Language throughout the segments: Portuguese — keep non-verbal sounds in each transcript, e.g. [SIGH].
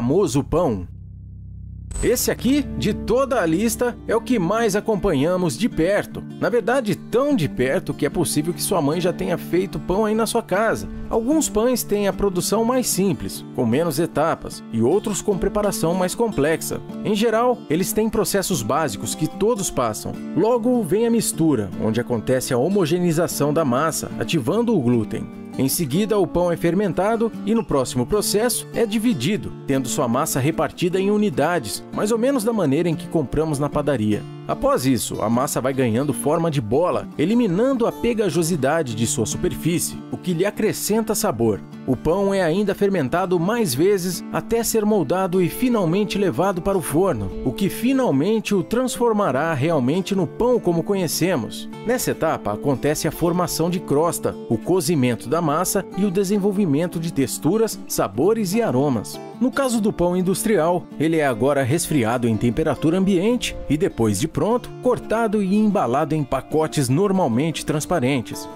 famoso pão. Esse aqui, de toda a lista, é o que mais acompanhamos de perto. Na verdade, tão de perto que é possível que sua mãe já tenha feito pão aí na sua casa. Alguns pães têm a produção mais simples, com menos etapas, e outros com preparação mais complexa. Em geral, eles têm processos básicos que todos passam. Logo vem a mistura, onde acontece a homogeneização da massa, ativando o glúten. Em seguida, o pão é fermentado e no próximo processo é dividido, tendo sua massa repartida em unidades, mais ou menos da maneira em que compramos na padaria. Após isso, a massa vai ganhando forma de bola, eliminando a pegajosidade de sua superfície, o que lhe acrescenta sabor. O pão é ainda fermentado mais vezes até ser moldado e finalmente levado para o forno, o que finalmente o transformará realmente no pão como conhecemos. Nessa etapa acontece a formação de crosta, o cozimento da massa e o desenvolvimento de texturas, sabores e aromas. No caso do pão industrial, ele é agora resfriado em temperatura ambiente e depois de pronto, cortado e embalado em pacotes normalmente transparentes.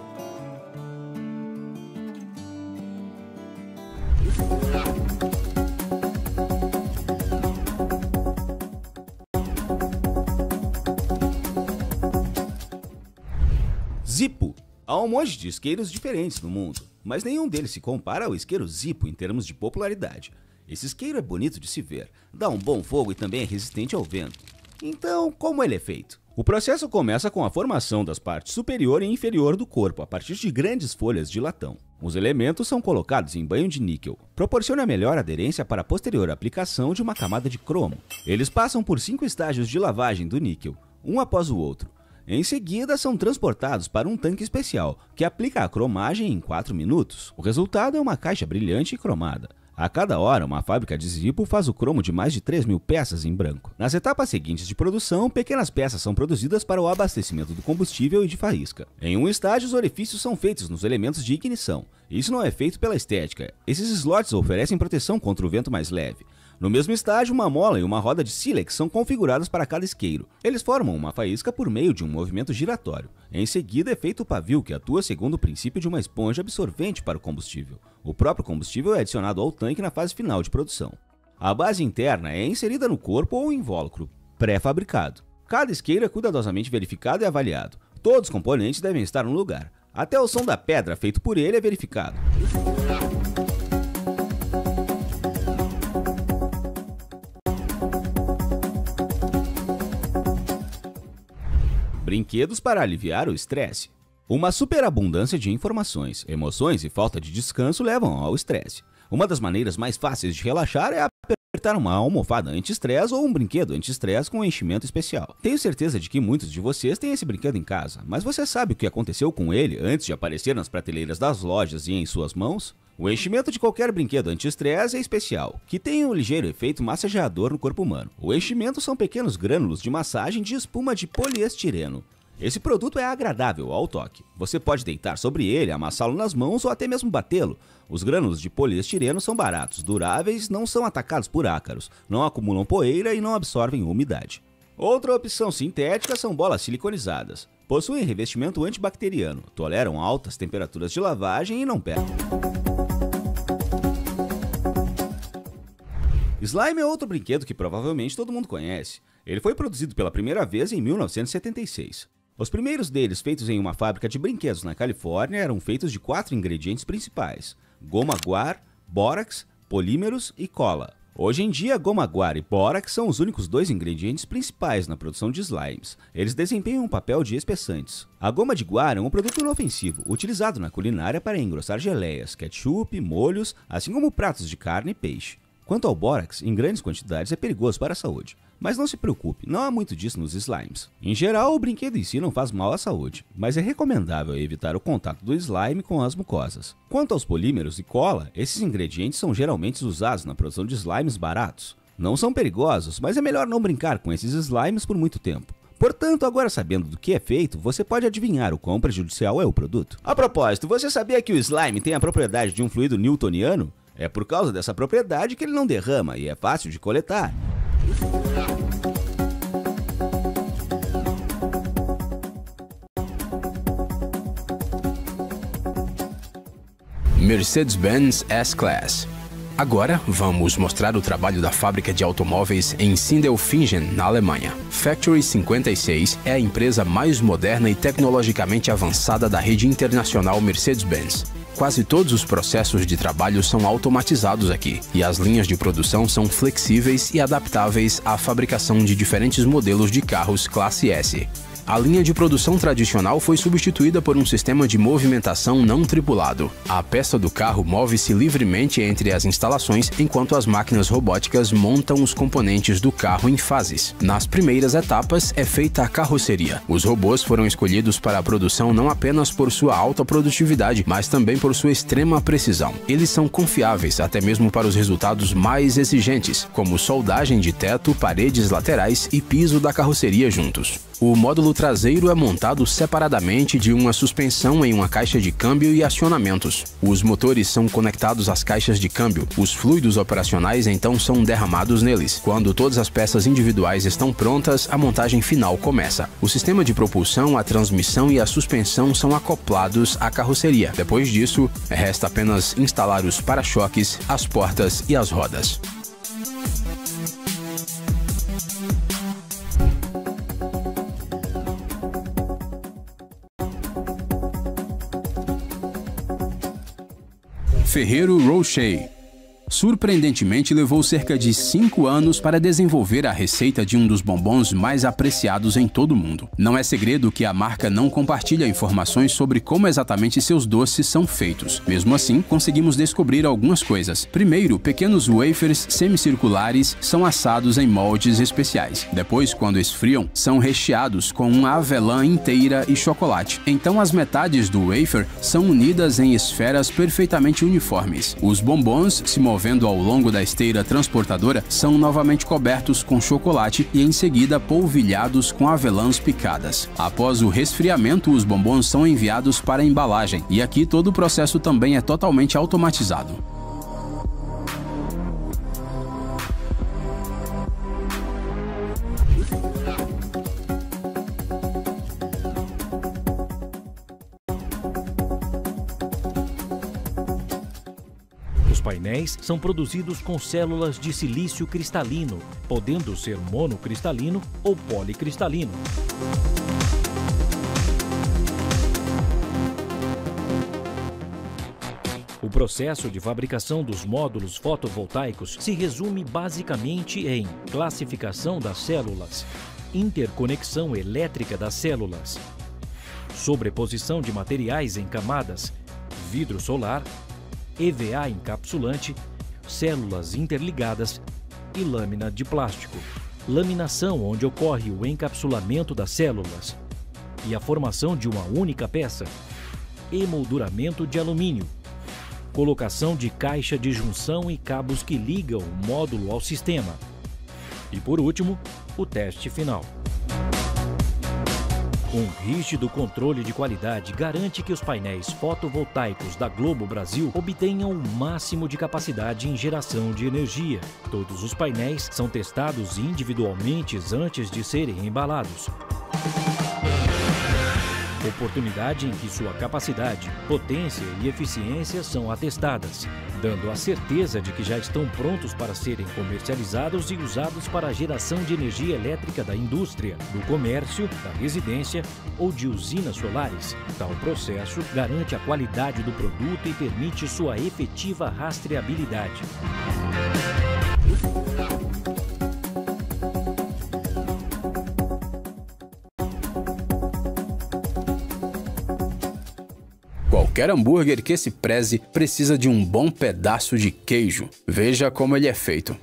Zipo. Há um monte de isqueiros diferentes no mundo, mas nenhum deles se compara ao isqueiro Zipo em termos de popularidade. Esse isqueiro é bonito de se ver, dá um bom fogo e também é resistente ao vento. Então, como ele é feito? O processo começa com a formação das partes superior e inferior do corpo a partir de grandes folhas de latão. Os elementos são colocados em banho de níquel, proporciona melhor aderência para a posterior aplicação de uma camada de cromo. Eles passam por cinco estágios de lavagem do níquel, um após o outro. Em seguida, são transportados para um tanque especial, que aplica a cromagem em 4 minutos. O resultado é uma caixa brilhante e cromada. A cada hora, uma fábrica de Zippo faz o cromo de mais de 3 mil peças em branco. Nas etapas seguintes de produção, pequenas peças são produzidas para o abastecimento do combustível e de faísca. Em um estágio, os orifícios são feitos nos elementos de ignição. Isso não é feito pela estética. Esses slots oferecem proteção contra o vento mais leve. No mesmo estágio, uma mola e uma roda de sílex são configuradas para cada isqueiro. Eles formam uma faísca por meio de um movimento giratório. Em seguida é feito o pavio, que atua segundo o princípio de uma esponja absorvente para o combustível. O próprio combustível é adicionado ao tanque na fase final de produção. A base interna é inserida no corpo ou invólucro, pré-fabricado. Cada isqueiro é cuidadosamente verificado e avaliado. Todos os componentes devem estar no lugar. Até o som da pedra feito por ele é verificado. brinquedos para aliviar o estresse. Uma superabundância de informações, emoções e falta de descanso levam ao estresse. Uma das maneiras mais fáceis de relaxar é apertar uma almofada anti-estresse ou um brinquedo anti-estresse com enchimento especial. Tenho certeza de que muitos de vocês têm esse brinquedo em casa, mas você sabe o que aconteceu com ele antes de aparecer nas prateleiras das lojas e em suas mãos? O enchimento de qualquer brinquedo anti-estresse é especial, que tem um ligeiro efeito massageador no corpo humano. O enchimento são pequenos grânulos de massagem de espuma de poliestireno. Esse produto é agradável ao toque. Você pode deitar sobre ele, amassá-lo nas mãos ou até mesmo batê-lo. Os grânulos de poliestireno são baratos, duráveis, não são atacados por ácaros, não acumulam poeira e não absorvem umidade. Outra opção sintética são bolas siliconizadas. Possuem revestimento antibacteriano, toleram altas temperaturas de lavagem e não perdem. Slime é outro brinquedo que provavelmente todo mundo conhece. Ele foi produzido pela primeira vez em 1976. Os primeiros deles, feitos em uma fábrica de brinquedos na Califórnia, eram feitos de quatro ingredientes principais: goma guar, bórax, polímeros e cola. Hoje em dia, goma guar e bórax são os únicos dois ingredientes principais na produção de slimes. Eles desempenham um papel de espessantes. A goma de guar é um produto inofensivo, utilizado na culinária para engrossar geleias, ketchup, molhos, assim como pratos de carne e peixe. Quanto ao bórax, em grandes quantidades é perigoso para a saúde, mas não se preocupe, não há muito disso nos slimes. Em geral, o brinquedo em si não faz mal à saúde, mas é recomendável evitar o contato do slime com as mucosas. Quanto aos polímeros e cola, esses ingredientes são geralmente usados na produção de slimes baratos. Não são perigosos, mas é melhor não brincar com esses slimes por muito tempo. Portanto, agora sabendo do que é feito, você pode adivinhar o quão prejudicial é o produto. A propósito, você sabia que o slime tem a propriedade de um fluido newtoniano? É por causa dessa propriedade que ele não derrama e é fácil de coletar. Mercedes-Benz S-Class. Agora vamos mostrar o trabalho da fábrica de automóveis em Sindelfingen, na Alemanha. Factory 56 é a empresa mais moderna e tecnologicamente avançada da rede internacional Mercedes-Benz. Quase todos os processos de trabalho são automatizados aqui, e as linhas de produção são flexíveis e adaptáveis à fabricação de diferentes modelos de carros classe S. A linha de produção tradicional foi substituída por um sistema de movimentação não tripulado. A peça do carro move-se livremente entre as instalações enquanto as máquinas robóticas montam os componentes do carro em fases. Nas primeiras etapas é feita a carroceria. Os robôs foram escolhidos para a produção não apenas por sua alta produtividade, mas também por sua extrema precisão. Eles são confiáveis até mesmo para os resultados mais exigentes, como soldagem de teto, paredes laterais e piso da carroceria juntos. O módulo traseiro é montado separadamente de uma suspensão em uma caixa de câmbio e acionamentos. Os motores são conectados às caixas de câmbio. Os fluidos operacionais então são derramados neles. Quando todas as peças individuais estão prontas, a montagem final começa. O sistema de propulsão, a transmissão e a suspensão são acoplados à carroceria. Depois disso, resta apenas instalar os para-choques, as portas e as rodas. Ferreiro Rocher. Surpreendentemente, levou cerca de 5 anos para desenvolver a receita de um dos bombons mais apreciados em todo o mundo. Não é segredo que a marca não compartilha informações sobre como exatamente seus doces são feitos. Mesmo assim, conseguimos descobrir algumas coisas. Primeiro, pequenos wafers semicirculares são assados em moldes especiais. Depois, quando esfriam, são recheados com uma avelã inteira e chocolate. Então, as metades do wafer são unidas em esferas perfeitamente uniformes. Os bombons se movendo ao longo da esteira transportadora são novamente cobertos com chocolate e em seguida polvilhados com avelãs picadas. Após o resfriamento, os bombons são enviados para a embalagem e aqui todo o processo também é totalmente automatizado. painéis são produzidos com células de silício cristalino, podendo ser monocristalino ou policristalino. O processo de fabricação dos módulos fotovoltaicos se resume basicamente em classificação das células, interconexão elétrica das células, sobreposição de materiais em camadas, vidro solar EVA encapsulante, células interligadas e lâmina de plástico. Laminação, onde ocorre o encapsulamento das células e a formação de uma única peça. Emolduramento de alumínio. Colocação de caixa de junção e cabos que ligam o módulo ao sistema. E por último, o teste final. Um rígido controle de qualidade garante que os painéis fotovoltaicos da Globo Brasil obtenham o máximo de capacidade em geração de energia. Todos os painéis são testados individualmente antes de serem embalados. Oportunidade em que sua capacidade, potência e eficiência são atestadas, dando a certeza de que já estão prontos para serem comercializados e usados para a geração de energia elétrica da indústria, do comércio, da residência ou de usinas solares. Tal processo garante a qualidade do produto e permite sua efetiva rastreabilidade. Qualquer hambúrguer que se preze precisa de um bom pedaço de queijo. Veja como ele é feito.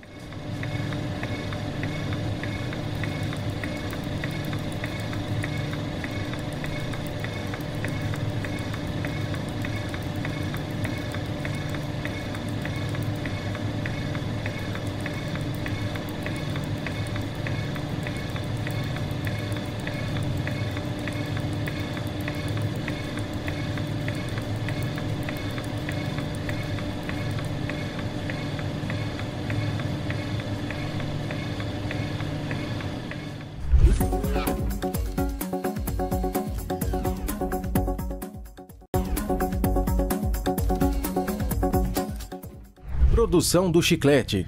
produção do chiclete.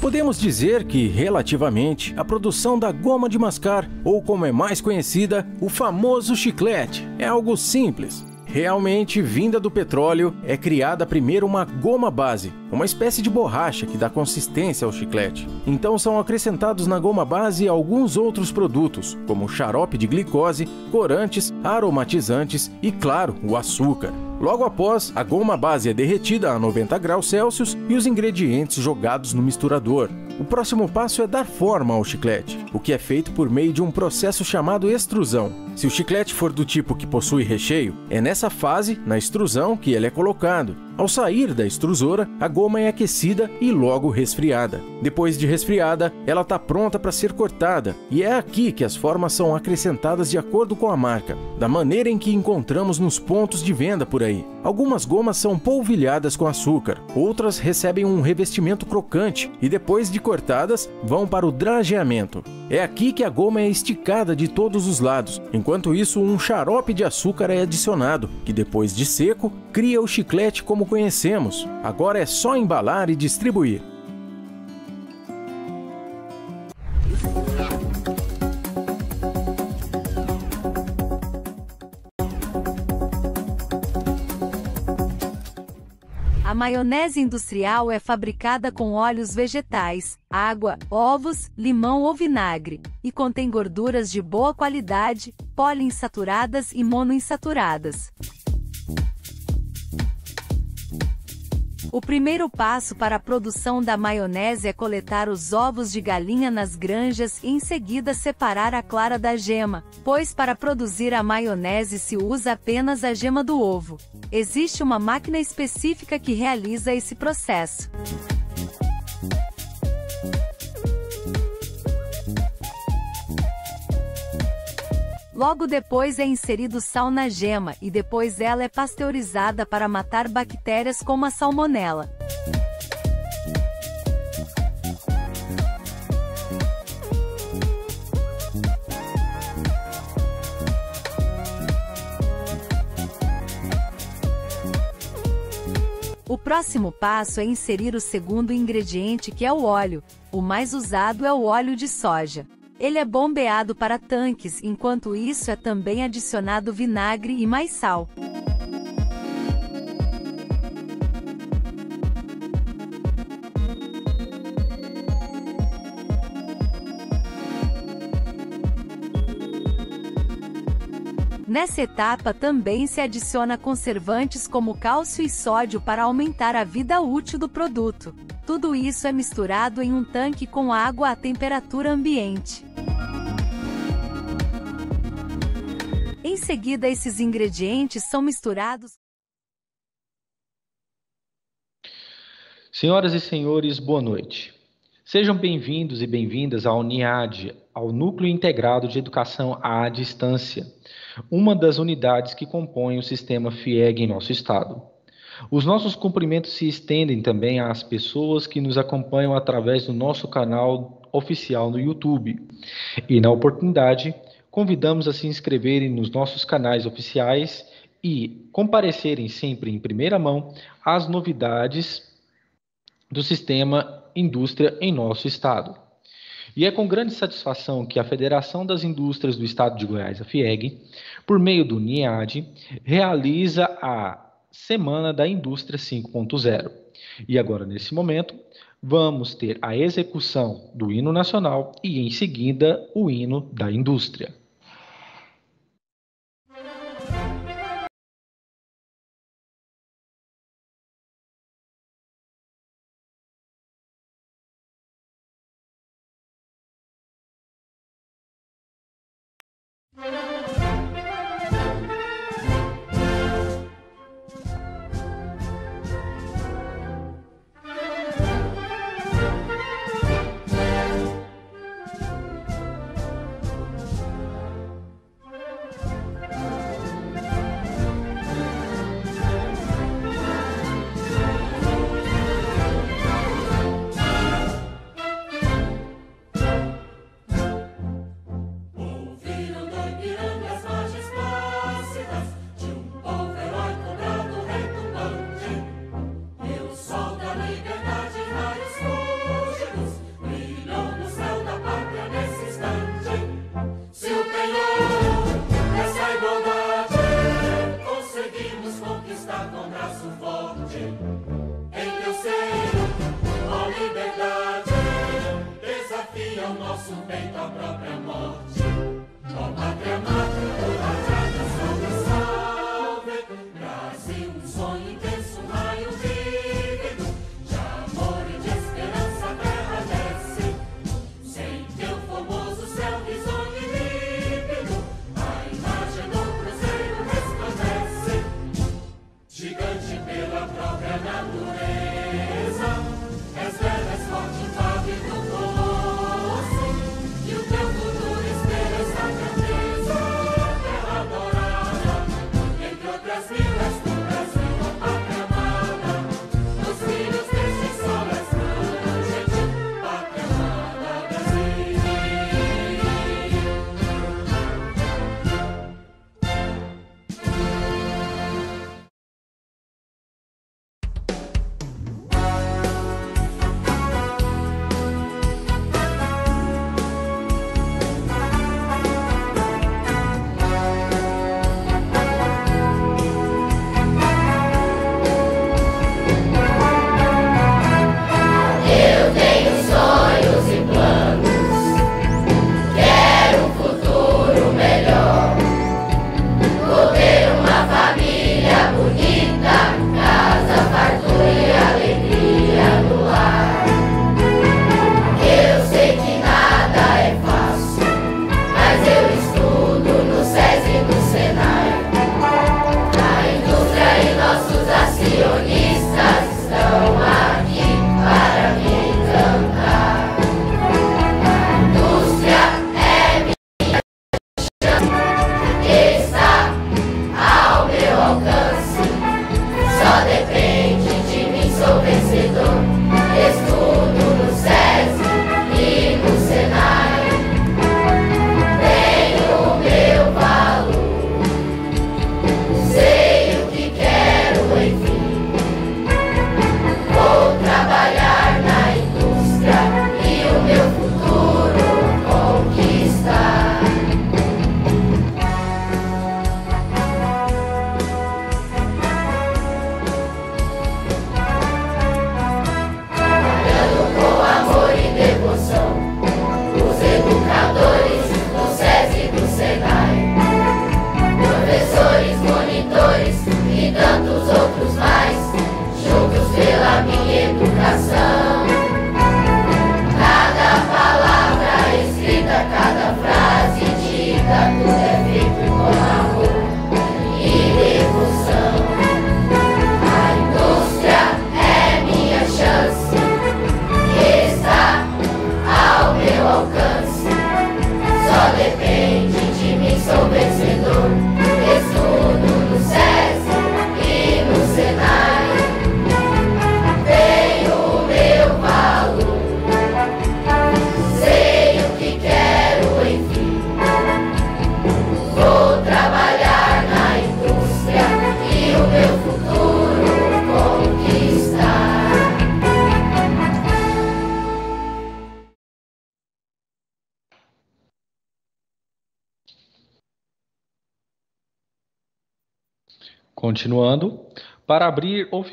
Podemos dizer que, relativamente, a produção da goma de mascar, ou como é mais conhecida, o famoso chiclete, é algo simples. Realmente, vinda do petróleo, é criada primeiro uma goma base, uma espécie de borracha que dá consistência ao chiclete. Então são acrescentados na goma base alguns outros produtos, como xarope de glicose, corantes, aromatizantes e, claro, o açúcar. Logo após, a goma base é derretida a 90 graus Celsius e os ingredientes jogados no misturador. O próximo passo é dar forma ao chiclete, o que é feito por meio de um processo chamado extrusão. Se o chiclete for do tipo que possui recheio, é nessa fase, na extrusão, que ele é colocado. Ao sair da extrusora, a goma é aquecida e logo resfriada. Depois de resfriada, ela está pronta para ser cortada, e é aqui que as formas são acrescentadas de acordo com a marca, da maneira em que encontramos nos pontos de venda por aí. Algumas gomas são polvilhadas com açúcar, outras recebem um revestimento crocante e depois de cortadas vão para o drageamento. É aqui que a goma é esticada de todos os lados, enquanto isso um xarope de açúcar é adicionado, que depois de seco, cria o chiclete como conhecemos. Agora é só embalar e distribuir. maionese industrial é fabricada com óleos vegetais, água, ovos, limão ou vinagre, e contém gorduras de boa qualidade, poliinsaturadas e monoinsaturadas. O primeiro passo para a produção da maionese é coletar os ovos de galinha nas granjas e em seguida separar a clara da gema, pois para produzir a maionese se usa apenas a gema do ovo. Existe uma máquina específica que realiza esse processo. Logo depois é inserido sal na gema e depois ela é pasteurizada para matar bactérias como a salmonela. O próximo passo é inserir o segundo ingrediente que é o óleo. O mais usado é o óleo de soja. Ele é bombeado para tanques, enquanto isso é também adicionado vinagre e mais sal. Nessa etapa também se adiciona conservantes como cálcio e sódio para aumentar a vida útil do produto. Tudo isso é misturado em um tanque com água à temperatura ambiente. Em seguida, esses ingredientes são misturados. Senhoras e senhores, boa noite. Sejam bem-vindos e bem-vindas ao NIAD, ao Núcleo Integrado de Educação à Distância uma das unidades que compõem o sistema FIEG em nosso estado. Os nossos cumprimentos se estendem também às pessoas que nos acompanham através do nosso canal oficial no YouTube. E na oportunidade, convidamos a se inscreverem nos nossos canais oficiais e comparecerem sempre em primeira mão às novidades do sistema indústria em nosso estado. E é com grande satisfação que a Federação das Indústrias do Estado de Goiás, a FIEG, por meio do NIAD, realiza a Semana da Indústria 5.0. E agora, nesse momento, vamos ter a execução do hino nacional e, em seguida, o hino da indústria.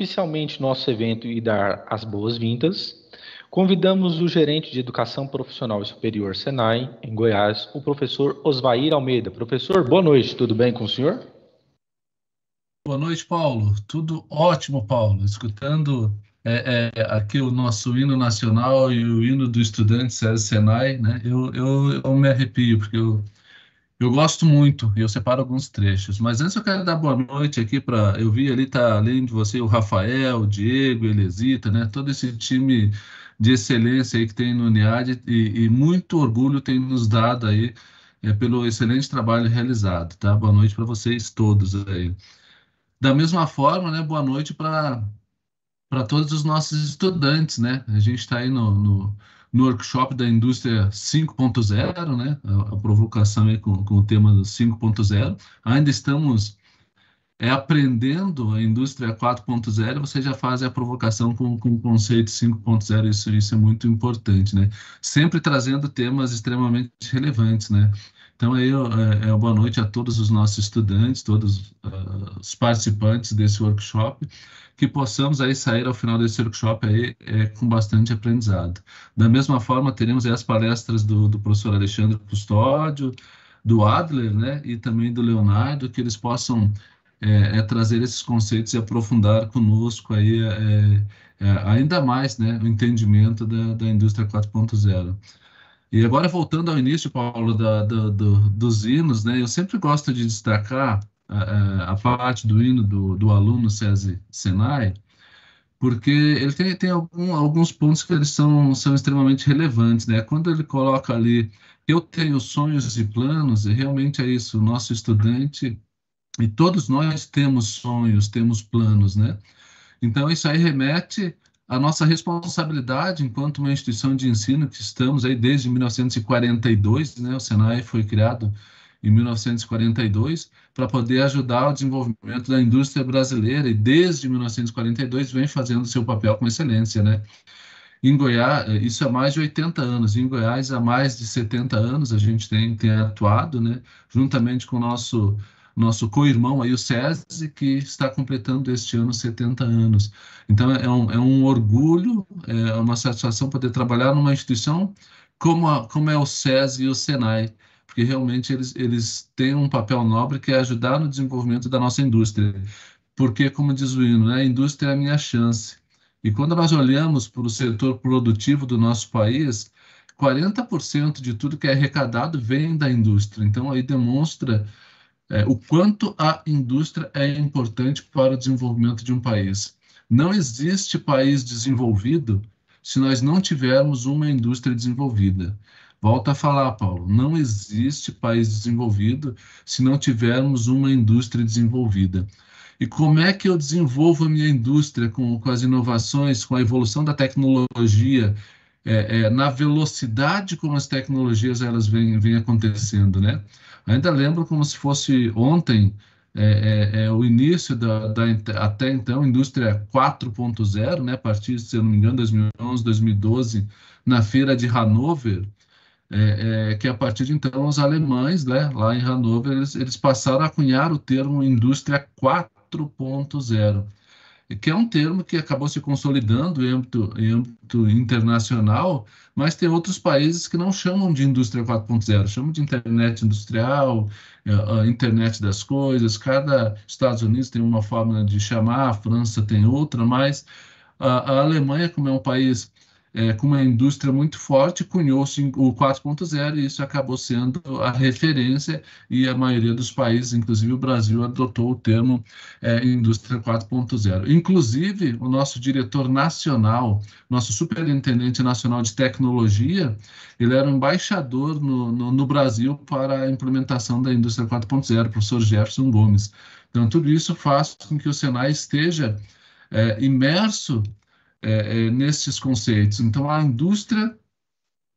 oficialmente nosso evento e dar as boas-vindas, convidamos o gerente de Educação Profissional Superior Senai, em Goiás, o professor Osvair Almeida. Professor, boa noite, tudo bem com o senhor? Boa noite, Paulo. Tudo ótimo, Paulo. Escutando é, é, aqui o nosso hino nacional e o hino do estudante César Senai, né? Eu, eu, eu me arrepio, porque eu eu gosto muito e eu separo alguns trechos. Mas antes eu quero dar boa noite aqui para. Eu vi ali, tá além de você, o Rafael, o Diego, Elesita, né? Todo esse time de excelência aí que tem no Uniad e, e muito orgulho tem nos dado aí é, pelo excelente trabalho realizado, tá? Boa noite para vocês todos aí. Da mesma forma, né? Boa noite para para todos os nossos estudantes, né? A gente está aí no, no no workshop da indústria 5.0, né? A, a, provocação é com, com o tema do 5.0. Ainda estamos é, aprendendo a indústria 4.0, você já faz a provocação com, com o conceito 5.0, isso, isso é muito importante, né? Sempre trazendo temas extremamente relevantes, né? Então, aí é, é, boa noite a todos os nossos estudantes, todos uh, os participantes desse workshop, que possamos aí sair ao final desse workshop aí, é, com bastante aprendizado. Da mesma forma, teremos as palestras do, do, professor Alexandre Custódio, do Adler, né, e também do Leonardo, que eles possam é, é trazer esses conceitos e aprofundar conosco aí é, é, ainda mais, né, o entendimento da, da indústria 4.0. E agora, voltando ao início, Paulo, da, da, do, dos hinos, né, eu sempre gosto de destacar a, é, é, a parte do hino do, do aluno César Senai, porque ele tem, tem algum, alguns pontos que eles são, são extremamente relevantes, né? Quando ele coloca ali, eu tenho sonhos e planos, e realmente é isso, o nosso estudante, e todos nós temos sonhos, temos planos, né? Então, isso aí remete a nossa responsabilidade enquanto uma instituição de ensino que estamos aí desde 1942, né? O Senai foi criado em 1942 para poder ajudar o desenvolvimento da indústria brasileira e desde 1942 vem fazendo seu papel com excelência, né? Em Goiás, isso há mais de 80 anos, em Goiás há mais de 70 anos a gente tem, tem atuado, né? Juntamente com o nosso nosso co-irmão aí, o SESI, que está completando este ano 70 anos. Então, é um, é um orgulho, é uma satisfação poder trabalhar numa instituição como, a, como é o SESI e o SENAI, porque realmente eles, eles têm um papel nobre que é ajudar no desenvolvimento da nossa indústria. Porque, como diz o hino, né, a indústria é a minha chance. E quando nós olhamos para o setor produtivo do nosso país, 40% de tudo que é arrecadado vem da indústria. Então, aí demonstra é, o quanto a indústria é importante para o desenvolvimento de um país. Não existe país desenvolvido se nós não tivermos uma indústria desenvolvida. Volta a falar, Paulo, não existe país desenvolvido se não tivermos uma indústria desenvolvida. E como é que eu desenvolvo a minha indústria com, com as inovações, com a evolução da tecnologia, é, é, na velocidade como as tecnologias elas vêm, vêm acontecendo, né? Ainda lembro como se fosse ontem é, é, é o início da, da, até então indústria 4.0, né? A partir, se eu não me engano, 2011, 2012, na feira de Hanover, é, é, que a partir de então os alemães, né, lá em Hanover, eles, eles passaram a cunhar o termo indústria 4.0 que é um termo que acabou se consolidando em âmbito, em âmbito internacional, mas tem outros países que não chamam de indústria 4.0, chamam de internet industrial, eh, a internet das coisas. Cada Estados Unidos tem uma forma de chamar, a França tem outra, mas a, a Alemanha, como é um país é, com uma indústria muito forte, cunhou o 4.0 e isso acabou sendo a referência e a maioria dos países, inclusive o Brasil, adotou o termo é, indústria 4.0. Inclusive, o nosso diretor nacional, nosso superintendente nacional de tecnologia, ele era embaixador no, no, no Brasil para a implementação da indústria 4.0, o professor Jefferson Gomes. Então, tudo isso faz com que o Senai esteja é, imerso é, é, nesses conceitos. Então, a indústria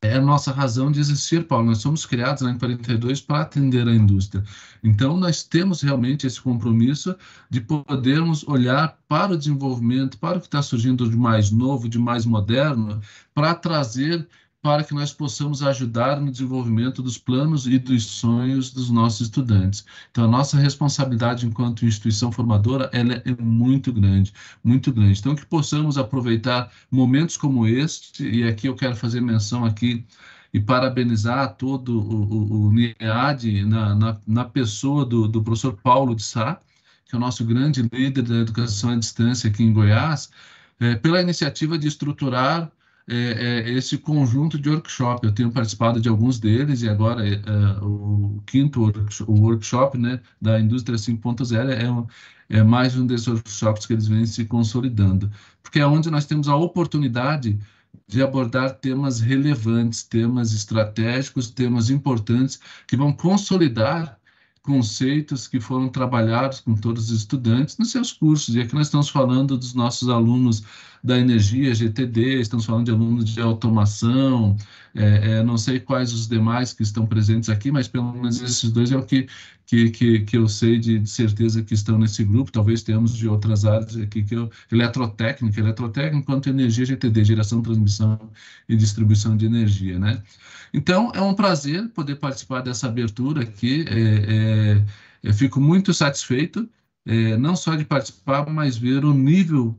é a nossa razão de existir, Paulo. Nós somos criados na em 42 para atender a indústria. Então, nós temos realmente esse compromisso de podermos olhar para o desenvolvimento, para o que está surgindo de mais novo, de mais moderno, para trazer para que nós possamos ajudar no desenvolvimento dos planos e dos sonhos dos nossos estudantes. Então, a nossa responsabilidade enquanto instituição formadora ela é muito grande, muito grande. Então, que possamos aproveitar momentos como este, e aqui eu quero fazer menção aqui e parabenizar todo o, o, o NIAD na, na, na, pessoa do, do professor Paulo de Sá, que é o nosso grande líder da educação à distância aqui em Goiás, é, pela iniciativa de estruturar é, é esse conjunto de workshops. Eu tenho participado de alguns deles e agora é, é o quinto workshop, o workshop né, da indústria 5.0 é, um, é mais um desses workshops que eles vêm se consolidando, porque é onde nós temos a oportunidade de abordar temas relevantes, temas estratégicos, temas importantes que vão consolidar conceitos que foram trabalhados com todos os estudantes nos seus cursos. E aqui nós estamos falando dos nossos alunos da energia, GTD, estamos falando de alunos de automação, é, é, não sei quais os demais que estão presentes aqui, mas pelo menos esses dois é o que, que, que, que eu sei de, de, certeza que estão nesse grupo, talvez tenhamos de outras áreas aqui, que eu, eletrotécnica, eletrotécnica quanto energia GTD, geração, transmissão e distribuição de energia, né? Então, é um prazer poder participar dessa abertura aqui, é, é eu fico muito satisfeito, é, não só de participar, mas ver o nível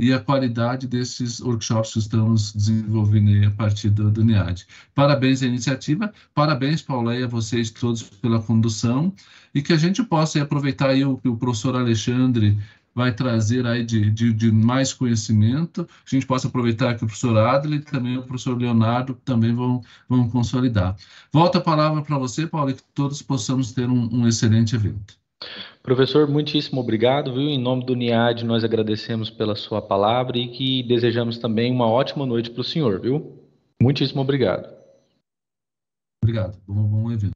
e a qualidade desses workshops que estamos desenvolvendo a partir do, do Parabéns à iniciativa, parabéns, Pauleia, a vocês todos pela condução, e que a gente possa aproveitar aí o que o professor Alexandre vai trazer aí de, de, de, mais conhecimento, a gente possa aproveitar que o professor Adler e também o professor Leonardo também vão, vão consolidar. Volto a palavra para você, Paulo, e que todos possamos ter um, um excelente evento. Professor, muitíssimo obrigado, viu? Em nome do NIAD, nós agradecemos pela sua palavra e que desejamos também uma ótima noite para o senhor, viu? Muitíssimo obrigado. Obrigado, bom, bom evento.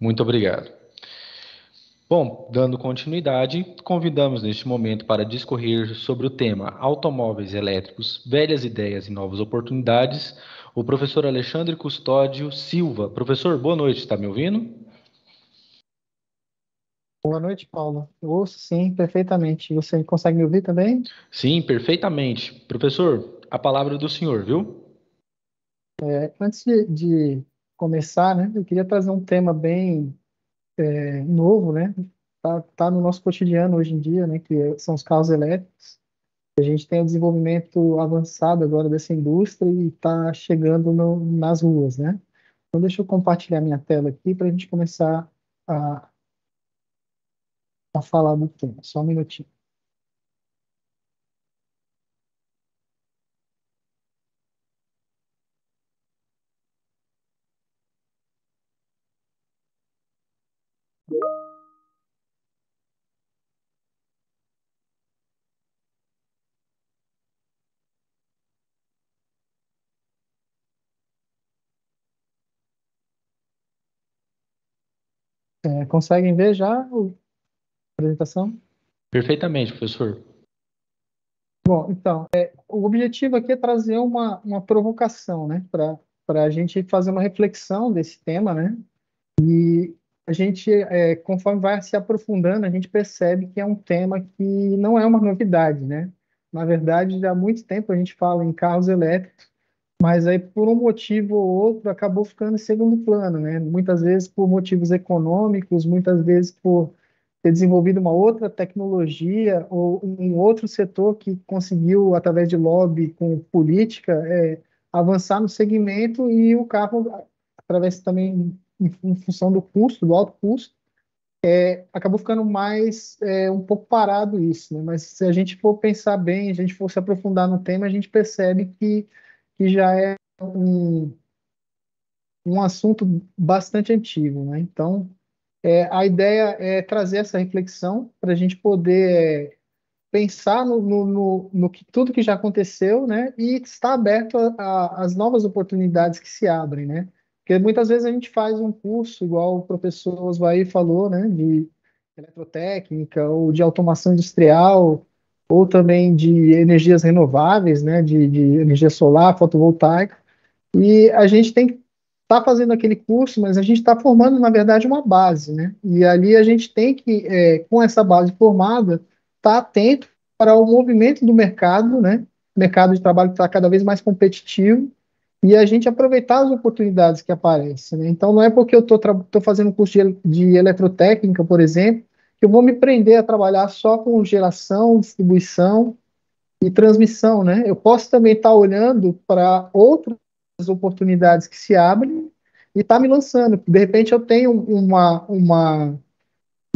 Muito obrigado. Bom, dando continuidade, convidamos neste momento para discorrer sobre o tema Automóveis Elétricos, Velhas Ideias e Novas Oportunidades, o professor Alexandre Custódio Silva. Professor, boa noite, está me ouvindo? Boa noite, Paulo. Eu ouço sim, perfeitamente. Você consegue me ouvir também? Sim, perfeitamente. Professor, a palavra é do senhor, viu? É, antes de, de, começar, né, eu queria trazer um tema bem é, novo, né? Tá, tá, no nosso cotidiano hoje em dia, né? Que é, são os carros elétricos. A gente tem o um desenvolvimento avançado agora dessa indústria e está chegando no, nas ruas, né? Então, deixa eu compartilhar minha tela aqui para a gente começar a a tá falar do tema. Só um minutinho. É, conseguem ver já? apresentação? Perfeitamente, professor. Bom, então, é, o objetivo aqui é trazer uma, uma provocação, né, para a gente fazer uma reflexão desse tema, né, e a gente, é, conforme vai se aprofundando, a gente percebe que é um tema que não é uma novidade, né, na verdade, há muito tempo a gente fala em carros elétricos, mas aí por um motivo ou outro acabou ficando em segundo plano, né? Muitas vezes por motivos econômicos, muitas vezes por ter desenvolvido uma outra tecnologia ou um outro setor que conseguiu, através de lobby com política, é, avançar no segmento e o carro, através também em, em função do custo, do alto custo, é, acabou ficando mais é, um pouco parado isso, né? Mas se a gente for pensar bem, a gente for se aprofundar no tema, a gente percebe que, que já é um, um assunto bastante antigo, né? Então, é, a ideia é trazer essa reflexão para a gente poder é, pensar no, no, no, no, que tudo que já aconteceu, né? E estar aberto às novas oportunidades que se abrem, né? Porque muitas vezes a gente faz um curso, igual o professor Osvaí falou, né? De eletrotécnica ou de automação industrial ou também de energias renováveis, né? De, de energia solar, fotovoltaica. E a gente tem que está fazendo aquele curso, mas a gente está formando, na verdade, uma base, né? E ali a gente tem que, é, com essa base formada, estar tá atento para o movimento do mercado, né? O mercado de trabalho está cada vez mais competitivo e a gente aproveitar as oportunidades que aparecem, né? Então, não é porque eu estou fazendo curso de, de eletrotécnica, por exemplo, que eu vou me prender a trabalhar só com geração, distribuição e transmissão, né? Eu posso também estar tá olhando para outros oportunidades que se abrem e está me lançando. De repente eu tenho uma, uma,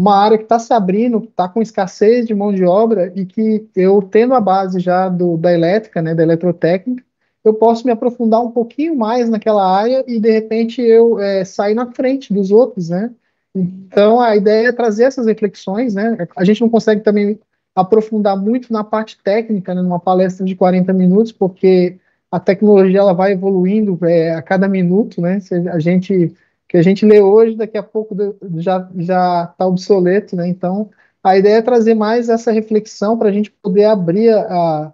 uma área que está se abrindo, está com escassez de mão de obra e que eu tendo a base já do, da elétrica, né, da eletrotécnica, eu posso me aprofundar um pouquinho mais naquela área e de repente eu é, sair na frente dos outros, né? Então a ideia é trazer essas reflexões, né? A gente não consegue também aprofundar muito na parte técnica, né, numa palestra de 40 minutos, porque a tecnologia ela vai evoluindo é, a cada minuto, né? Se a gente que a gente lê hoje, daqui a pouco já já está obsoleto, né? Então a ideia é trazer mais essa reflexão para a gente poder abrir a, a,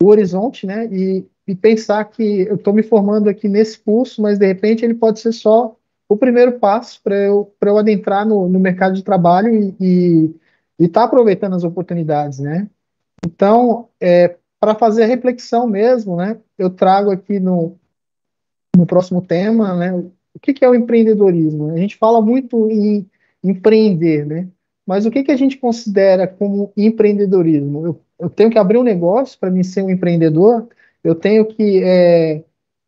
o horizonte, né? E, e pensar que eu estou me formando aqui nesse curso, mas de repente ele pode ser só o primeiro passo para eu, para eu adentrar no, no mercado de trabalho e estar tá aproveitando as oportunidades, né? Então, é, para fazer a reflexão mesmo, né? Eu trago aqui no, no próximo tema, né? O que, que é o empreendedorismo? A gente fala muito em empreender, né? Mas o que, que a gente considera como empreendedorismo? Eu, eu tenho que abrir um negócio para mim ser um empreendedor? Eu tenho que é,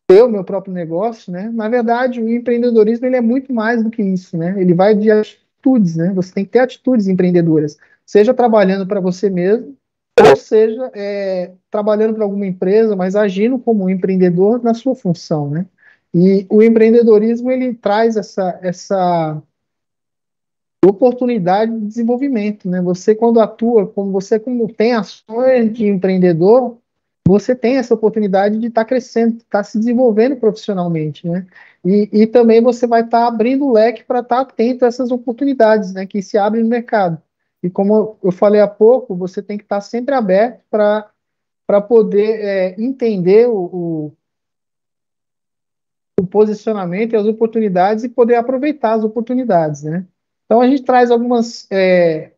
ter o meu próprio negócio, né? Na verdade, o empreendedorismo ele é muito mais do que isso, né? Ele vai de atitudes, né? Você tem que ter atitudes empreendedoras, seja trabalhando para você mesmo, ou seja, é, trabalhando para alguma empresa, mas agindo como um empreendedor na sua função, né? E o empreendedorismo ele traz essa essa oportunidade de desenvolvimento, né? Você quando atua, como você como tem ações de empreendedor, você tem essa oportunidade de estar tá crescendo, estar tá se desenvolvendo profissionalmente, né? E, e também você vai estar tá abrindo o leque para estar tá atento a essas oportunidades, né? Que se abrem no mercado. E como eu falei há pouco, você tem que estar sempre aberto para poder é, entender o, o, o, posicionamento e as oportunidades e poder aproveitar as oportunidades, né? Então a gente traz algumas é,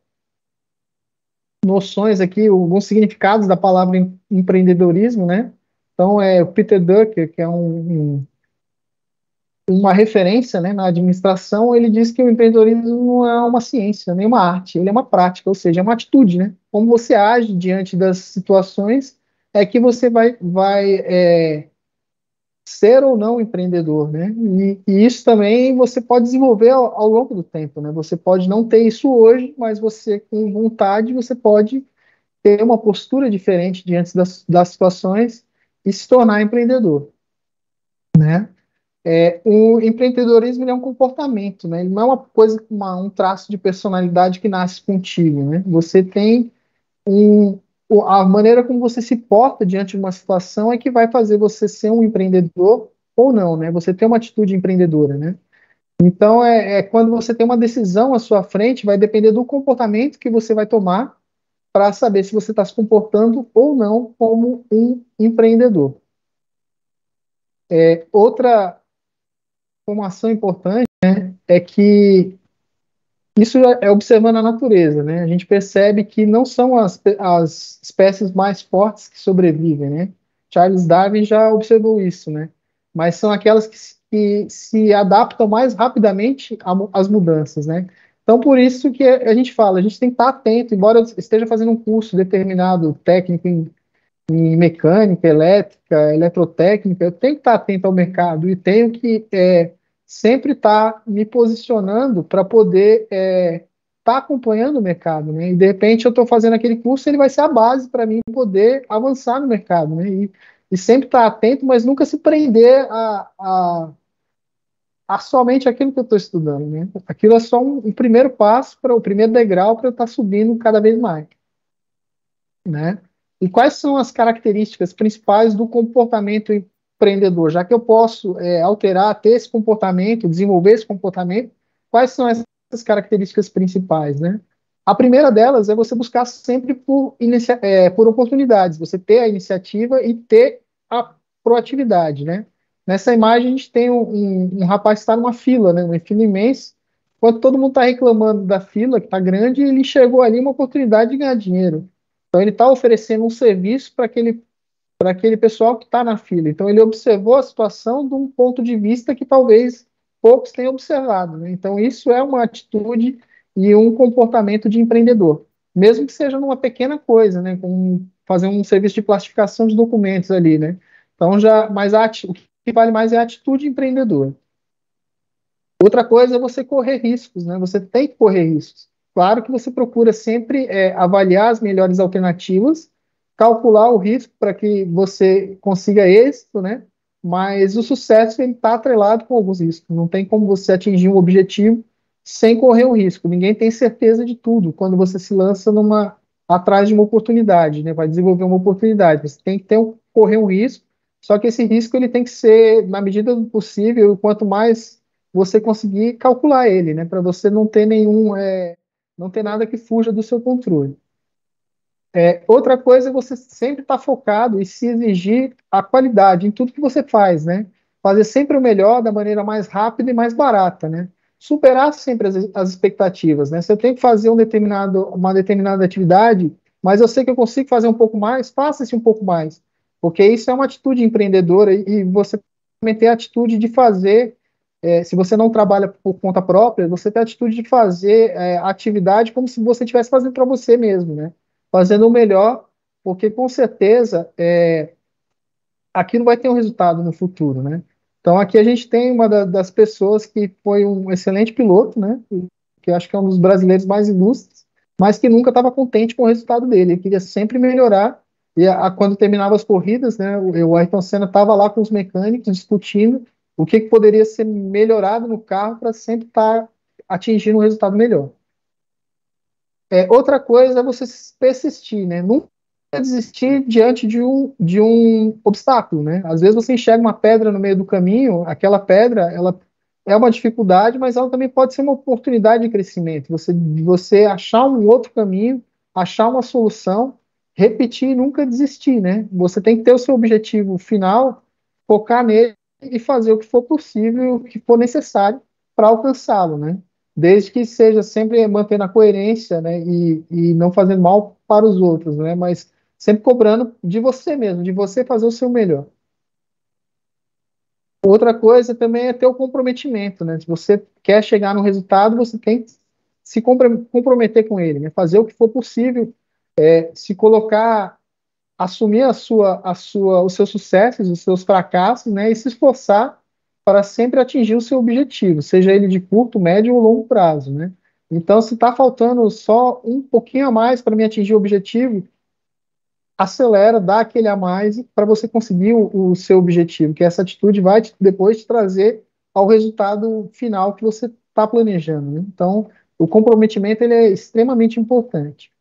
noções aqui, alguns significados da palavra empreendedorismo, né? Então é o Peter Ducker, que é um, um uma referência né, na administração, ele diz que o empreendedorismo não é uma ciência, nem uma arte, ele é uma prática, ou seja, é uma atitude, né? Como você age diante das situações é que você vai, vai é, ser ou não empreendedor, né? E, e isso também você pode desenvolver ao, ao, longo do tempo, né? Você pode não ter isso hoje, mas você com vontade você pode ter uma postura diferente diante das, das situações e se tornar empreendedor, né? É, o empreendedorismo é um comportamento, né? Ele não é uma coisa, uma, um traço de personalidade que nasce contigo, né? Você tem um, a maneira como você se porta diante de uma situação é que vai fazer você ser um empreendedor ou não, né? Você ter uma atitude empreendedora, né? Então, é, é quando você tem uma decisão à sua frente, vai depender do comportamento que você vai tomar para saber se você está se comportando ou não como um empreendedor. É, outra informação importante né, é que isso é, é observando a natureza, né? A gente percebe que não são as, as espécies mais fortes que sobrevivem, né? Charles Darwin já observou isso, né? Mas são aquelas que se, que se adaptam mais rapidamente às mudanças, né? Então, por isso que a gente fala, a gente tem que estar atento, embora esteja fazendo um curso determinado técnico em em mecânica, elétrica, eletrotécnica, eu tenho que estar atento ao mercado e tenho que é, sempre estar me posicionando para poder é, estar é, acompanhando o mercado, né? E de repente eu estou fazendo aquele curso, ele vai ser a base para mim poder avançar no mercado, né? E, e sempre estar atento, mas nunca se prender a, a, a somente aquilo que eu estou estudando, né? Aquilo é só um, um primeiro passo para o primeiro degrau para eu estar subindo cada vez mais, né? E quais são as características principais do comportamento empreendedor? Já que eu posso é, alterar, ter esse comportamento, desenvolver esse comportamento, quais são essas características principais, né? A primeira delas é você buscar sempre por, é, por oportunidades, você ter a iniciativa e ter a proatividade, né? Nessa imagem a gente tem um, um, um rapaz que está numa fila, né? Uma fila imensa. Enquanto todo mundo está reclamando da fila, que está grande, ele chegou ali uma oportunidade de ganhar dinheiro. Então ele está oferecendo um serviço para aquele, aquele pessoal que está na fila. Então ele observou a situação de um ponto de vista que talvez poucos tenham observado. Né? Então isso é uma atitude e um comportamento de empreendedor, mesmo que seja numa pequena coisa, né? Como fazer um serviço de plastificação de documentos ali, né? Então já, mas o que vale mais é a atitude empreendedora. Outra coisa é você correr riscos, né? Você tem que correr riscos. Claro que você procura sempre é, avaliar as melhores alternativas, calcular o risco para que você consiga êxito, né? Mas o sucesso ele está atrelado com alguns riscos. Não tem como você atingir um objetivo sem correr um risco. Ninguém tem certeza de tudo quando você se lança numa atrás de uma oportunidade, né? Vai desenvolver uma oportunidade. Você tem que ter um, correr um risco. Só que esse risco ele tem que ser na medida do possível. Quanto mais você conseguir calcular ele, né? Para você não ter nenhum é, não tem nada que fuja do seu controle. É, outra coisa é você sempre estar tá focado e se exigir a qualidade em tudo que você faz, né? Fazer sempre o melhor da maneira mais rápida e mais barata, né? Superar sempre as, as expectativas, né? Se eu tenho que fazer um determinado, uma determinada atividade, mas eu sei que eu consigo fazer um pouco mais, faça-se um pouco mais, porque isso é uma atitude empreendedora e, e você também tem a atitude de fazer é, se você não trabalha por conta própria, você tem a atitude de fazer é, atividade como se você estivesse fazendo para você mesmo, né? Fazendo o melhor, porque com certeza é, aquilo vai ter um resultado no futuro, né? Então aqui a gente tem uma da, das pessoas que foi um excelente piloto, né? Que acho que é um dos brasileiros mais ilustres, mas que nunca estava contente com o resultado dele, ele queria sempre melhorar. E a, a, quando terminava as corridas, né? O, o Ayrton Senna estava lá com os mecânicos discutindo o que, que poderia ser melhorado no carro para sempre estar tá atingindo um resultado melhor. É, outra coisa é você persistir, né? Nunca desistir diante de um, de um obstáculo, né? Às vezes você enxerga uma pedra no meio do caminho, aquela pedra, ela é uma dificuldade, mas ela também pode ser uma oportunidade de crescimento, você, você achar um outro caminho, achar uma solução, repetir e nunca desistir, né? Você tem que ter o seu objetivo final, focar nele e fazer o que for possível, o que for necessário para alcançá-lo, né? Desde que seja sempre mantendo a coerência, né? E, e não fazendo mal para os outros, né? Mas sempre cobrando de você mesmo, de você fazer o seu melhor. Outra coisa também é ter o comprometimento, né? Se você quer chegar no resultado, você tem que se comprometer com ele, né? Fazer o que for possível, é, se colocar assumir a sua, a sua, os seus sucessos, os seus fracassos, né, e se esforçar para sempre atingir o seu objetivo, seja ele de curto, médio ou longo prazo, né? Então, se está faltando só um pouquinho a mais para me atingir o objetivo, acelera, dá aquele a mais para você conseguir o, o, seu objetivo, que essa atitude vai te, depois te trazer ao resultado final que você está planejando. Né? Então, o comprometimento ele é extremamente importante.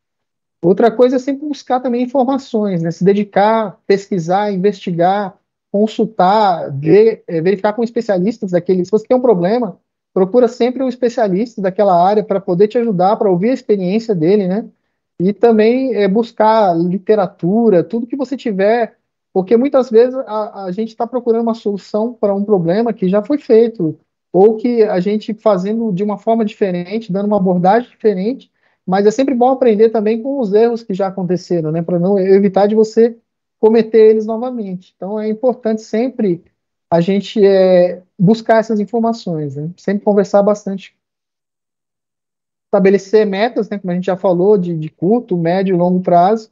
Outra coisa é sempre buscar também informações, né? se dedicar, pesquisar, investigar, consultar, ver, eh, verificar com especialistas daquele. Se você tem um problema, procura sempre um especialista daquela área para poder te ajudar, para ouvir a experiência dele, né? E também é, buscar literatura, tudo que você tiver, porque muitas vezes a, a gente está procurando uma solução para um problema que já foi feito, ou que a gente fazendo de uma forma diferente, dando uma abordagem diferente, mas é sempre bom aprender também com os erros que já aconteceram, né? Para não evitar de você cometer eles novamente. Então é importante sempre a gente é, buscar essas informações, né? sempre conversar bastante. Estabelecer metas, né? como a gente já falou, de, de curto, médio e longo prazo,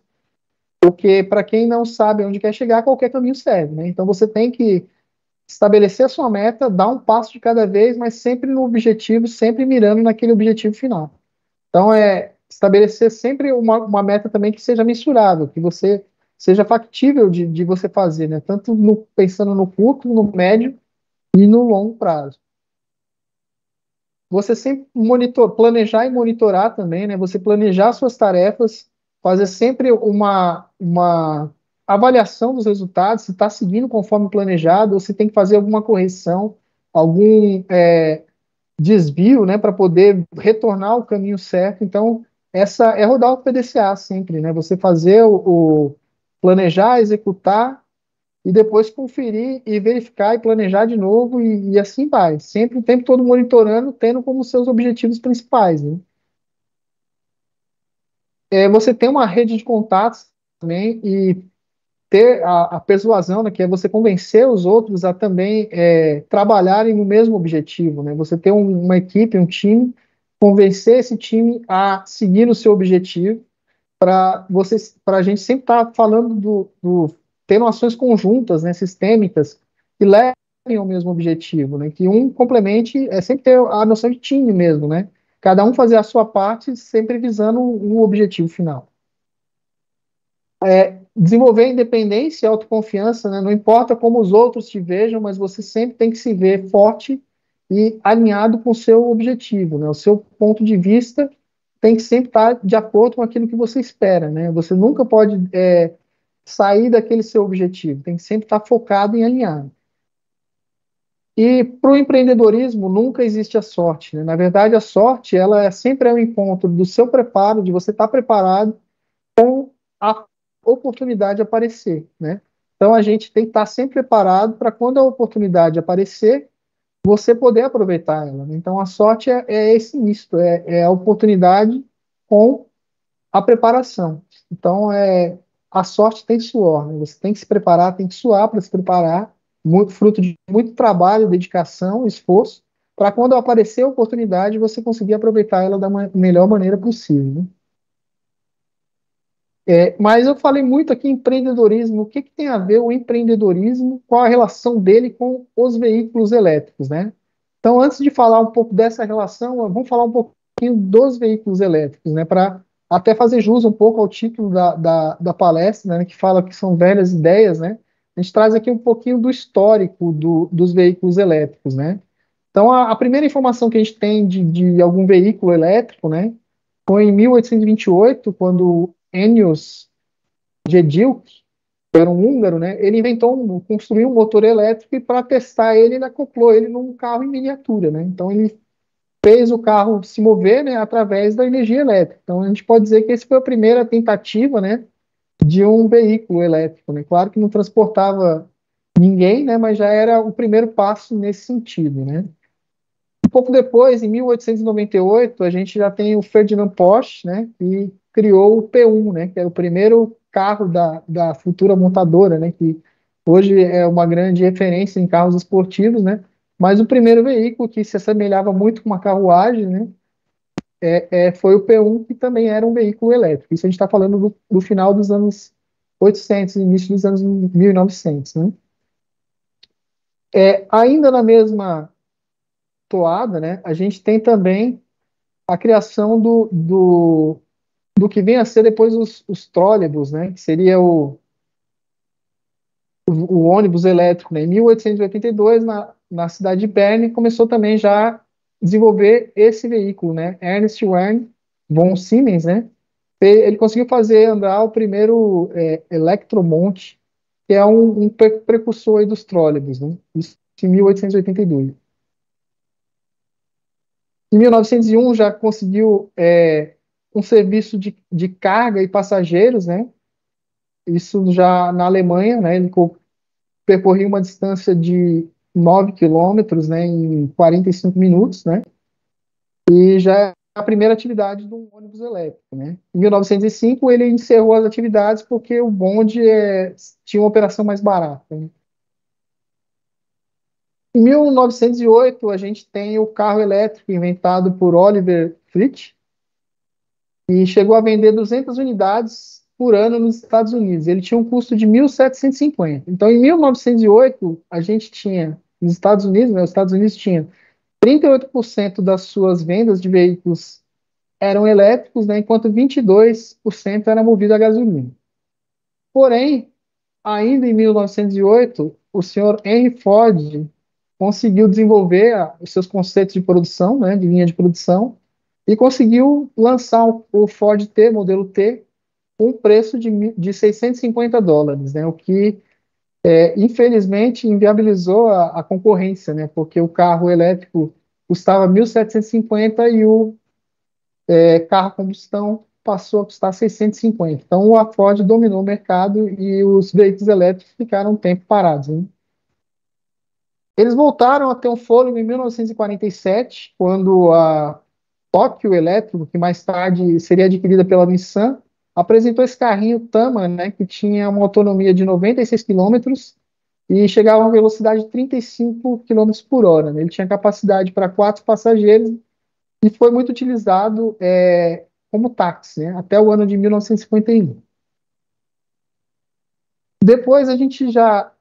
porque para quem não sabe onde quer chegar, qualquer caminho serve. Né? Então você tem que estabelecer a sua meta, dar um passo de cada vez, mas sempre no objetivo, sempre mirando naquele objetivo final. Então, é estabelecer sempre uma, uma meta também que seja mensurável, que você seja factível de, de você fazer, né? Tanto no, pensando no curto, no médio e no longo prazo. Você sempre monitor, planejar e monitorar também, né? Você planejar suas tarefas, fazer sempre uma, uma avaliação dos resultados, se está seguindo conforme planejado, ou se tem que fazer alguma correção, algum é, desvio, né, para poder retornar ao caminho certo. Então, essa é rodar o PDCA sempre, né? Você fazer o, o planejar, executar e depois conferir e verificar e planejar de novo e, e, assim vai. Sempre o tempo todo monitorando, tendo como seus objetivos principais. Né? É, você tem uma rede de contatos também e ter a, a persuasão, né, que é você convencer os outros a também é, trabalharem no mesmo objetivo, né? Você ter um, uma equipe, um time, convencer esse time a seguir o seu objetivo, para você, para a gente sempre estar tá falando do, do tendo ações conjuntas, né, sistêmicas, que levem ao mesmo objetivo, né? Que um complemente é sempre ter a noção de time mesmo, né? Cada um fazer a sua parte, sempre visando o um objetivo final. É, desenvolver independência e autoconfiança, né? não importa como os outros te vejam, mas você sempre tem que se ver forte e alinhado com o seu objetivo, né? o seu ponto de vista tem que sempre estar de acordo com aquilo que você espera, né? Você nunca pode é, sair daquele seu objetivo, tem que sempre estar focado em alinhado. E para o empreendedorismo nunca existe a sorte, né? Na verdade, a sorte ela é sempre é um encontro do seu preparo, de você estar preparado com a oportunidade aparecer, né? Então a gente tem que estar sempre preparado para quando a oportunidade aparecer, você poder aproveitar ela. Né? Então a sorte é, é esse misto, é, é, a oportunidade com a preparação. Então é a sorte tem suor, né? você tem que se preparar, tem que suar para se preparar, muito, fruto de muito trabalho, dedicação, esforço, para quando aparecer a oportunidade você conseguir aproveitar ela da melhor maneira possível. Né? É, mas eu falei muito aqui empreendedorismo. O que, que, tem a ver o empreendedorismo? Qual a relação dele com os veículos elétricos, né? Então, antes de falar um pouco dessa relação, vamos falar um pouquinho dos veículos elétricos, né? Para até fazer jus um pouco ao título da, da, da palestra, né? Que fala que são velhas ideias, né? A gente traz aqui um pouquinho do histórico do, dos veículos elétricos, né? Então, a, a, primeira informação que a gente tem de, de algum veículo elétrico, né? Foi em 1828, quando Enios Gedilk, que era um húngaro, né? Ele inventou, construiu um motor elétrico e para testar ele, ele acoplou ele num carro em miniatura, né? Então ele fez o carro se mover, né, através da energia elétrica. Então a gente pode dizer que esse foi a primeira tentativa, né, de um veículo elétrico, né? Claro que não transportava ninguém, né, mas já era o primeiro passo nesse sentido, né? Um pouco depois, em 1898, a gente já tem o Ferdinand Porsche, né, que criou o P1, né, que é o primeiro carro da, da futura montadora, né, que hoje é uma grande referência em carros esportivos, né, mas o primeiro veículo que se assemelhava muito com uma carruagem, né, é, é, foi o P1, que também era um veículo elétrico. Isso a gente está falando do, do, final dos anos 800, início dos anos 1900. Né? É, ainda na mesma toada, né, a gente tem também a criação do, do, do que vem a ser depois os, os trólebus, né, que seria o, o, o, ônibus elétrico. Né, em 1882, na, na cidade de Berne, começou também já a desenvolver esse veículo. Né, Ernest Wern von Siemens, né, ele conseguiu fazer andar o primeiro é, Electromonte, que é um, um precursor dos trólebus, né, isso em 1882. Em 1901 já conseguiu é, um serviço de, de carga e passageiros, né? Isso já na Alemanha, né? Ele percorria uma distância de 9 quilômetros, né? Em 45 minutos, né? E já é a primeira atividade de um ônibus elétrico. Né? Em 1905, ele encerrou as atividades porque o bonde é, tinha uma operação mais barata. Né? Em 1908, a gente tem o carro elétrico inventado por Oliver Fritz e chegou a vender 200 unidades por ano nos Estados Unidos. Ele tinha um custo de 1.750. Então, em 1908, a gente tinha, nos Estados Unidos, né, os Estados Unidos tinha 38% das suas vendas de veículos eram elétricos, né, enquanto 22% era movido a gasolina. Porém, ainda em 1908, o senhor Henry Ford conseguiu desenvolver a, ah, os seus conceitos de produção, né, de linha de produção, e conseguiu lançar o, o Ford T, modelo T, com um preço de, de 650 dólares, né, o que é, infelizmente inviabilizou a, a, concorrência, né, porque o carro elétrico custava 1.750 e o é, carro combustão passou a custar 650. Então a Ford dominou o mercado e os veículos elétricos ficaram um tempo parados. Hein? Eles voltaram a ter um fôlego em 1947, quando a Tokyo Electric, que mais tarde seria adquirida pela Nissan, apresentou esse carrinho Tama, né, que tinha uma autonomia de 96 km e chegava a uma velocidade de 35 km por hora. Né? Ele tinha capacidade para quatro passageiros e foi muito utilizado é, como táxi né, até o ano de 1951. Depois a gente já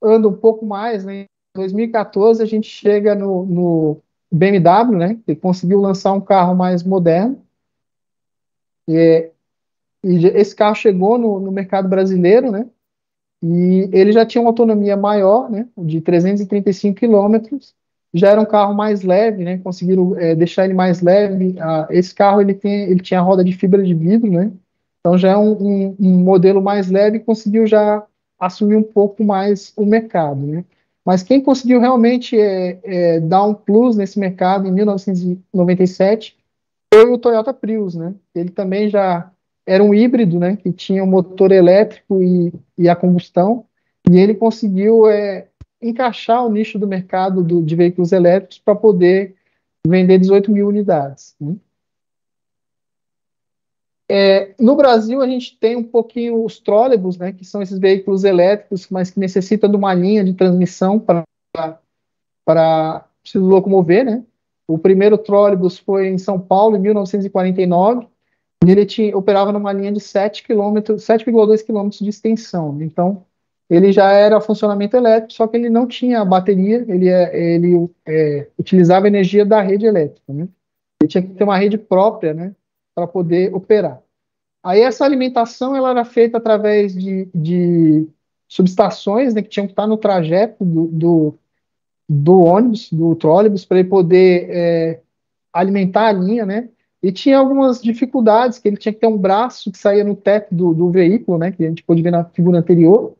anda um pouco mais né, 2014 a gente chega no, no BMW, né, que conseguiu lançar um carro mais moderno. E, e esse carro chegou no, no, mercado brasileiro, né, e ele já tinha uma autonomia maior, né, de 335 quilômetros. Já era um carro mais leve, né, conseguiram é, deixar ele mais leve. Ah, esse carro ele, tem, ele tinha roda de fibra de vidro, né, então já é um, um, um modelo mais leve e conseguiu já assumir um pouco mais o mercado, né. Mas quem conseguiu realmente é, é, dar um plus nesse mercado em 1997 foi o Toyota Prius, né? Ele também já era um híbrido, né? Que tinha um motor elétrico e, e a combustão, e ele conseguiu é, encaixar o nicho do mercado do, de veículos elétricos para poder vender 18 mil unidades. Né? É, no Brasil, a gente tem um pouquinho os trólebus, né, que são esses veículos elétricos, mas que necessitam de uma linha de transmissão para se locomover. Né? O primeiro trólebus foi em São Paulo, em 1949, e ele tinha, operava numa linha de 7 km, 7,2 km de extensão. Então, ele já era funcionamento elétrico, só que ele não tinha bateria, ele, é, ele é, utilizava a energia da rede elétrica. Né? Ele tinha que ter uma rede própria, né? para poder operar. Aí essa alimentação ela era feita através de, de subestações né, que tinham que estar no trajeto do, do, do ônibus, do trólebus, para ele poder é, alimentar a linha, né? E tinha algumas dificuldades, que ele tinha que ter um braço que saía no teto do, do veículo, né? Que a gente pôde ver na figura anterior,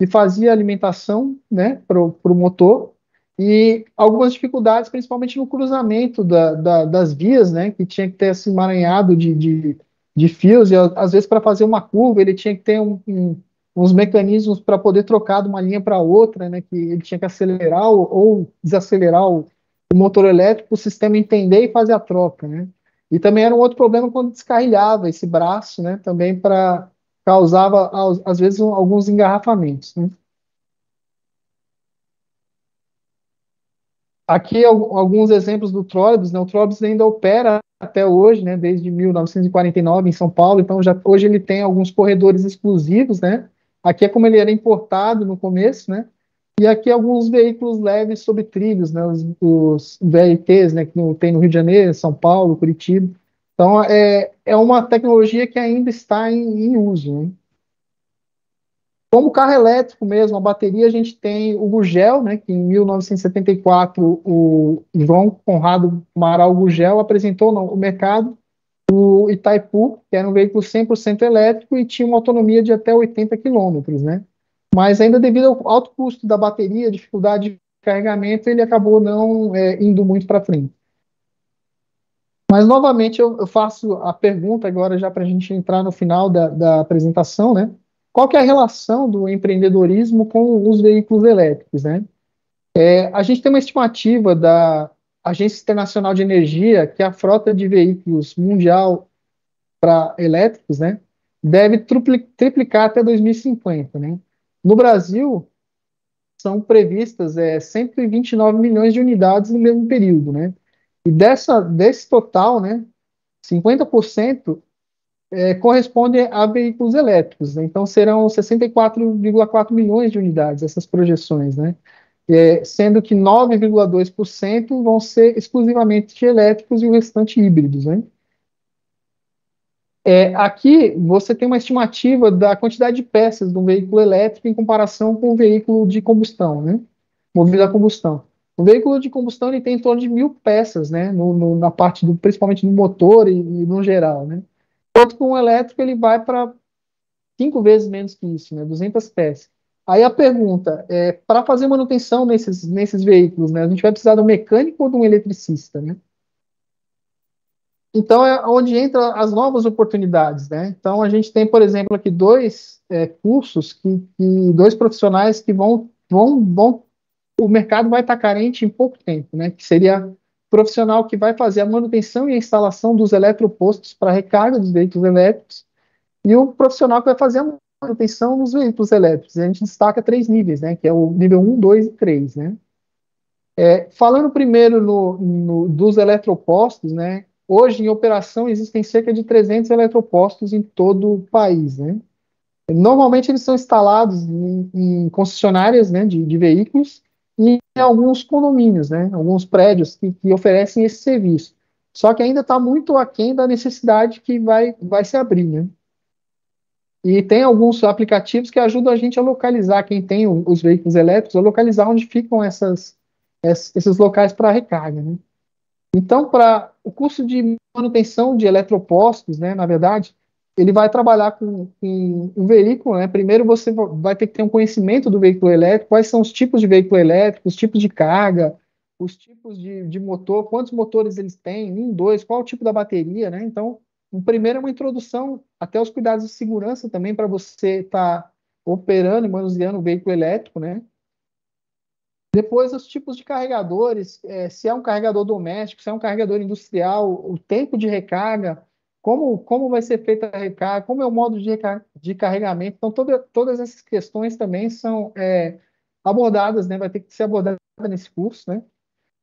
e fazia alimentação né, para o motor e algumas dificuldades, principalmente no cruzamento da, da, das vias, né, que tinha que ter esse emaranhado de, de, de fios, e às vezes para fazer uma curva ele tinha que ter um, um, uns mecanismos para poder trocar de uma linha para outra, né, que ele tinha que acelerar ou, ou desacelerar o, o motor elétrico para o sistema entender e fazer a troca, né. E também era um outro problema quando descarrilhava esse braço, né, também para causava às vezes alguns engarrafamentos, né. Aqui é alguns exemplos do Trolobus, né? O Trolobus ainda opera até hoje, né? Desde 1949 em São Paulo, então já hoje ele tem alguns corredores exclusivos, né? Aqui é como ele era importado no começo, né? E aqui alguns veículos leves sobre trilhos, né? Os, os VLTs, né? Que tem no Rio de Janeiro, São Paulo, Curitiba. Então é, é uma tecnologia que ainda está em, em uso. Né? Como carro elétrico mesmo, a bateria, a gente tem o Gugel, né, que em 1974 o João Conrado Maral Gugel apresentou no mercado o Itaipu, que era um veículo 100% elétrico e tinha uma autonomia de até 80 quilômetros, né? Mas ainda devido ao alto custo da bateria, dificuldade de carregamento, ele acabou não é, indo muito para frente. Mas, novamente, eu, eu, faço a pergunta agora, já para a gente entrar no final da, da apresentação, né? qual que é a relação do empreendedorismo com os veículos elétricos, né? É, a gente tem uma estimativa da Agência Internacional de Energia que a frota de veículos mundial para elétricos, né, deve triplicar até 2050, né? No Brasil são previstas é, 129 milhões de unidades no mesmo período, né? E dessa desse total, né, 50% é, corresponde a veículos elétricos. Né? Então, serão 64,4 milhões de unidades essas projeções, né? É, sendo que 9,2% vão ser exclusivamente elétricos e o restante híbridos, né? É, aqui você tem uma estimativa da quantidade de peças do veículo elétrico em comparação com o veículo de combustão, né? Movido a combustão. O veículo de combustão ele tem em torno de mil peças, né? No, no, na parte do, principalmente no motor e, e no geral, né? Enquanto com o elétrico ele vai para cinco vezes menos que isso, né? 200 peças. Aí a pergunta é, para fazer manutenção nesses, nesses veículos, né? A gente vai precisar de um mecânico ou de um eletricista, né? Então é onde entram as novas oportunidades, né? Então a gente tem, por exemplo, aqui dois é, cursos que, que, dois profissionais que vão, vão, vão, o mercado vai estar carente em pouco tempo, né? Que seria profissional que vai fazer a manutenção e a instalação dos eletropostos para recarga dos veículos elétricos e o profissional que vai fazer a manutenção dos veículos elétricos. A gente destaca três níveis, né, que é o nível 1, 2 e 3, né. É, falando primeiro no, no, dos eletropostos, né, hoje em operação existem cerca de 300 eletropostos em todo o país, né. Normalmente eles são instalados em, em concessionárias né, de, de veículos e alguns condomínios, né, alguns prédios que, que oferecem esse serviço. Só que ainda está muito aquém da necessidade que vai, vai se abrir, né? E tem alguns aplicativos que ajudam a gente a localizar, quem tem os veículos elétricos, a localizar onde ficam essas, esses locais para recarga, né? Então, para o custo de manutenção de eletropostos, né, na verdade, ele vai trabalhar com, com um veículo, né? Primeiro você vai ter que ter um conhecimento do veículo elétrico, quais são os tipos de veículo elétrico, os tipos de carga, os tipos de, de motor, quantos motores eles têm, um, dois, qual o tipo da bateria, né? Então, o primeiro é uma introdução até os cuidados de segurança também para você estar tá operando e manuseando o veículo elétrico, né? Depois, os tipos de carregadores, é, se é um carregador doméstico, se é um carregador industrial, o tempo de recarga, como, como vai ser feita a recarga, como é o modo de, de carregamento. Então, toda, todas essas questões também são é, abordadas, né? vai ter que ser abordada nesse curso. Né?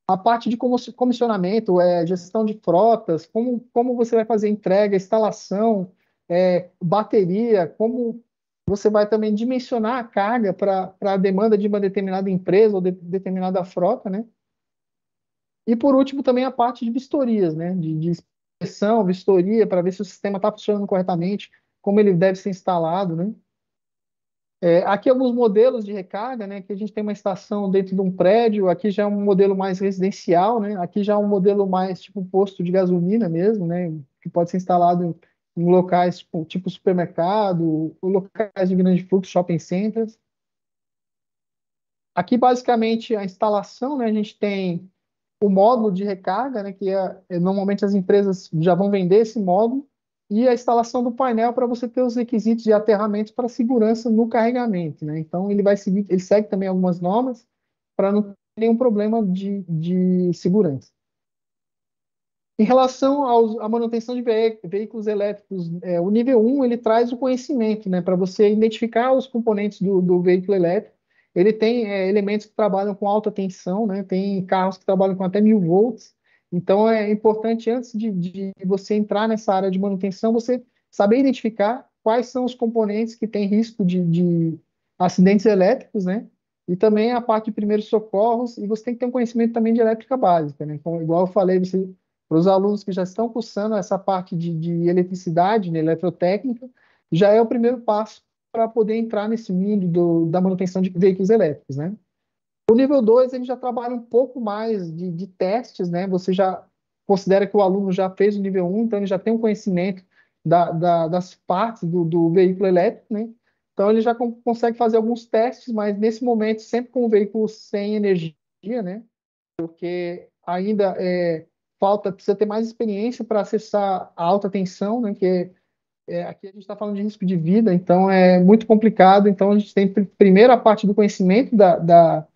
A parte de comissionamento, é, gestão de frotas, como, como você vai fazer entrega, instalação, é, bateria, como você vai também dimensionar a carga para a demanda de uma determinada empresa ou de, determinada frota, né? E por último também a parte de vistorias, né? De, de inspeção, vistoria, para ver se o sistema está funcionando corretamente, como ele deve ser instalado, né? É, aqui é alguns modelos de recarga, né? Aqui a gente tem uma estação dentro de um prédio, aqui já é um modelo mais residencial, né? Aqui já é um modelo mais tipo posto de gasolina mesmo, né? Que pode ser instalado em locais tipo, tipo supermercado, locais de grande fluxo, shopping centers. Aqui basicamente a instalação, né? A gente tem o módulo de recarga, né, que é, é, normalmente as empresas já vão vender esse módulo, e a instalação do painel para você ter os requisitos de aterramento para segurança no carregamento. Né? Então, ele vai seguir, ele segue também algumas normas para não ter nenhum problema de, de segurança. Em relação à manutenção de ve veículos elétricos, é, o nível 1 ele traz o conhecimento né, para você identificar os componentes do, do veículo elétrico ele tem é, elementos que trabalham com alta tensão, né? tem carros que trabalham com até mil volts. Então é importante, antes de, de você entrar nessa área de manutenção, você saber identificar quais são os componentes que têm risco de, de acidentes elétricos, né? E também a parte de primeiros socorros, e você tem que ter um conhecimento também de elétrica básica, né? Então, igual eu falei, para os alunos que já estão cursando essa parte de, de eletricidade, né, eletrotécnica, já é o primeiro passo para poder entrar nesse mundo do, da manutenção de veículos elétricos, né? O nível 2, ele já trabalha um pouco mais de, de, testes, né? Você já considera que o aluno já fez o nível 1, um, então ele já tem um conhecimento da, da, das partes do, do, veículo elétrico, né? Então ele já com, consegue fazer alguns testes, mas nesse momento sempre com o veículo sem energia, né? Porque ainda é, falta, precisa ter mais experiência para acessar a alta tensão, né? Que é é, aqui a gente está falando de risco de vida, então é muito complicado. Então a gente tem primeiro a parte do conhecimento da, da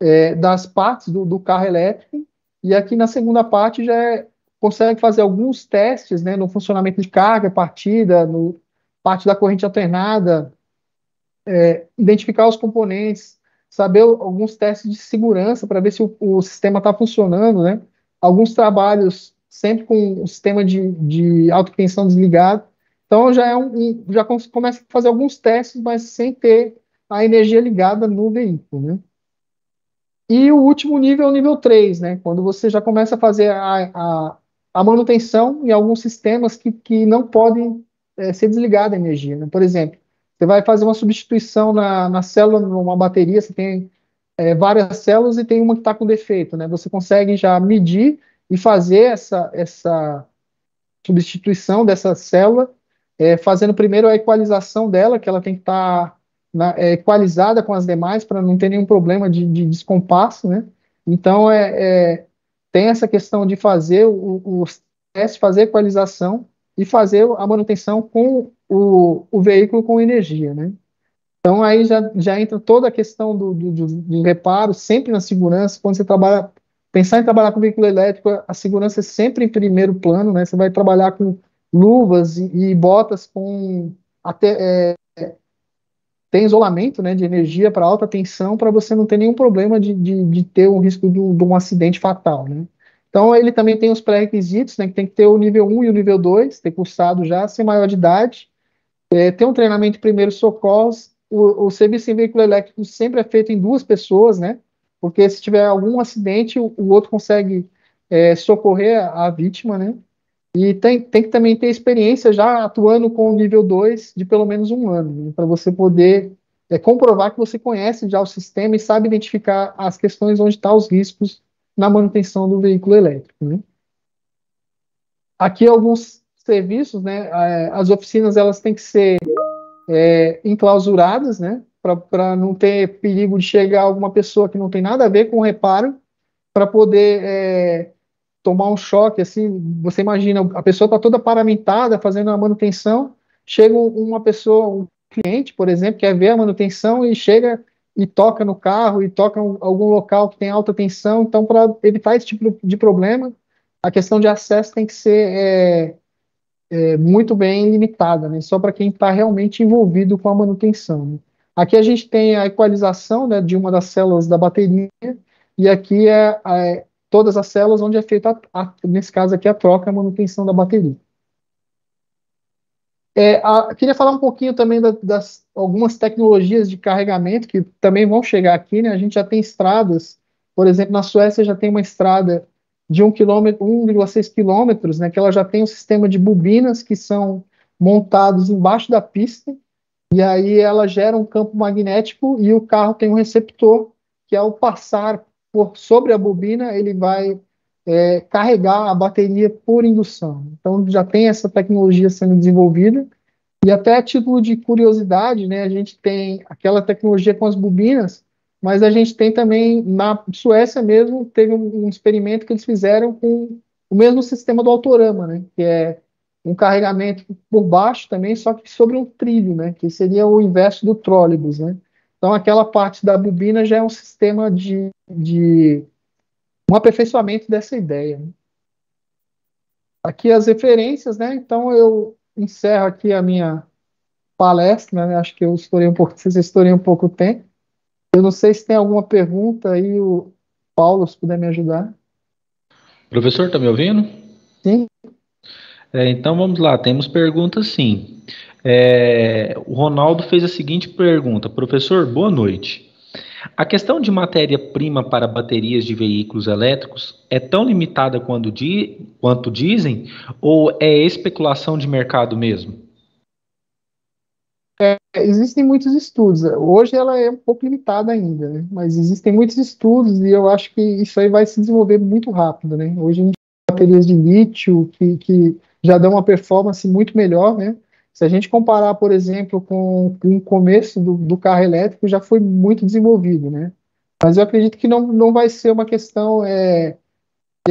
é, das partes do, do, carro elétrico, e aqui na segunda parte já é, consegue fazer alguns testes né, no funcionamento de carga, partida, no parte da corrente alternada, é, identificar os componentes, saber alguns testes de segurança para ver se o, o sistema está funcionando, né? Alguns trabalhos sempre com o sistema de, de autopensão desligado. Então já é um, já começa a fazer alguns testes, mas sem ter a energia ligada no veículo, né? E o último nível é o nível 3, né? Quando você já começa a fazer a, a, a manutenção em alguns sistemas que, que não podem é, ser desligada a energia. Né? Por exemplo, você vai fazer uma substituição na, na célula, numa bateria, você tem é, várias células e tem uma que está com defeito, né? Você consegue já medir e fazer essa, essa substituição dessa célula, é, fazendo primeiro a equalização dela, que ela tem que estar tá é, equalizada com as demais para não ter nenhum problema de, de descompasso, né? Então, é, é tem essa questão de fazer os testes, fazer a equalização e fazer a manutenção com o, o veículo com energia, né? Então aí já, já entra toda a questão do, do, do, reparo, sempre na segurança, quando você trabalha Pensar em trabalhar com veículo elétrico, a segurança é sempre em primeiro plano, né? Você vai trabalhar com luvas e, e botas com até é, tem isolamento, né, de energia para alta tensão, para você não ter nenhum problema de, de, de ter o risco de, de um acidente fatal, né? Então, ele também tem os pré-requisitos, né, que tem que ter o nível 1 e o nível 2, ter cursado já, ser maior de idade, é, ter um treinamento de primeiros socorros, o, o serviço em veículo elétrico sempre é feito em duas pessoas, né, porque se tiver algum acidente, o, o outro consegue é, socorrer a, a, vítima, né? E tem, tem que também ter experiência já atuando com o nível 2 de pelo menos um ano, né? para você poder é, comprovar que você conhece já o sistema e sabe identificar as questões onde estão tá os riscos na manutenção do veículo elétrico. Né? Aqui alguns serviços, né? É, as oficinas elas têm que ser é, enclausuradas, né? para não ter perigo de chegar alguma pessoa que não tem nada a ver com o reparo, para poder é, tomar um choque. assim Você imagina, a pessoa está toda paramentada, fazendo a manutenção, chega uma pessoa, um cliente, por exemplo, quer ver a manutenção e chega e toca no carro, e toca em algum local que tem alta tensão. Então, para evitar esse tipo de problema, a questão de acesso tem que ser é, é, muito bem limitada, né? só para quem está realmente envolvido com a manutenção. Né? Aqui a gente tem a equalização né, de uma das células da bateria, e aqui é, é todas as células onde é feita, a, a, nesse caso aqui, a troca e a manutenção da bateria. É, a, queria falar um pouquinho também da, das algumas tecnologias de carregamento que também vão chegar aqui, né? A gente já tem estradas, por exemplo, na Suécia já tem uma estrada de 1,6 km, quilômetros, né? Que ela já tem um sistema de bobinas que são montados embaixo da pista e aí ela gera um campo magnético e o carro tem um receptor que, ao passar por sobre a bobina, ele vai é, carregar a bateria por indução. Então já tem essa tecnologia sendo desenvolvida. E até a título de curiosidade, né, a gente tem aquela tecnologia com as bobinas, mas a gente tem também, na Suécia mesmo, teve um, um experimento que eles fizeram com o mesmo sistema do Autorama, né, que é um carregamento por baixo também, só que sobre um trilho, né, que seria o inverso do trólebus, né. Então, aquela parte da bobina já é um sistema de, de um aperfeiçoamento dessa ideia. Né. Aqui as referências, né? Então, eu encerro aqui a minha palestra, né? Acho que eu estourei um pouco, vocês estourei um pouco o tempo. Eu não sei se tem alguma pergunta aí, o Paulo, se puder me ajudar. Professor, está me ouvindo? Sim, é, então vamos lá, temos perguntas sim. É, o Ronaldo fez a seguinte pergunta: Professor, boa noite. A questão de matéria-prima para baterias de veículos elétricos é tão limitada quanto, di quanto dizem ou é especulação de mercado mesmo? É, existem muitos estudos. Hoje ela é um pouco limitada ainda, né? mas existem muitos estudos e eu acho que isso aí vai se desenvolver muito rápido. Né? Hoje a gente tem baterias de lítio que, que já dá uma performance muito melhor, né? Se a gente comparar, por exemplo, com, com o começo do, do, carro elétrico, já foi muito desenvolvido, né? Mas eu acredito que não, não vai ser uma questão. É,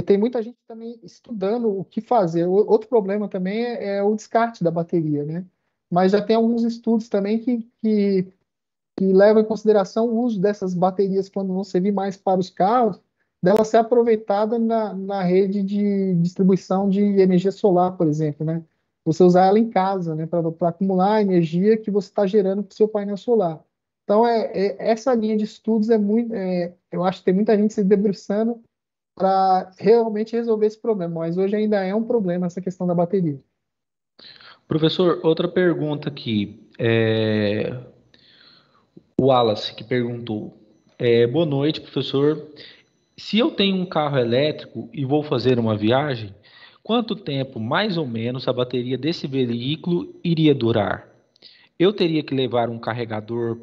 tem muita gente também estudando o que fazer. O, outro problema também é, é, o descarte da bateria, né? Mas já tem alguns estudos também que, que, que levam em consideração o uso dessas baterias quando vão servir mais para os carros, dela ser aproveitada na, na rede de distribuição de energia solar, por exemplo, né? Você usar ela em casa, né, para acumular a energia que você está gerando para o seu painel solar. Então, é, é, essa linha de estudos é muito. É, eu acho que tem muita gente se debruçando para realmente resolver esse problema, mas hoje ainda é um problema essa questão da bateria. Professor, outra pergunta aqui. É... O Wallace que perguntou. É, boa noite, professor se eu tenho um carro elétrico e vou fazer uma viagem, quanto tempo mais ou menos a bateria desse veículo iria durar? Eu teria que levar um carregador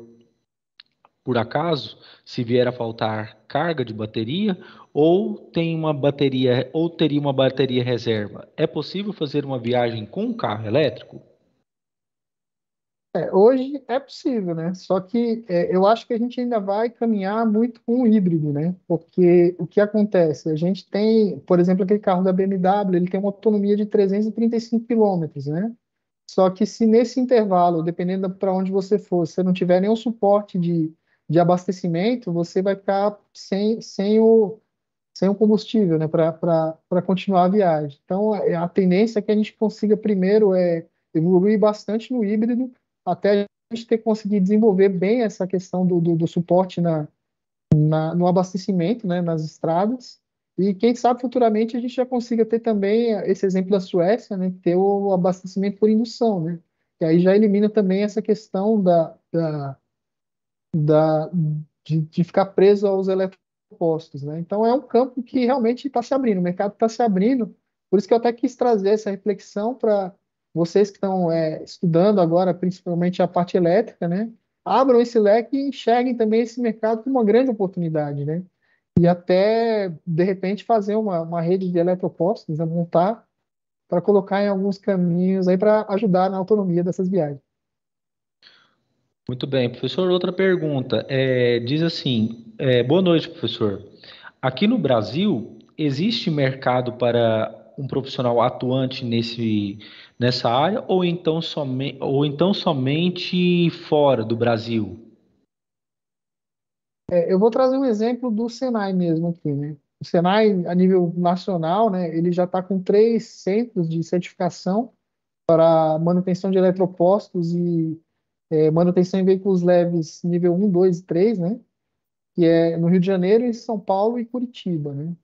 por acaso, se vier a faltar carga de bateria, ou tem uma bateria ou teria uma bateria reserva? É possível fazer uma viagem com um carro elétrico? É, hoje é possível, né? Só que é, eu acho que a gente ainda vai caminhar muito com o híbrido, né? Porque o que acontece? A gente tem, por exemplo, aquele carro da BMW, ele tem uma autonomia de 335 km, né? Só que se nesse intervalo, dependendo para onde você for, você não tiver nenhum suporte de, de abastecimento, você vai ficar sem, sem, o, sem o combustível, né? Para continuar a viagem. Então, a, é, a tendência é que a gente consiga primeiro é evoluir bastante no híbrido até a gente ter conseguido desenvolver bem essa questão do, do, do suporte na, na, no abastecimento, né, nas estradas. E quem sabe futuramente a gente já consiga ter também esse exemplo da Suécia, né, ter o abastecimento por indução, né? E aí já elimina também essa questão da, da, da de, de, ficar preso aos eletropostos, né? Então é um campo que realmente está se abrindo, o mercado está se abrindo. Por isso que eu até quis trazer essa reflexão para vocês que estão é, estudando agora, principalmente a parte elétrica, né, abram esse leque e enxerguem também esse mercado como uma grande oportunidade, né? E até, de repente, fazer uma, uma rede de eletropostos a né, montar para colocar em alguns caminhos aí para ajudar na autonomia dessas viagens. Muito bem, professor. Outra pergunta é, diz assim: é, boa noite, professor. Aqui no Brasil existe mercado para um profissional atuante nesse, nessa área ou então, somente, ou então somente fora do Brasil? É, eu vou trazer um exemplo do Senai mesmo aqui, né? O Senai, a nível nacional, né, ele já está com três centros de certificação para manutenção de eletropostos e é, manutenção em veículos leves nível 1, 2 e 3, né? Que é no Rio de Janeiro, em São Paulo e Curitiba, né?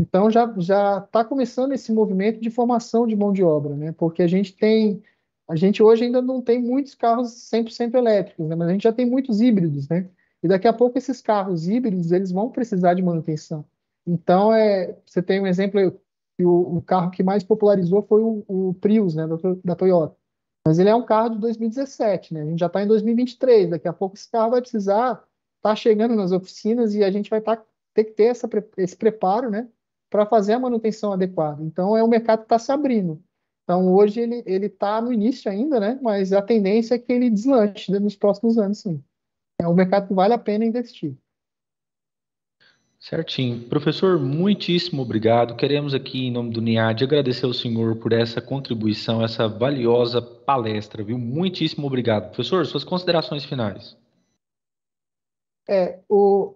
Então já já está começando esse movimento de formação de mão de obra, né? Porque a gente tem a gente hoje ainda não tem muitos carros 100% elétricos, né? Mas a gente já tem muitos híbridos, né? E daqui a pouco esses carros híbridos eles vão precisar de manutenção. Então é você tem um exemplo que o, o, carro que mais popularizou foi o, o Prius, né? Da, da Toyota. Mas ele é um carro de 2017, né? A gente já está em 2023. Daqui a pouco esse carro vai precisar estar tá chegando nas oficinas e a gente vai tá, ter que ter essa, esse preparo, né? para fazer a manutenção adequada. Então, é o mercado que está se abrindo. Então, hoje ele está no início ainda, né? mas a tendência é que ele deslanche né, nos próximos anos, sim. É um mercado que vale a pena investir. Certinho. Professor, muitíssimo obrigado. Queremos aqui, em nome do NIAD, agradecer ao senhor por essa contribuição, essa valiosa palestra, viu? Muitíssimo obrigado. Professor, suas considerações finais. É, o...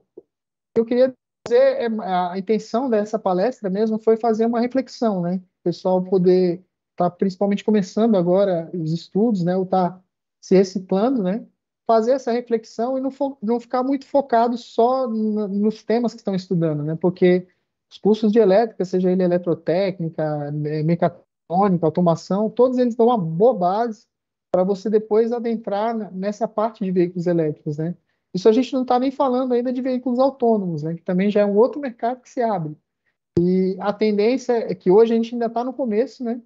eu queria fazer é, a intenção dessa palestra mesmo foi fazer uma reflexão, né? O pessoal poder estar tá principalmente começando agora os estudos, né? Ou tá se reciclando, né? Fazer essa reflexão e não, não ficar muito focado só nos temas que estão estudando, né? Porque os cursos de elétrica, seja ele eletrotécnica, mecatrônica, automação, todos eles dão uma boa base para você depois adentrar nessa parte de veículos elétricos, né? Isso a gente não está nem falando ainda de veículos autônomos, né, que também já é um outro mercado que se abre. E a tendência é que hoje a gente ainda está no começo, né,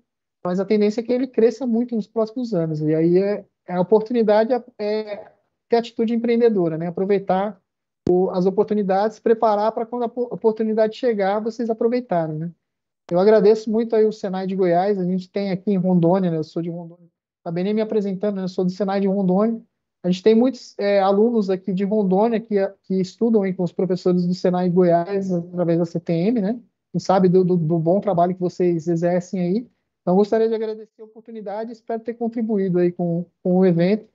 mas a tendência é que ele cresça muito nos próximos anos. E aí é, é a oportunidade é, é ter atitude empreendedora, né, aproveitar o, as oportunidades, preparar para quando a oportunidade chegar, vocês aproveitarem, né. Eu agradeço muito aí o Senai de Goiás, a gente tem aqui em Rondônia, né, eu sou de Rondônia, acabei nem me apresentando, né, eu sou do Senai de Rondônia, a gente tem muitos é, alunos aqui de Rondônia que, que estudam com os professores do Senai Goiás através da CTM, né? E sabe do, do, do bom trabalho que vocês exercem aí. Então, gostaria de agradecer a oportunidade, espero ter contribuído aí com, com o evento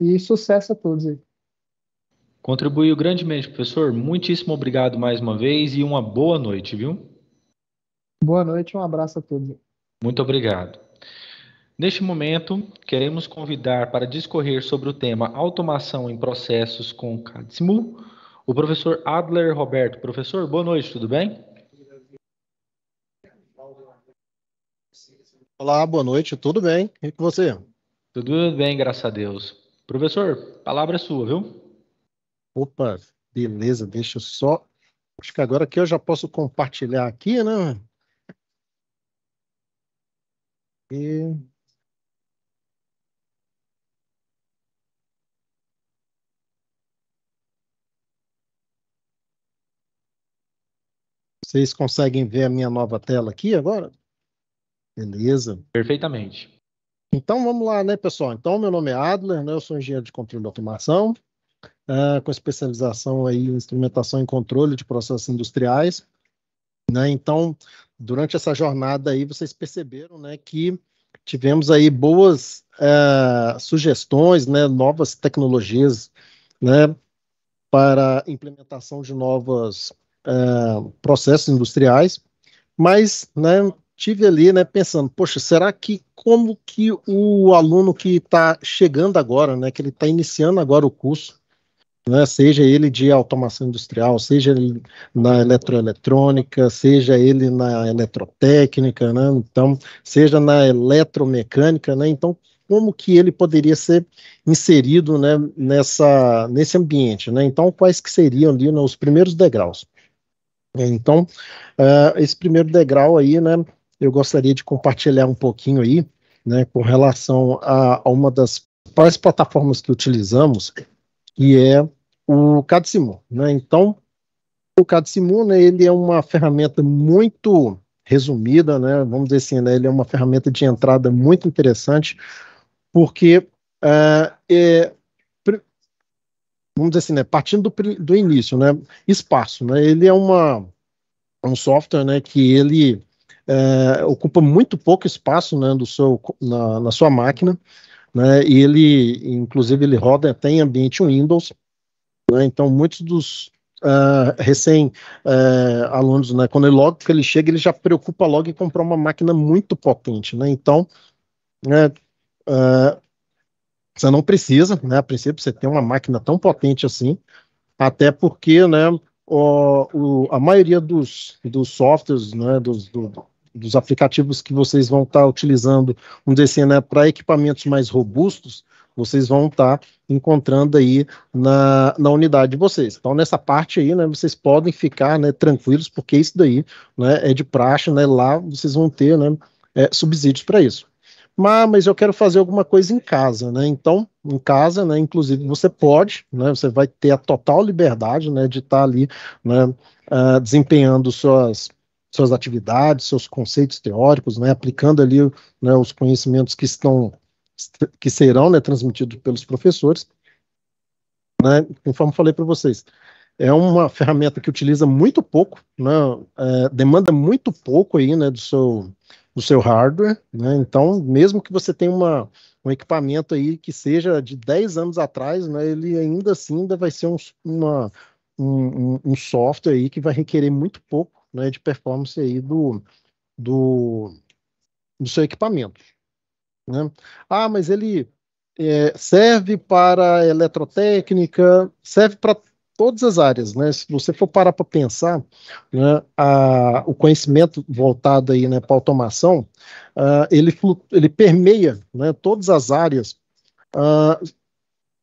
e sucesso a todos aí. Contribuiu grandemente, professor. Muitíssimo obrigado mais uma vez e uma boa noite, viu? Boa noite, um abraço a todos. Muito obrigado. Neste momento, queremos convidar para discorrer sobre o tema Automação em Processos com CADSIMU o professor Adler Roberto. Professor, boa noite, tudo bem? Olá, boa noite, tudo bem? E com você? Tudo bem, graças a Deus. Professor, palavra é sua, viu? Opa, beleza, deixa eu só. Acho que agora que eu já posso compartilhar aqui, né? E Vocês conseguem ver a minha nova tela aqui agora? Beleza. Perfeitamente. Então vamos lá, né, pessoal? Então, meu nome é Adler, né? Eu sou engenheiro de controle de automação, uh, com especialização aí em instrumentação e controle de processos industriais. Né? Então, durante essa jornada aí, vocês perceberam, né, que tivemos aí boas uh, sugestões, né, novas tecnologias, né, para implementação de novas ah, processos industriais, mas né, tive ali né, pensando, poxa, será que como que o aluno que está chegando agora, né, que ele está iniciando agora o curso, né, seja ele de automação industrial, seja ele na eletroeletrônica, seja ele na eletrotécnica, né, então, seja na eletromecânica, né, então, como que ele poderia ser inserido né, nessa, nesse ambiente, né, então, quais que seriam ali né, os primeiros degraus? É, então, uh, esse primeiro degrau aí, né, eu gostaria de compartilhar um pouquinho aí, né, com relação a, a uma das principais plataformas que utilizamos, que é o CADSIMU, né, então, o CADSIMU, né, ele é uma ferramenta muito resumida, né, vamos dizer assim, né, ele é uma ferramenta de entrada muito interessante, porque uh, é, vamos dizer assim, né, partindo do, do início, né, espaço, né, ele é uma, é um software, né, que ele é, ocupa muito pouco espaço, né, do seu, na, na sua máquina, né, e ele, inclusive, ele roda até em ambiente Windows, né, então muitos dos Uh, é, recém-alunos, é, uh, né, quando ele, logo que ele chega, ele já preocupa logo em comprar uma máquina muito potente, né, então, né, uh, você não precisa, né? A princípio, você tem uma máquina tão potente assim, até porque, né? O, o, a maioria dos, dos softwares, né, dos, do, dos aplicativos que vocês vão estar tá utilizando, vamos dizer assim, né, para equipamentos mais robustos, vocês vão estar tá encontrando aí na, na unidade de vocês. Então, nessa parte aí, né, vocês podem ficar né, tranquilos, porque isso daí né, é de praxe, né, lá vocês vão ter né, é, subsídios para isso mas, ah, mas eu quero fazer alguma coisa em casa, né? Então, em casa, né? Inclusive, você pode, né? Você vai ter a total liberdade, né? De estar tá ali, né? Uh, desempenhando suas suas atividades, seus conceitos teóricos, né? Aplicando ali né, os conhecimentos que estão que serão né, transmitidos pelos professores, né? Conforme falei para vocês, é uma [LAUGHS] ferramenta que utiliza muito pouco, né, é, demanda muito pouco aí, né, do seu, do seu hardware, né? Então, mesmo que você tenha uma, um equipamento aí que seja de 10 anos atrás, né, ele ainda assim ainda vai ser um, uma, um, um, software aí que vai requerer muito pouco né, de performance aí do, do, do seu equipamento. Né? Ah, mas ele é, serve para eletrotécnica, serve para todas as áreas, né? Se você for parar para pensar, né, a, o conhecimento voltado aí, né, para automação, uh, ele, ele permeia, né, todas as áreas uh,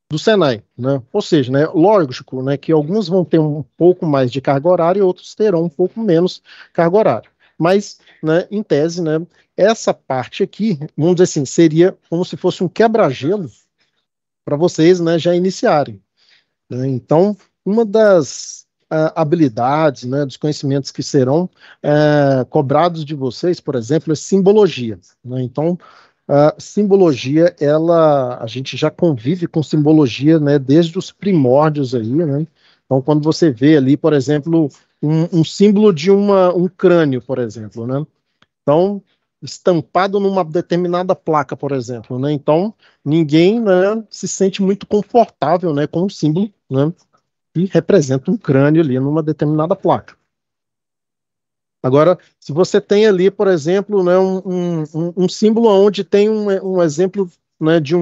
do Senai, né? Ou seja, né, lógico, né, que alguns vão ter um pouco mais de carga horária e outros terão um pouco menos carga horária. Mas, né, em tese, né, essa parte aqui, vamos dizer assim, seria como se fosse um quebra-gelo para vocês, né, já iniciarem. Né? Então, uma das uh, habilidades, né, dos conhecimentos que serão uh, cobrados de vocês, por exemplo, é simbologia. Né? Então, uh, simbologia, ela, a gente já convive com simbologia, né, desde os primórdios aí, né? Então, quando você vê ali, por exemplo, um, um símbolo de uma, um crânio, por exemplo, né? Então, estampado numa determinada placa, por exemplo, né? Então, ninguém né, se sente muito confortável, né, com o símbolo, né? que representa um crânio ali numa determinada placa. Agora, se você tem ali, por exemplo, né, um, um, um, símbolo onde tem um, um exemplo né, de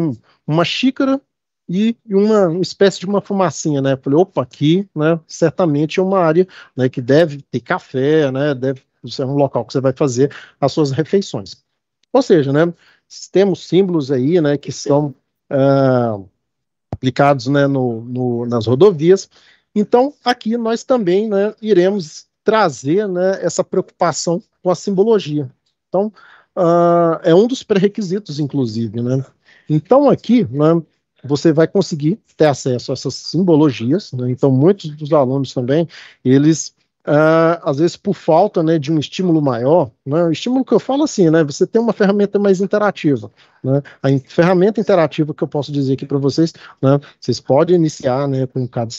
uma xícara e uma espécie de uma fumacinha, né? Falei, opa, aqui, né? Certamente é uma área né, que deve ter café, né? Deve ser é um local que você vai fazer as suas refeições. Ou seja, né? Temos símbolos aí, né? Que são uh, aplicados né, no, no, nas rodovias. Então, aqui nós também né, iremos trazer né, essa preocupação com a simbologia. Então, uh, é um dos pré-requisitos, inclusive. Né? Então, aqui, né, você vai conseguir ter acesso a essas simbologias. Né? Então, muitos dos alunos também, eles uh, às vezes por falta né, de um estímulo maior, né, o estímulo que eu falo assim, né, você tem uma ferramenta mais interativa. Né, a in ferramenta interativa que eu posso dizer aqui para vocês, né, vocês podem iniciar né, com o cad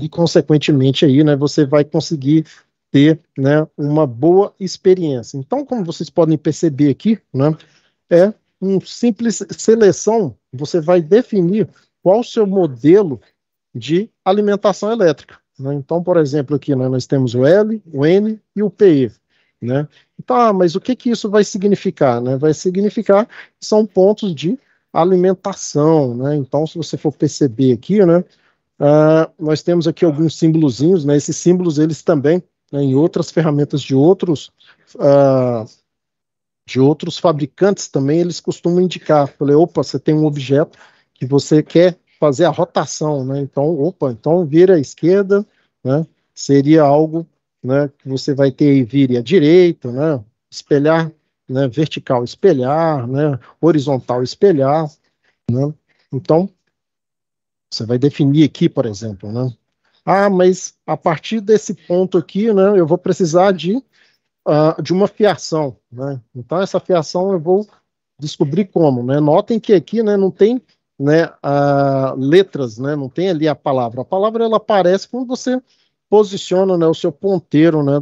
e, consequentemente, aí, né, você vai conseguir ter né, uma boa experiência. Então, como vocês podem perceber aqui, né, é uma simples seleção, você vai definir qual o seu modelo de alimentação elétrica. Né? Então, por exemplo, aqui né, nós temos o L, o N e o PE. Né? Então, ah, mas o que, que isso vai significar? Né? Vai significar que são pontos de alimentação. Né? Então, se você for perceber aqui, né, uh, nós temos aqui alguns símbolozinhos, né? esses símbolos eles também, né, em outras ferramentas de outros, uh, de outros fabricantes também, eles costumam indicar, falei, opa, você tem um objeto que você quer fazer a rotação, né? Então, opa, então vira à esquerda, né? Seria algo, né? Que você vai ter aí vire à direita, né? Espelhar, né? Vertical espelhar, né? Horizontal espelhar, né? Então, você vai definir aqui, por exemplo, né? Ah, mas a partir desse ponto aqui, né? Eu vou precisar de uh, de uma fiação, né? Então essa fiação eu vou descobrir como, né? Notem que aqui, né? Não tem né, a, letras, né, não tem ali a palavra. A palavra ela aparece quando você posiciona né, o seu ponteiro né,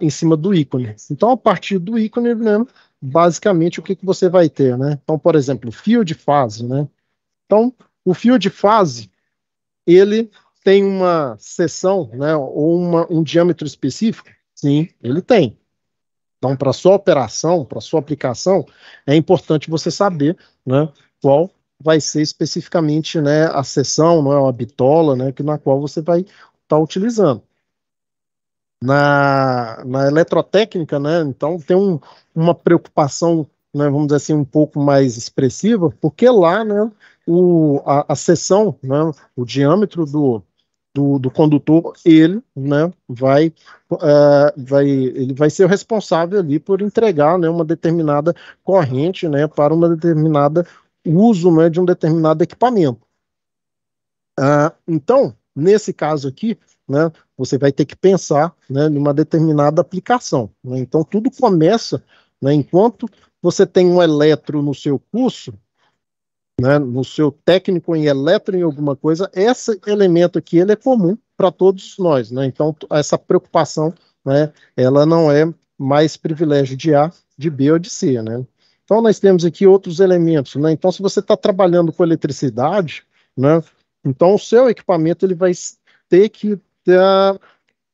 em cima do ícone. Então, a partir do ícone, né, basicamente, o que, que você vai ter? Né? Então, por exemplo, fio de fase. Né? Então, o fio de fase, ele tem uma seção né, ou uma, um diâmetro específico? Sim, ele tem. Então, para sua operação, para sua aplicação, é importante você saber né, qual vai ser especificamente né, a seção, não é uma bitola, né, que, na qual você vai estar tá utilizando. Na, na eletrotécnica, né, então tem um, uma preocupação, né, vamos dizer assim, um pouco mais expressiva, porque lá né, o, a, a seção, né, o diâmetro do, do, do condutor, ele né, vai, uh, vai, ele vai ser o responsável ali por entregar né, uma determinada corrente né, para uma determinada uso né, de um determinado equipamento. Ah, então, nesse caso aqui, né, você vai ter que pensar né, numa determinada aplicação. Né? Então, tudo começa, né, enquanto você tem um eletro no seu curso, né, no seu técnico em eletro em alguma coisa, esse elemento aqui ele é comum para todos nós. Né? Então, essa preocupação, né, ela não é mais privilégio de A, de B ou de C. Né? Então, nós temos aqui outros elementos. Né? Então, se você está trabalhando com eletricidade, né? então o seu equipamento ele vai ter que estar uh,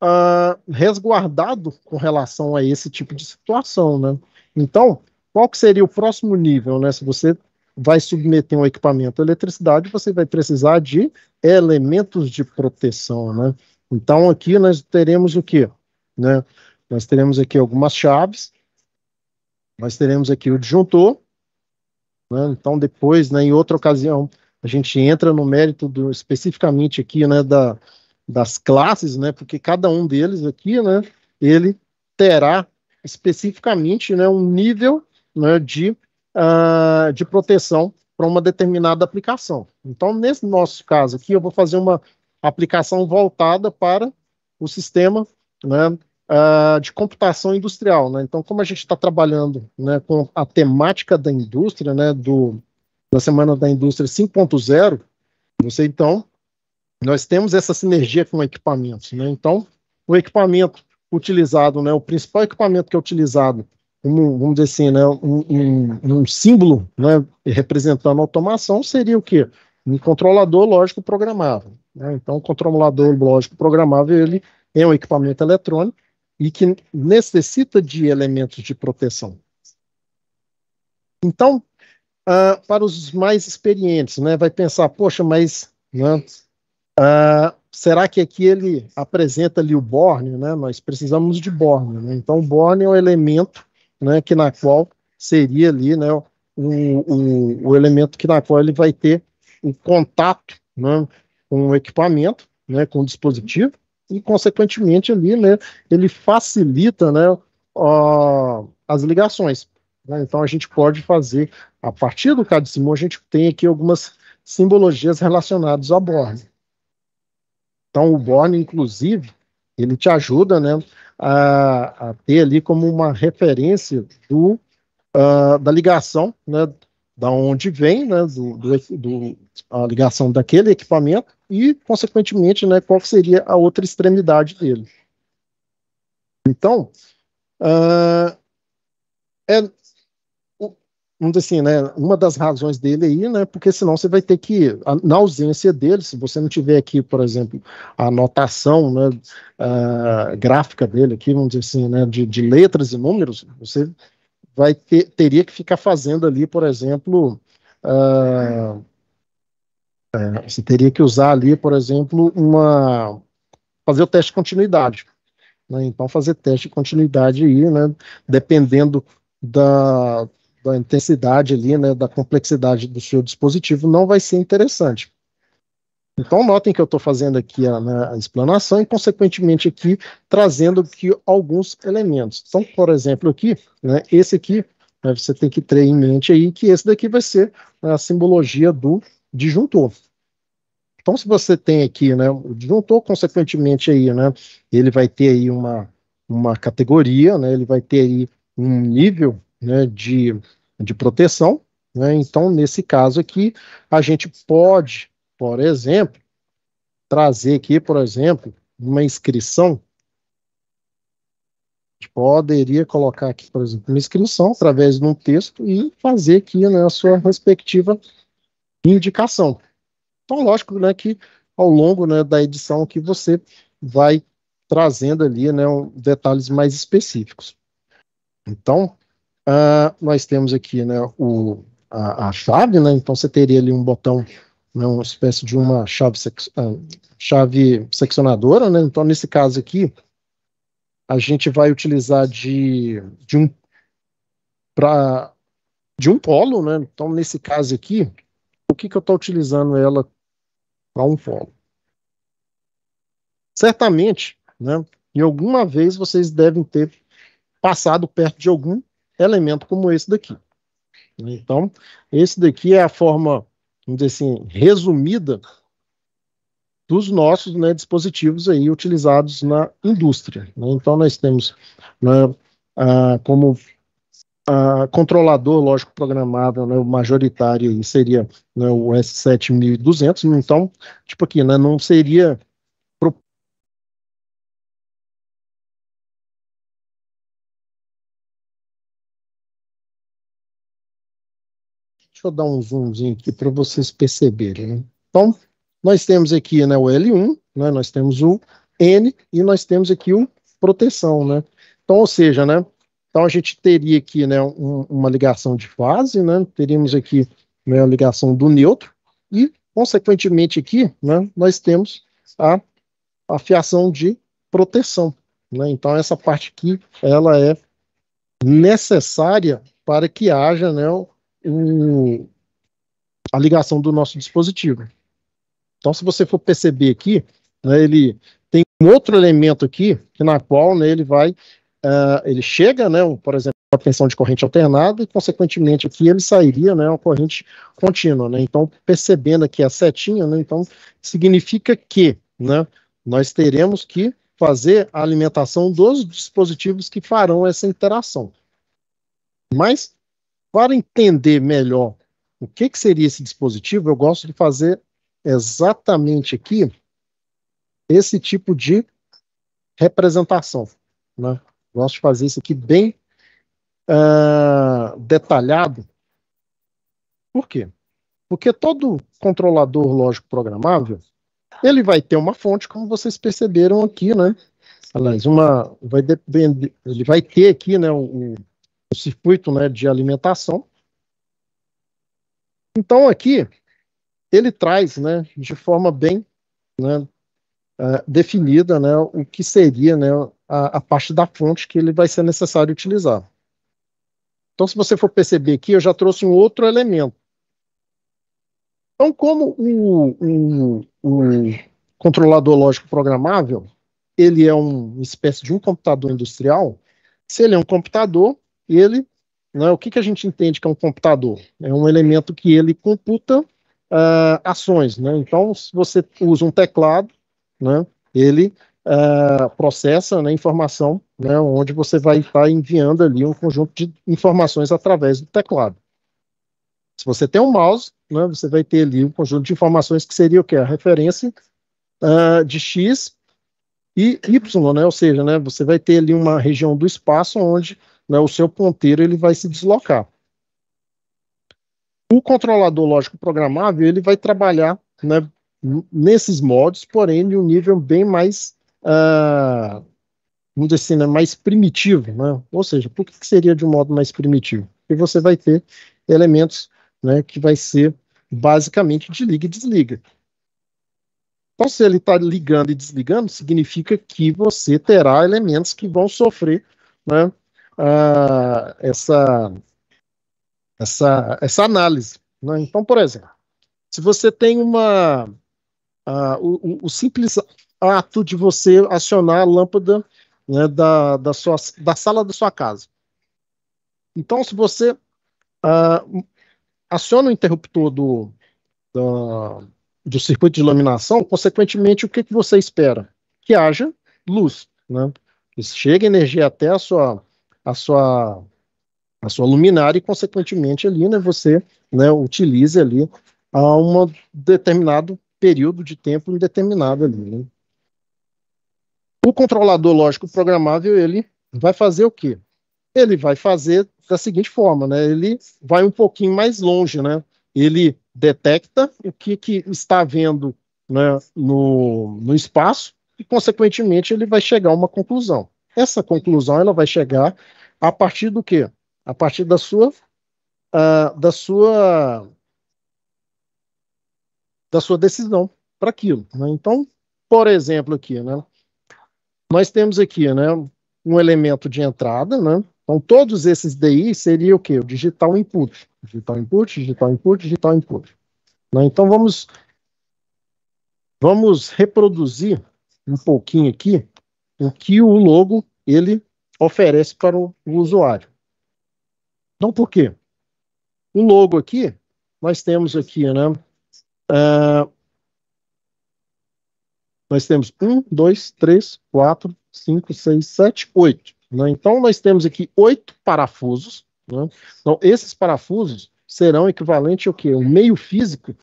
ah, uh, resguardado com relação a esse tipo de situação. Né? Então, qual que seria o próximo nível? Né? Se você vai submeter um equipamento à eletricidade, você vai precisar de elementos de proteção. Né? Então, aqui nós teremos o quê? Né? Nós teremos aqui algumas chaves, nós teremos aqui o disjuntor, né? então depois, né, em outra ocasião, a gente entra no mérito do, especificamente aqui, né, da, das classes, né, porque cada um deles aqui, né, ele terá especificamente, né, um nível, né, de, uh, de proteção para uma determinada aplicação. Então, nesse nosso caso aqui, eu vou fazer uma aplicação voltada para o sistema né, uh, de computação industrial. Né? Então, como a gente está trabalhando né, com a temática da indústria, né, do, da Semana da Indústria 5.0, você então, nós temos essa sinergia com equipamentos. Né? Então, o equipamento utilizado, né, o principal equipamento que é utilizado vamos dizer assim, né, um, um, um, símbolo né, representando automação seria o quê? Um controlador lógico programável. Né? Então, o controlador lógico programável ele é um equipamento eletrônico e que necessita de elementos de proteção. Então, uh, para os mais experientes, né, vai pensar, poxa, mas né, uh, será que aqui ele apresenta ali o Borne? Né? Nós precisamos de Borne. Né? Então, o Borne é o elemento né, que na qual seria ali né, o, o, o elemento que na qual ele vai ter o um contato né, com o equipamento, né, com o dispositivo, e consequentemente ali, né, ele facilita, né, as ligações. Né? Então a gente pode fazer a partir do caso Simon a gente tem aqui algumas simbologias relacionadas a Borne. Então o Borne, inclusive, ele te ajuda, né, a, a ter ali como uma referência do uh, da ligação, né, da onde vem, né, do, do, do a ligação daquele equipamento e, consequentemente, né, qual seria a outra extremidade dele. Então, uh, é, vamos dizer assim, né, uma das razões dele aí, né, porque senão você vai ter que, na ausência dele, se você não tiver aqui, por exemplo, a anotação né, uh, gráfica dele aqui, vamos dizer assim, né, de, de letras e números, você vai ter, teria que ficar fazendo ali, por exemplo, uh, é, você teria que usar ali, por exemplo, uma fazer o teste de continuidade. Né? Então, fazer teste de continuidade aí, né? dependendo da, da intensidade ali, né? da complexidade do seu dispositivo, não vai ser interessante. Então, notem que eu estou fazendo aqui a, né, a, explanação e, consequentemente, aqui trazendo aqui alguns elementos. Então, por exemplo, aqui, né, esse aqui, né, você tem que ter em mente aí que esse daqui vai ser a simbologia do disjuntor. Então, se você tem aqui, né, o disjuntor, consequentemente, aí, né, ele vai ter aí uma, uma categoria, né, ele vai ter aí um nível né, de, de proteção. Né, então, nesse caso aqui, a gente pode, por exemplo, trazer aqui, por exemplo, uma inscrição. A gente poderia colocar aqui, por exemplo, uma inscrição através de um texto e fazer aqui né, a sua respectiva indicação. Então, lógico, né, que ao longo né, da edição que você vai trazendo ali né, um, detalhes mais específicos. Então, uh, nós temos aqui né, o, a, a, chave, né, então você teria ali um botão, né, uma espécie de uma chave, uh, chave seccionadora, né, então nesse caso aqui, a gente vai utilizar de, de um para de um polo, né? Então nesse caso aqui, que, que eu estou utilizando ela para um fórum? Certamente, né, em alguma vez vocês devem ter passado perto de algum elemento como esse daqui. Então, esse daqui é a forma, vamos dizer assim, resumida dos nossos né, dispositivos aí utilizados na indústria. Né? Então, nós temos né, ah, como Uh, controlador, lógico, programável, né, o majoritário seria né, o S7200, então, tipo aqui, né, não seria Deixa eu dar um zoomzinho aqui para vocês perceberem. Né. Então, nós temos aqui né, o L1, né, nós temos o N e nós temos aqui o proteção. Né? Então, ou seja, né, então a gente teria aqui né, um, uma ligação de fase, né, teríamos aqui né, a ligação do neutro e, consequentemente, aqui né, nós temos a, afiação fiação de proteção. Né? Então essa parte aqui ela é necessária para que haja né, um, a ligação do nosso dispositivo. Então, se você for perceber aqui, né, ele tem um outro elemento aqui, que na qual né, ele vai uh, ele chega, né, um, por exemplo, a tensão de corrente alternada, e consequentemente aqui ele sairia, né, uma corrente contínua, né, então percebendo aqui a setinha, né, então significa que, né, nós teremos que fazer a alimentação dos dispositivos que farão essa interação. Mas, para entender melhor o que, que seria esse dispositivo, eu gosto de fazer exatamente aqui esse tipo de representação. Né? Nós fazer isso aqui bem uh, detalhado. Por quê? Porque todo controlador lógico programável, ele vai ter uma fonte, como vocês perceberam aqui, né? Aliás, uma, vai depender, ele vai ter aqui né, o, circuito né, de alimentação. Então, aqui, ele traz né, de forma bem né, uh, definida né, o que seria né, a, a, parte da fonte que ele vai ser necessário utilizar. Então, se você for perceber aqui, eu já trouxe um outro elemento. Então, como o, controlador lógico programável, ele é uma espécie de um computador industrial, se ele é um computador, ele, né, o que, que a gente entende que é um computador? É um elemento que ele computa uh, ações, né? Então, se você usa um teclado, né, ele uh, processa né, informação, né, onde você vai estar tá enviando ali um conjunto de informações através do teclado. Se você tem um mouse, né, você vai ter ali um conjunto de informações que seria o que? A referência uh, de X e Y, né, ou seja, né, você vai ter ali uma região do espaço onde né, o seu ponteiro ele vai se deslocar. O controlador lógico programável ele vai trabalhar né, nesses modos, porém de um nível bem mais, uh, vamos dizer assim, né, mais primitivo. Né? Ou seja, por que seria de um modo mais primitivo? Porque você vai ter elementos né, que vai ser basicamente de liga e desliga. Então, se ele está ligando e desligando, significa que você terá elementos que vão sofrer né, uh, essa, essa, essa análise. Né? Então, por exemplo, se você tem uma, o, o, simples ato de você acionar a lâmpada né, da, da, sua, da sala da sua casa. Então, se você aciona o interruptor do, do, do, circuito de iluminação, consequentemente, o que, que você espera? Que haja luz. Né? Que chegue energia até a sua, a sua, a sua luminária e, consequentemente, ali, né, você né, utilize ali a um determinado período de tempo indeterminado ali. Né? O controlador lógico programável, ele vai fazer o quê? Ele vai fazer da seguinte forma, né? Ele vai um pouquinho mais longe, né? Ele detecta o que, que está havendo né, no, no espaço e, consequentemente, ele vai chegar a uma conclusão. Essa conclusão ela vai chegar a partir do quê? A partir da sua, uh, da sua da sua decisão para aquilo. Né? Então, por exemplo, aqui, né? Nós temos aqui, né? Um elemento de entrada, né? Então, todos esses DI seria o quê? O digital input. Digital input, digital input, digital input. Né? Então, vamos, vamos reproduzir um pouquinho aqui o que o logo ele oferece para o, o usuário. Então, por quê? O logo aqui, nós temos aqui, né? Uh, nós temos um dois três quatro cinco seis sete oito Né? Então, nós temos aqui oito parafusos. Né? Então, esses parafusos serão equivalentes ao quê? O meio físico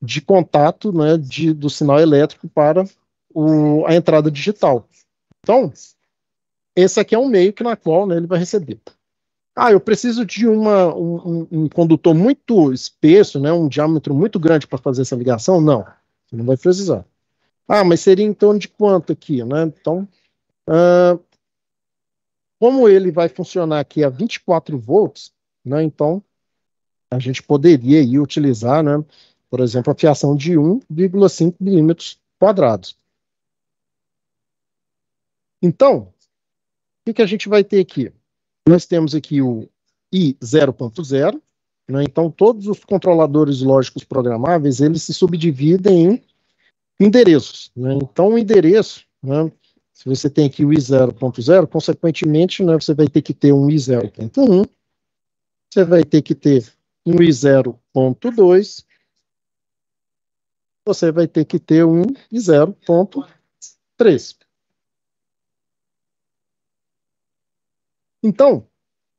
de contato né, de, do sinal elétrico para o, a entrada digital. Então, esse aqui é um meio que na qual né, ele vai receber ah, eu preciso de uma, um, um condutor muito espesso, né, um diâmetro muito grande para fazer essa ligação? Não, você não vai precisar. Ah, mas seria em torno de quanto aqui, né? Então, uh, como ele vai funcionar aqui a 24 volts, né, então a gente poderia aí utilizar, né, por exemplo, a fiação de 1,5 milímetros quadrados. Então, o que, que a gente vai ter aqui? Nós temos aqui o I 0.0, né? então todos os controladores lógicos programáveis eles se subdividem em endereços. Né? Então o endereço, né? se você tem aqui o I0.0, consequentemente né, você vai ter que ter um I0.1, você vai ter que ter um I0.2, você vai ter que ter um I0.3. Então,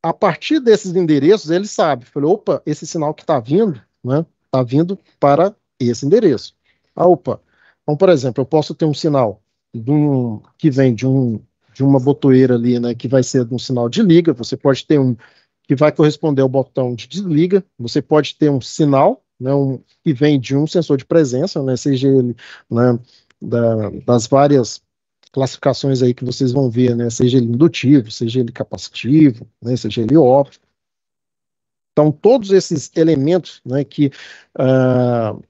a partir desses endereços, ele sabe, falou, opa, esse sinal que está vindo, né, está vindo para esse endereço. Ah, opa, então, por exemplo, eu posso ter um sinal um, que vem de, um, de uma botoeira ali, né, que vai ser um sinal de liga, você pode ter um que vai corresponder ao botão de desliga, você pode ter um sinal né, um, que vem de um sensor de presença, né, seja ele né, da, das várias classificações aí que vocês vão ver, né? Seja ele indutivo, seja ele capacitivo, né? seja ele óbvio. Então, todos esses elementos né, que uh,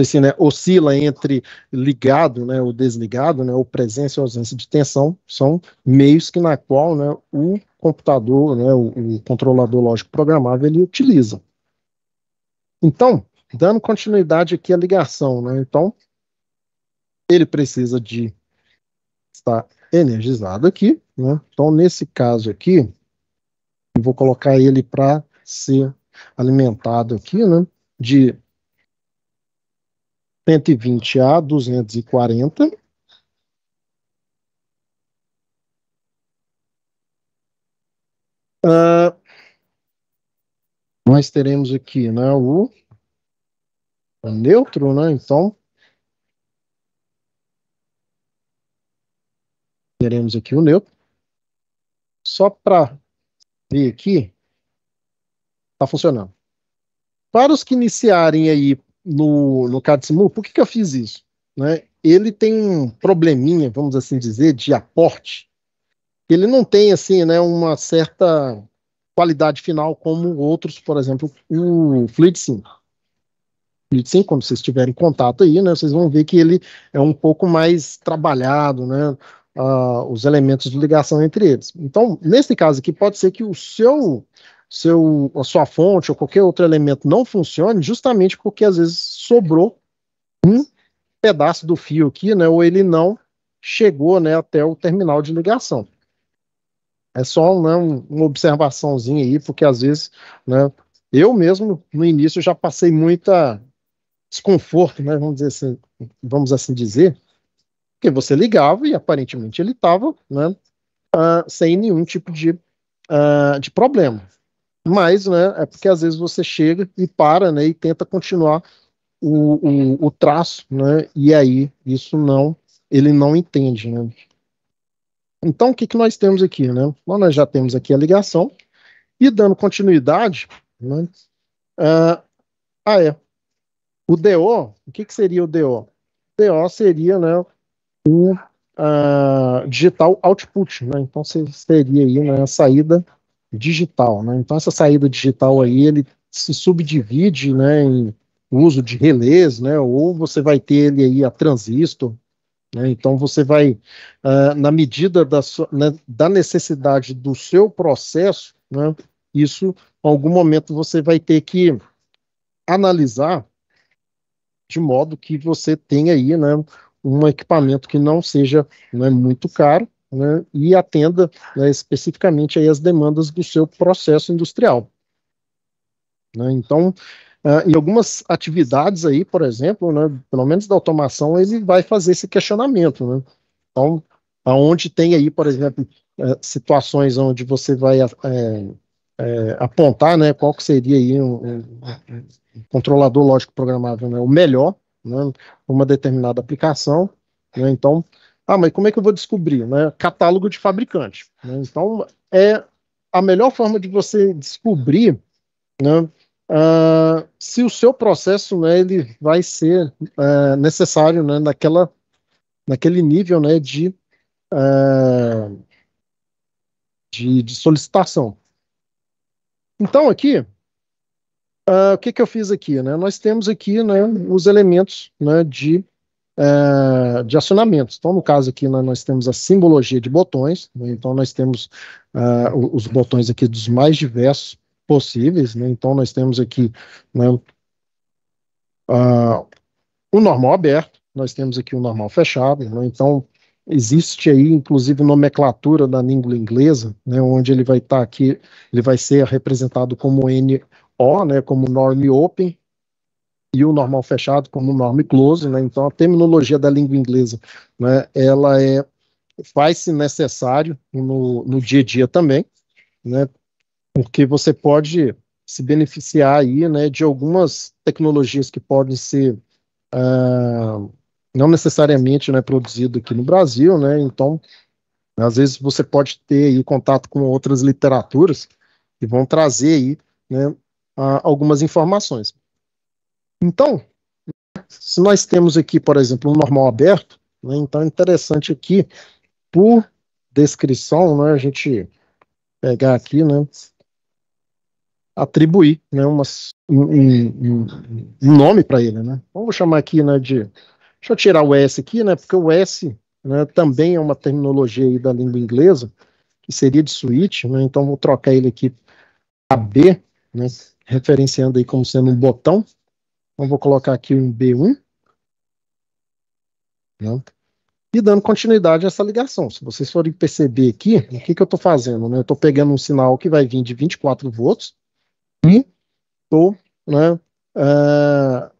assim, né, oscila entre ligado né, ou desligado, né, ou presença ou ausência de tensão, são meios que na qual né, o computador, né, o, o controlador lógico programável, ele utiliza. Então, dando continuidade aqui à ligação, né, então, ele precisa de está energizado aqui, né? Então, nesse caso aqui, eu vou colocar ele para ser alimentado aqui, né? De 120 a 240. Uh, ah, nós teremos aqui, né, o, o neutro, né, então, teremos aqui o neutro. Só para ver aqui, está funcionando. Para os que iniciarem aí no, no CADSIMU, por que, que eu fiz isso? Né? Ele tem um probleminha, vamos assim dizer, de aporte. Ele não tem assim, né, uma certa qualidade final como outros, por exemplo, o Fluid Sim. Fluid Sim, quando vocês tiverem contato aí, né, vocês vão ver que ele é um pouco mais trabalhado, né? uh, os elementos de ligação entre eles. Então, nesse caso aqui, pode ser que o seu, seu, a sua fonte ou qualquer outro elemento não funcione, justamente porque às vezes sobrou um pedaço do fio aqui, né, ou ele não chegou né, até o terminal de ligação. É só né, uma observaçãozinha aí, porque às vezes, né, eu mesmo no início já passei muita desconforto, né, vamos dizer assim, vamos assim dizer, porque você ligava e aparentemente ele estava né, uh, sem nenhum tipo de, uh, de problema. Mas né, é porque às vezes você chega e para né, e tenta continuar o, o, o traço, né, e aí isso não ele não entende. Né. Então o que, que nós temos aqui? Né? Nós já temos aqui a ligação, e dando continuidade, né, uh, ah, é. O DO, o que, que seria o DO? DO seria né, um uh, ah, digital output, né? Então você teria aí né, a saída digital, né? Então essa saída digital aí ele se subdivide, né, em uso de relés, né? Ou você vai ter ele aí a transistor, né? Então você vai uh, na medida da, sua, né, da necessidade do seu processo, né? Isso, em algum momento você vai ter que analisar de modo que você tenha aí, né, um equipamento que não seja né, muito caro né, e atenda né, especificamente aí as demandas do seu processo industrial. Né, então, uh, ah, em algumas atividades aí, por exemplo, né, pelo menos da automação, ele vai fazer esse questionamento. Né. Então, aonde tem aí, por exemplo, eh, situações onde você vai eh, eh, apontar né, qual que seria aí um, um, um controlador lógico programável né, o melhor né, uma determinada aplicação. Né, então, ah, mas como é que eu vou descobrir? Né? Catálogo de fabricante. Né, então, é a melhor forma de você descobrir né, uh, se o seu processo né, ele vai ser uh, necessário né, naquela, naquele nível né, de, uh, de, de solicitação. Então, aqui, Uh, o que, que eu fiz aqui? Né? Nós temos aqui né, os elementos né, de, uh, de acionamentos. Então, no caso aqui, né, nós temos a simbologia de botões. Né? Então, nós temos uh, os botões aqui dos mais diversos possíveis. Né? Então, nós temos aqui né, ah, o normal aberto, nós temos aqui o normal fechado. Né? Então, existe aí inclusive nomenclatura da língua inglesa, né, onde ele vai estar tá aqui, ele vai ser representado como N o, né, como norm open, e o normal fechado como norm close, né? Então a terminologia da língua inglesa, né, ela é faz-se necessário no, no dia a dia também, né? Porque você pode se beneficiar aí, né, de algumas tecnologias que podem ser uh, não necessariamente, né, produzido aqui no Brasil, né? Então, às vezes você pode ter aí contato com outras literaturas que vão trazer aí, né, ah, algumas informações. Então, se nós temos aqui, por exemplo, um normal aberto, né, então é interessante aqui, por descrição, né, a gente pegar aqui, né, atribuir né, um, um, um nome para ele. Né. Então, vou chamar aqui né, de. Deixa eu tirar o S aqui, né, porque o S né, também é uma terminologia da língua inglesa, que seria de switch, né, então vou trocar ele aqui para B, né, referenciando aí como sendo um botão. Então, vou colocar aqui um B1. Né, e dando continuidade a essa ligação. Se vocês forem perceber aqui, o que, que eu estou fazendo? Né? Eu estou pegando um sinal que vai vir de 24 volts e estou né, uh,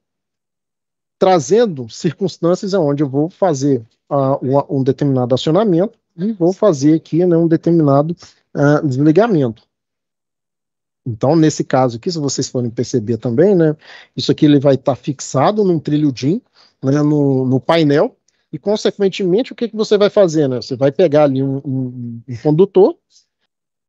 trazendo circunstâncias onde eu vou fazer uh, um, um, determinado acionamento e vou fazer aqui né, um determinado uh, desligamento. Então, nesse caso aqui, se vocês forem perceber também, né, isso aqui ele vai estar tá fixado num trilho DIN, né, no, no, painel, e consequentemente o que, que você vai fazer? Né? Você vai pegar ali um, um, um condutor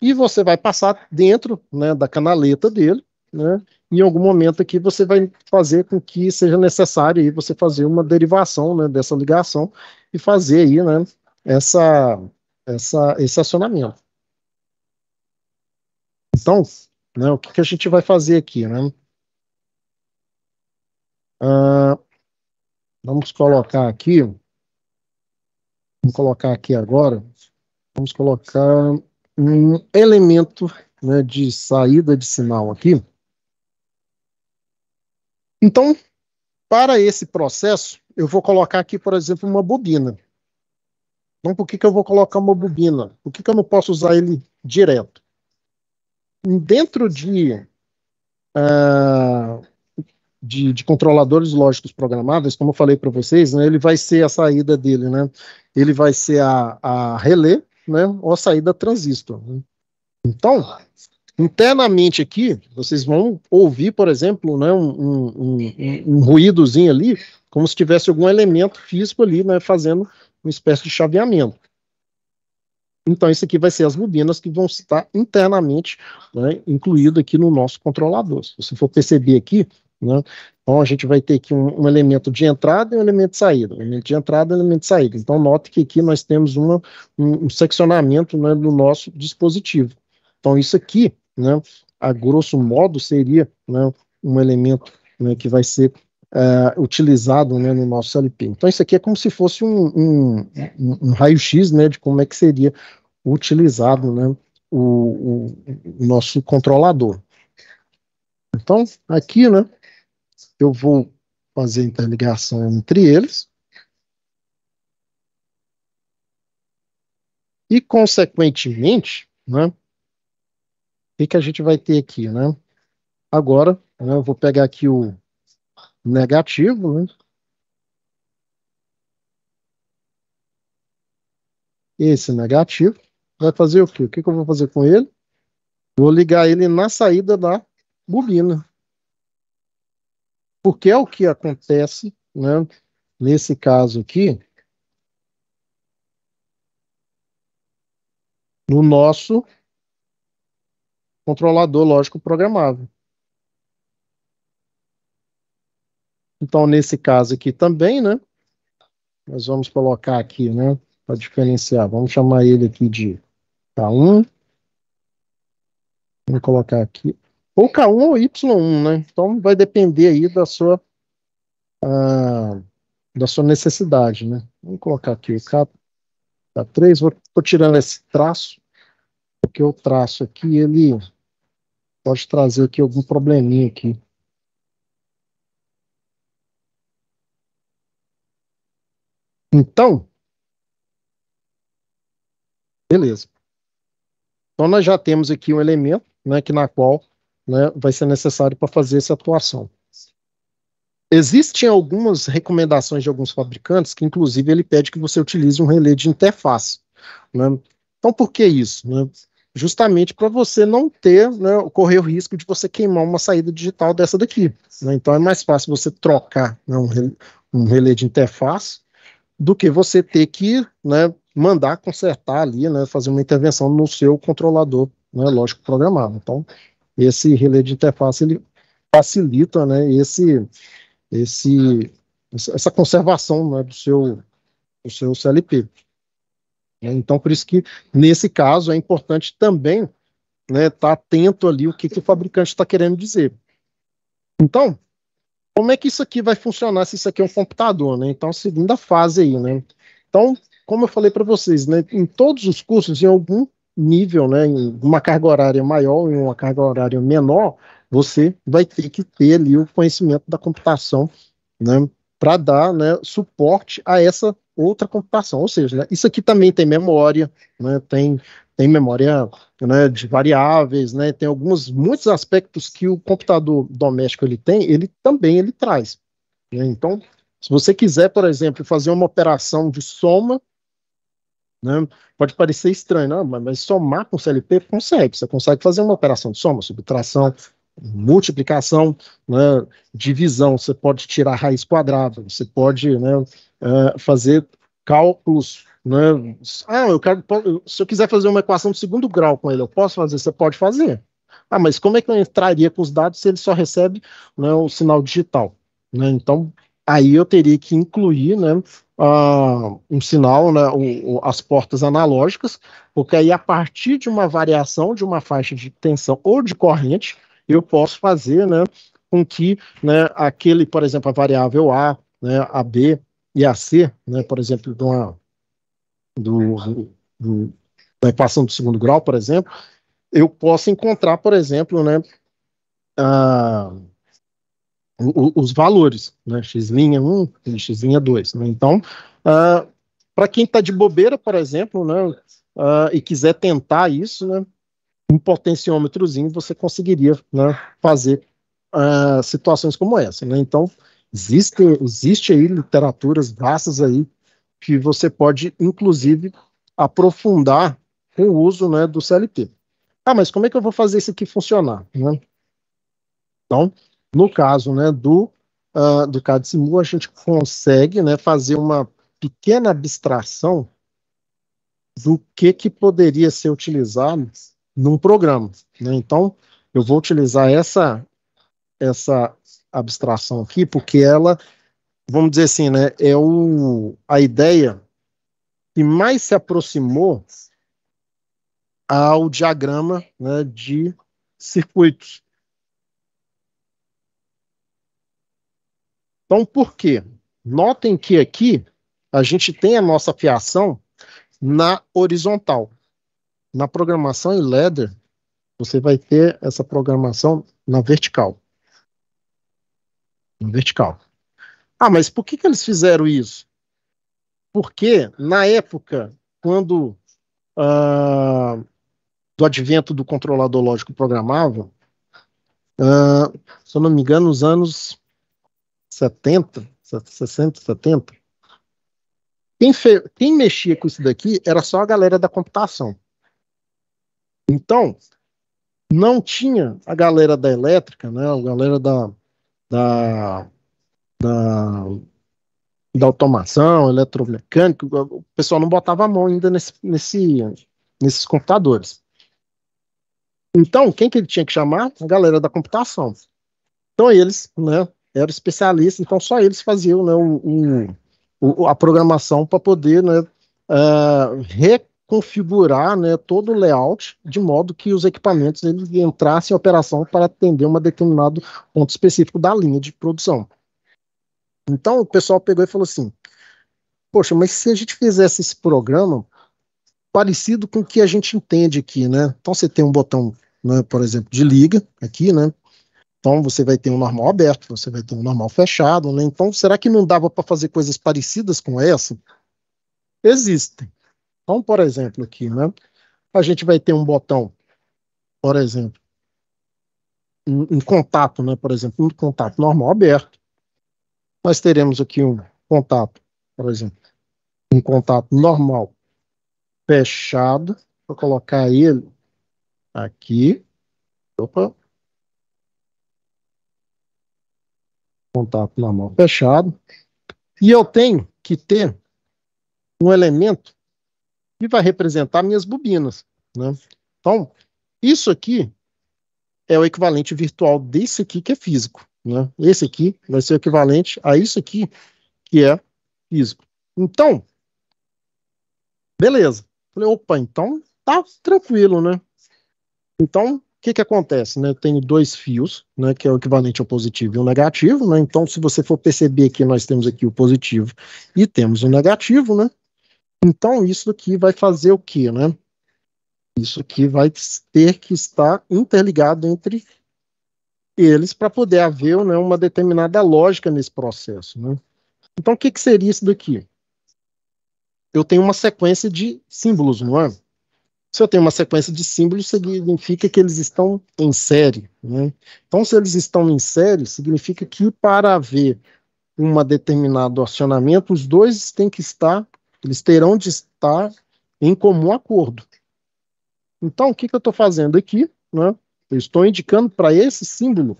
e você vai passar dentro né, da canaleta dele, né, em algum momento aqui você vai fazer com que seja necessário aí você fazer uma derivação né, dessa ligação e fazer aí, né, essa, essa, esse acionamento. Então, né? O que, que a gente vai fazer aqui, né? Uh, vamos colocar aqui. Vamos colocar aqui agora. Vamos colocar um elemento né, de saída de sinal aqui. Então, para esse processo, eu vou colocar aqui, por exemplo, uma bobina. Então, por que, que eu vou colocar uma bobina? Por que, que eu não posso usar ele direto? dentro de, uh, de, de, controladores lógicos programáveis, como eu falei para vocês, né, ele vai ser a saída dele, né? Ele vai ser a, a relé, né? Ou a saída transistor. Né. Então, internamente aqui, vocês vão ouvir, por exemplo, né, um, um, um, um ruídozinho ali, como se tivesse algum elemento físico ali, né, fazendo uma espécie de chaveamento. Então, isso aqui vai ser as bobinas que vão estar internamente né, incluído aqui no nosso controlador. Se você for perceber aqui, né, então a gente vai ter aqui um, um, elemento de entrada e um elemento de saída. elemento de entrada e elemento de saída. Então, note que aqui nós temos uma, um, um, seccionamento né, do nosso dispositivo. Então, isso aqui, né, a grosso modo, seria né, um elemento né, que vai ser é, utilizado né, no nosso LP. Então, isso aqui é como se fosse um, um, um raio-x né, de como é que seria utilizado né, o, o nosso controlador. Então, aqui, né, eu vou fazer interligação entre eles. E, consequentemente, né, o que, que a gente vai ter aqui, né? Agora, né, eu vou pegar aqui o negativo, né? Esse negativo. Vai fazer o quê? O que, que eu vou fazer com ele? Vou ligar ele na saída da bobina. Porque é o que acontece, né? Nesse caso aqui, no nosso controlador lógico programável. Então, nesse caso aqui também, né? Nós vamos colocar aqui, né? Para diferenciar, vamos chamar ele aqui de K1. vou colocar aqui. Ou K1 ou Y1, né? Então vai depender aí da sua, ah, da sua necessidade, né? Vamos colocar aqui o K, 3 Vou, tô tirando esse traço, porque o traço aqui, ele pode trazer aqui algum probleminha aqui. Então, beleza. Então nós já temos aqui um elemento, né, que na qual né, vai ser necessário para fazer essa atuação. Existem algumas recomendações de alguns fabricantes que, inclusive, ele pede que você utilize um relé de interface. Né? Então, por que isso? Né? Justamente para você não ter, né, correr o risco de você queimar uma saída digital dessa daqui. Né? Então, é mais fácil você trocar né, um, relé, um relé de interface do que você ter que né, mandar consertar ali, né, fazer uma intervenção no seu controlador, né, lógico programado. Então, esse relé de interface ele facilita, né, esse, esse, essa conservação né, do seu, do seu CLP. É, então, por isso que nesse caso é importante também estar né, tá atento ali o que, que o fabricante está querendo dizer. Então, como é que isso aqui vai funcionar se isso aqui é um computador, né? Então, segunda fase aí, né? Então, como eu falei para vocês, né, em todos os cursos, em algum nível, né, em uma carga horária maior e uma carga horária menor, você vai ter que ter ali o conhecimento da computação, né, para dar né, suporte a essa outra computação. Ou seja, né, isso aqui também tem memória, né, tem, tem memória né, de variáveis, né, tem alguns muitos aspectos que o computador doméstico ele tem, ele também ele traz. Né? Então, se você quiser, por exemplo, fazer uma operação de soma né? Pode parecer estranho, não, mas somar com CLP consegue. Você consegue fazer uma operação de soma, subtração, multiplicação, né, divisão. Você pode tirar raiz quadrada, você pode né, uh, fazer cálculos. Né? Ah, eu quero, se eu quiser fazer uma equação de segundo grau com ele, eu posso fazer? Você pode fazer. Ah, mas como é que eu entraria com os dados se ele só recebe né, o sinal digital? Né? Então, aí eu teria que incluir né, uh, um sinal, né, as portas analógicas, porque aí a partir de uma variação de uma faixa de tensão ou de corrente, eu posso fazer né, com que né, aquele, por exemplo, a variável A, né, a B e a C, né, por exemplo, de uma, do, do, da equação do segundo grau, por exemplo, eu posso encontrar, por exemplo, né, uh, os valores, né? X linha 1 e X linha 2. Né? Então, uh, ah, para quem está de bobeira, por exemplo, né? Uh, e quiser tentar isso, né? Um potenciômetrozinho você conseguiria né, fazer uh, situações como essa. Né? Então, existe, existe aí literaturas vastas aí que você pode, inclusive, aprofundar com o uso né, do CLT. Ah, mas como é que eu vou fazer isso aqui funcionar? Né? Então, no caso né, do, uh, do Cadsimu, a gente consegue né, fazer uma pequena abstração do que, que poderia ser utilizado num programa. Né? Então, eu vou utilizar essa, essa abstração aqui, porque ela, vamos dizer assim, né, é o, a ideia que mais se aproximou ao diagrama né, de circuitos. Então, por quê? Notem que aqui a gente tem a nossa fiação na horizontal. Na programação em ladder, você vai ter essa programação na vertical. Na vertical. Ah, mas por que, que eles fizeram isso? Porque na época, quando uh, do advento do controlador lógico programável, uh, se eu não me engano, nos anos 70, 60, 70, quem, fe... quem mexia com isso daqui era só a galera da computação. Então, não tinha a galera da elétrica, né, a galera da, da, da, da automação, eletromecânica, o pessoal não botava a mão ainda nesse, nesse, nesses computadores. Então, quem que ele tinha que chamar? A galera da computação. Então, eles né, era especialista, então só eles faziam né, o, o, a programação para poder né, uh, reconfigurar né, todo o layout de modo que os equipamentos eles entrassem em operação para atender um determinado ponto específico da linha de produção. Então o pessoal pegou e falou assim: Poxa, mas se a gente fizesse esse programa parecido com o que a gente entende aqui, né? Então você tem um botão, né, por exemplo, de liga aqui, né? Então você vai ter um normal aberto, você vai ter um normal fechado, né? Então será que não dava para fazer coisas parecidas com essa? Existem. Então, por exemplo, aqui, né? A gente vai ter um botão, por exemplo, um contato, né? Por exemplo, um contato normal aberto. Nós teremos aqui um contato, por exemplo, um contato normal fechado. Vou colocar ele aqui. Opa, contato normal fechado. E eu tenho que ter um elemento que vai representar minhas bobinas. Né? Então, isso aqui é o equivalente virtual desse aqui que é físico. Né? Esse aqui vai ser o equivalente a isso aqui que é físico. Então, beleza. Falei, opa, então tá tranquilo, né? Então, o que, que acontece? Né? Eu tenho dois fios, né, que é o equivalente ao positivo e o negativo. Né? Então, se você for perceber que nós temos aqui o positivo e temos o negativo, né? então isso aqui vai fazer o quê? Né? Isso aqui vai ter que estar interligado entre eles para poder haver né, uma determinada lógica nesse processo. Né? Então, o que, que seria isso daqui? Eu tenho uma sequência de símbolos, não é? Se eu tenho uma sequência de símbolos, significa que eles estão em série. Né? Então, se eles estão em série, significa que para haver um determinado acionamento, os dois têm que estar, eles terão de estar em comum acordo. Então, o que, que eu estou fazendo aqui? Né? Eu estou indicando para esse símbolo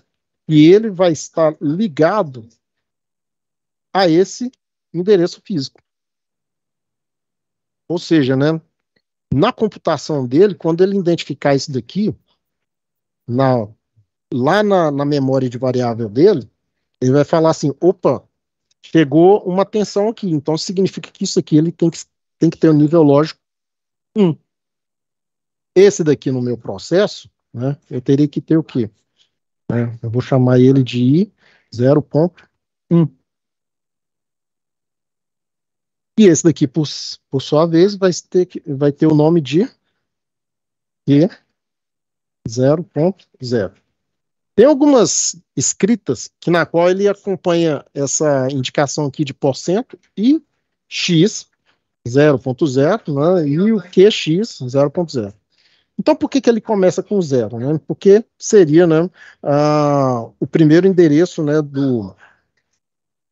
e ele vai estar ligado a esse endereço físico. Ou seja, né, na computação dele, quando ele identificar isso daqui, na, lá na, na memória de variável dele, ele vai falar assim: opa, chegou uma tensão aqui, então significa que isso aqui ele tem que, tem que ter um nível lógico 1. Esse daqui no meu processo, né, eu teria que ter o quê? É, eu vou chamar ele de I 0.1. E esse daqui, por, por sua vez, vai ter, vai ter o nome de Q0.0. Tem algumas escritas que na qual ele acompanha essa indicação aqui de porcento e x 0.0 né, e o QX 0.0. Então, por que, que ele começa com zero? Né? Porque seria né, uh, o primeiro endereço né, do,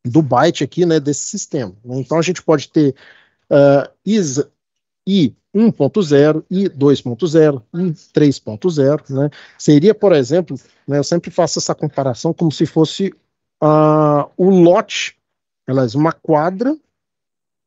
do byte aqui, né, desse sistema. Então a gente pode ter uh, I 1.0, I 2.0, I 3.0, né? Seria, por exemplo, né, eu sempre faço essa comparação como se fosse uh, o lote, elas é uma quadra,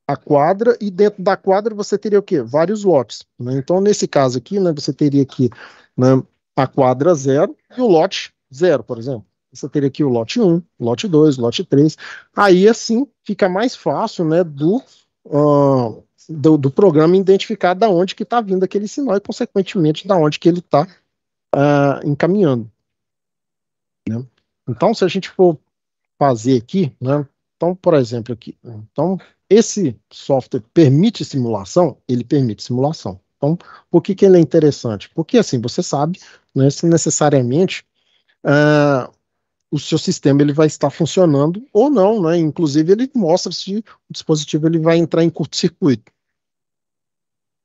a quadra e dentro da quadra você teria o quê? Vários lotes. Né? Então nesse caso aqui, né, você teria aqui né, a quadra zero e o lote zero, por exemplo. Você teria aqui o lote 1, lote 2, lote 3. Aí, assim, fica mais fácil, né, do, uh, do, do, programa identificar da onde que está vindo aquele sinal e, consequentemente, da onde que ele está uh, ah, encaminhando. Né? Então, se a gente for fazer aqui, né, então, por exemplo, aqui, então, esse software permite simulação? Ele permite simulação. Então, por que, que ele é interessante? Porque, assim, você sabe, né, se necessariamente... Uh, o seu sistema ele vai estar funcionando ou não, né? Inclusive ele mostra se o dispositivo ele vai entrar em curto-circuito.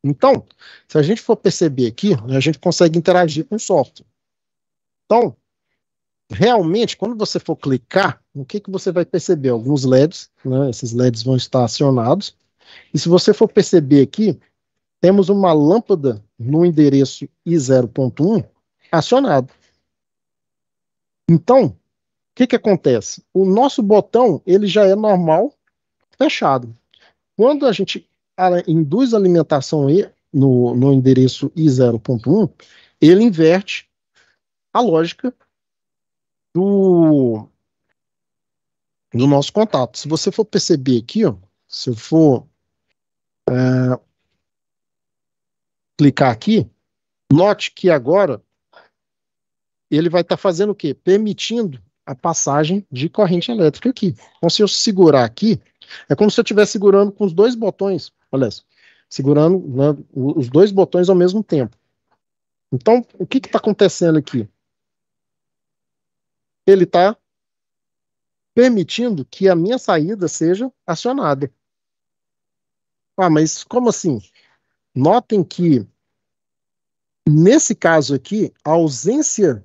Então, se a gente for perceber aqui, a gente consegue interagir com o software. Então, realmente, quando você for clicar, o que, que você vai perceber? Alguns LEDs, né? esses LEDs vão estar acionados. E se você for perceber aqui, temos uma lâmpada no endereço I0.1 acionado. Então, que, que acontece? O nosso botão ele já é normal fechado. Quando a gente induz alimentação no, no endereço I0.1, ele inverte a lógica do, do nosso contato. Se você for perceber aqui, ó, se eu for é, clicar aqui, note que agora ele vai estar tá fazendo o quê? Permitindo a passagem de corrente elétrica aqui. Então, se eu segurar aqui, é como se eu estivesse segurando com os dois botões, olha só, segurando né, os dois botões ao mesmo tempo. Então, o que está acontecendo aqui? Ele está permitindo que a minha saída seja acionada. Ah, mas como assim? Notem que, nesse caso aqui, a ausência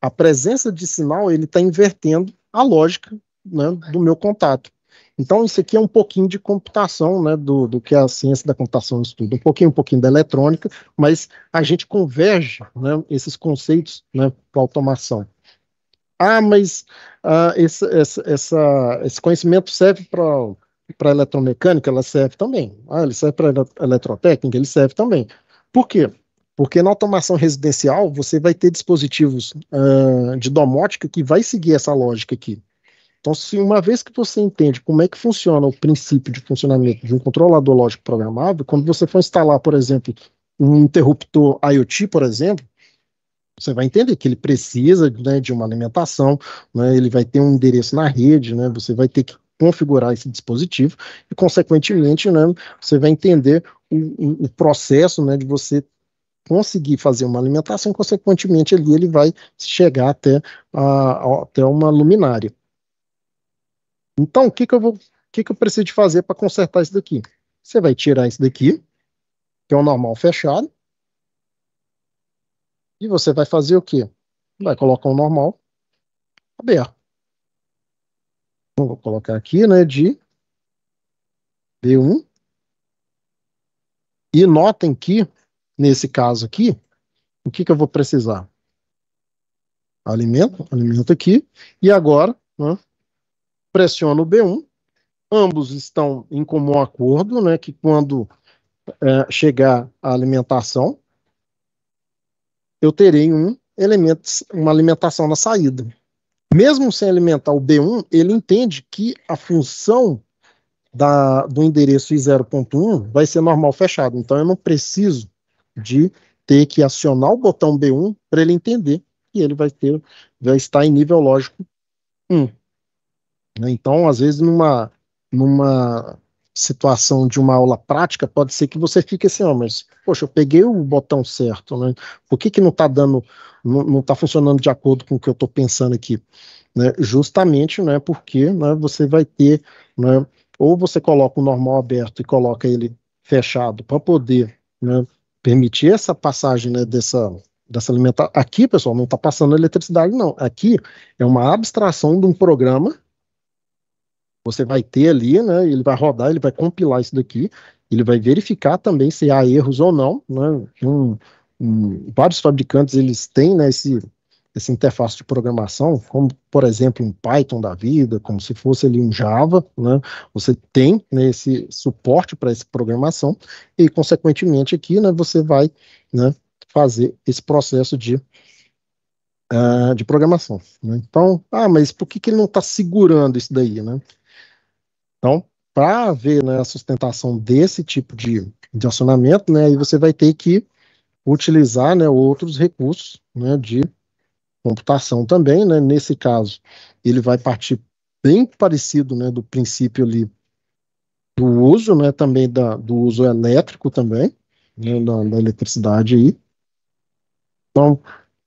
a presença de sinal ele está invertendo a lógica né, do meu contato. Então isso aqui é um pouquinho de computação, né, do, do que a ciência da computação estuda, um pouquinho, um pouquinho da eletrônica, mas a gente converge, né, esses conceitos, né, para automação. Ah, mas ah, esse, esse, essa, esse conhecimento serve para para eletromecânica, ela serve também. Ah, ele serve para eletrotécnica, ele serve também. Por quê? Porque na automação residencial, você vai ter dispositivos uh, de domótica que vai seguir essa lógica aqui. Então, se uma vez que você entende como é que funciona o princípio de funcionamento de um controlador lógico programável, quando você for instalar, por exemplo, um interruptor IoT, por exemplo, você vai entender que ele precisa né, de uma alimentação, né, ele vai ter um endereço na rede, né, você vai ter que configurar esse dispositivo e, consequentemente, né, você vai entender o, o processo né, de você conseguir fazer uma alimentação, consequentemente ali ele vai chegar até, a, até uma luminária. Então, o que, que eu vou, o que, que eu preciso de fazer para consertar isso daqui? Você vai tirar isso daqui, que é o normal fechado, e você vai fazer o quê? Vai colocar o um normal aberto. Então, vou colocar aqui, né, de B1. E notem que Nesse caso aqui, o que, que eu vou precisar? Alimento, alimento aqui. E agora, né, pressiono o B1. Ambos estão em comum acordo, né, que quando é, chegar a alimentação, eu terei um elemento, uma alimentação na saída. Mesmo sem alimentar o B1, ele entende que a função da, do endereço I0.1 vai ser normal fechado. Então, eu não preciso de ter que acionar o botão B1 para ele entender que ele vai ter, vai estar em nível lógico 1. Né? Então, às vezes, numa, numa situação de uma aula prática, pode ser que você fique assim, ó, oh, mas, poxa, eu peguei o botão certo, né? Por que que não está dando, não está funcionando de acordo com o que eu estou pensando aqui? Né? Justamente, né, porque né, você vai ter, né, ou você coloca o normal aberto e coloca ele fechado para poder, né, permitir essa passagem né, dessa, dessa alimentação. Aqui, pessoal, não está passando eletricidade, não. Aqui é uma abstração de um programa. Você vai ter ali, né? Ele vai rodar, ele vai compilar isso daqui, ele vai verificar também se há erros ou não. Né, um, um, vários fabricantes eles têm né, esse essa interface de programação, como por exemplo um Python da vida, como se fosse ali um Java, né? Você tem né, esse suporte para essa programação e, consequentemente, aqui, né, você vai né, fazer esse processo de uh, de programação. Né? Então, ah, mas por que, que ele não está segurando isso daí, né? Então, para haver né, a sustentação desse tipo de, de acionamento, né, aí você vai ter que utilizar né, outros recursos né, de computação também, né? Nesse caso, ele vai partir bem parecido, né, do princípio ali do uso, né, também da, do uso elétrico também, né, da, da eletricidade aí. Então,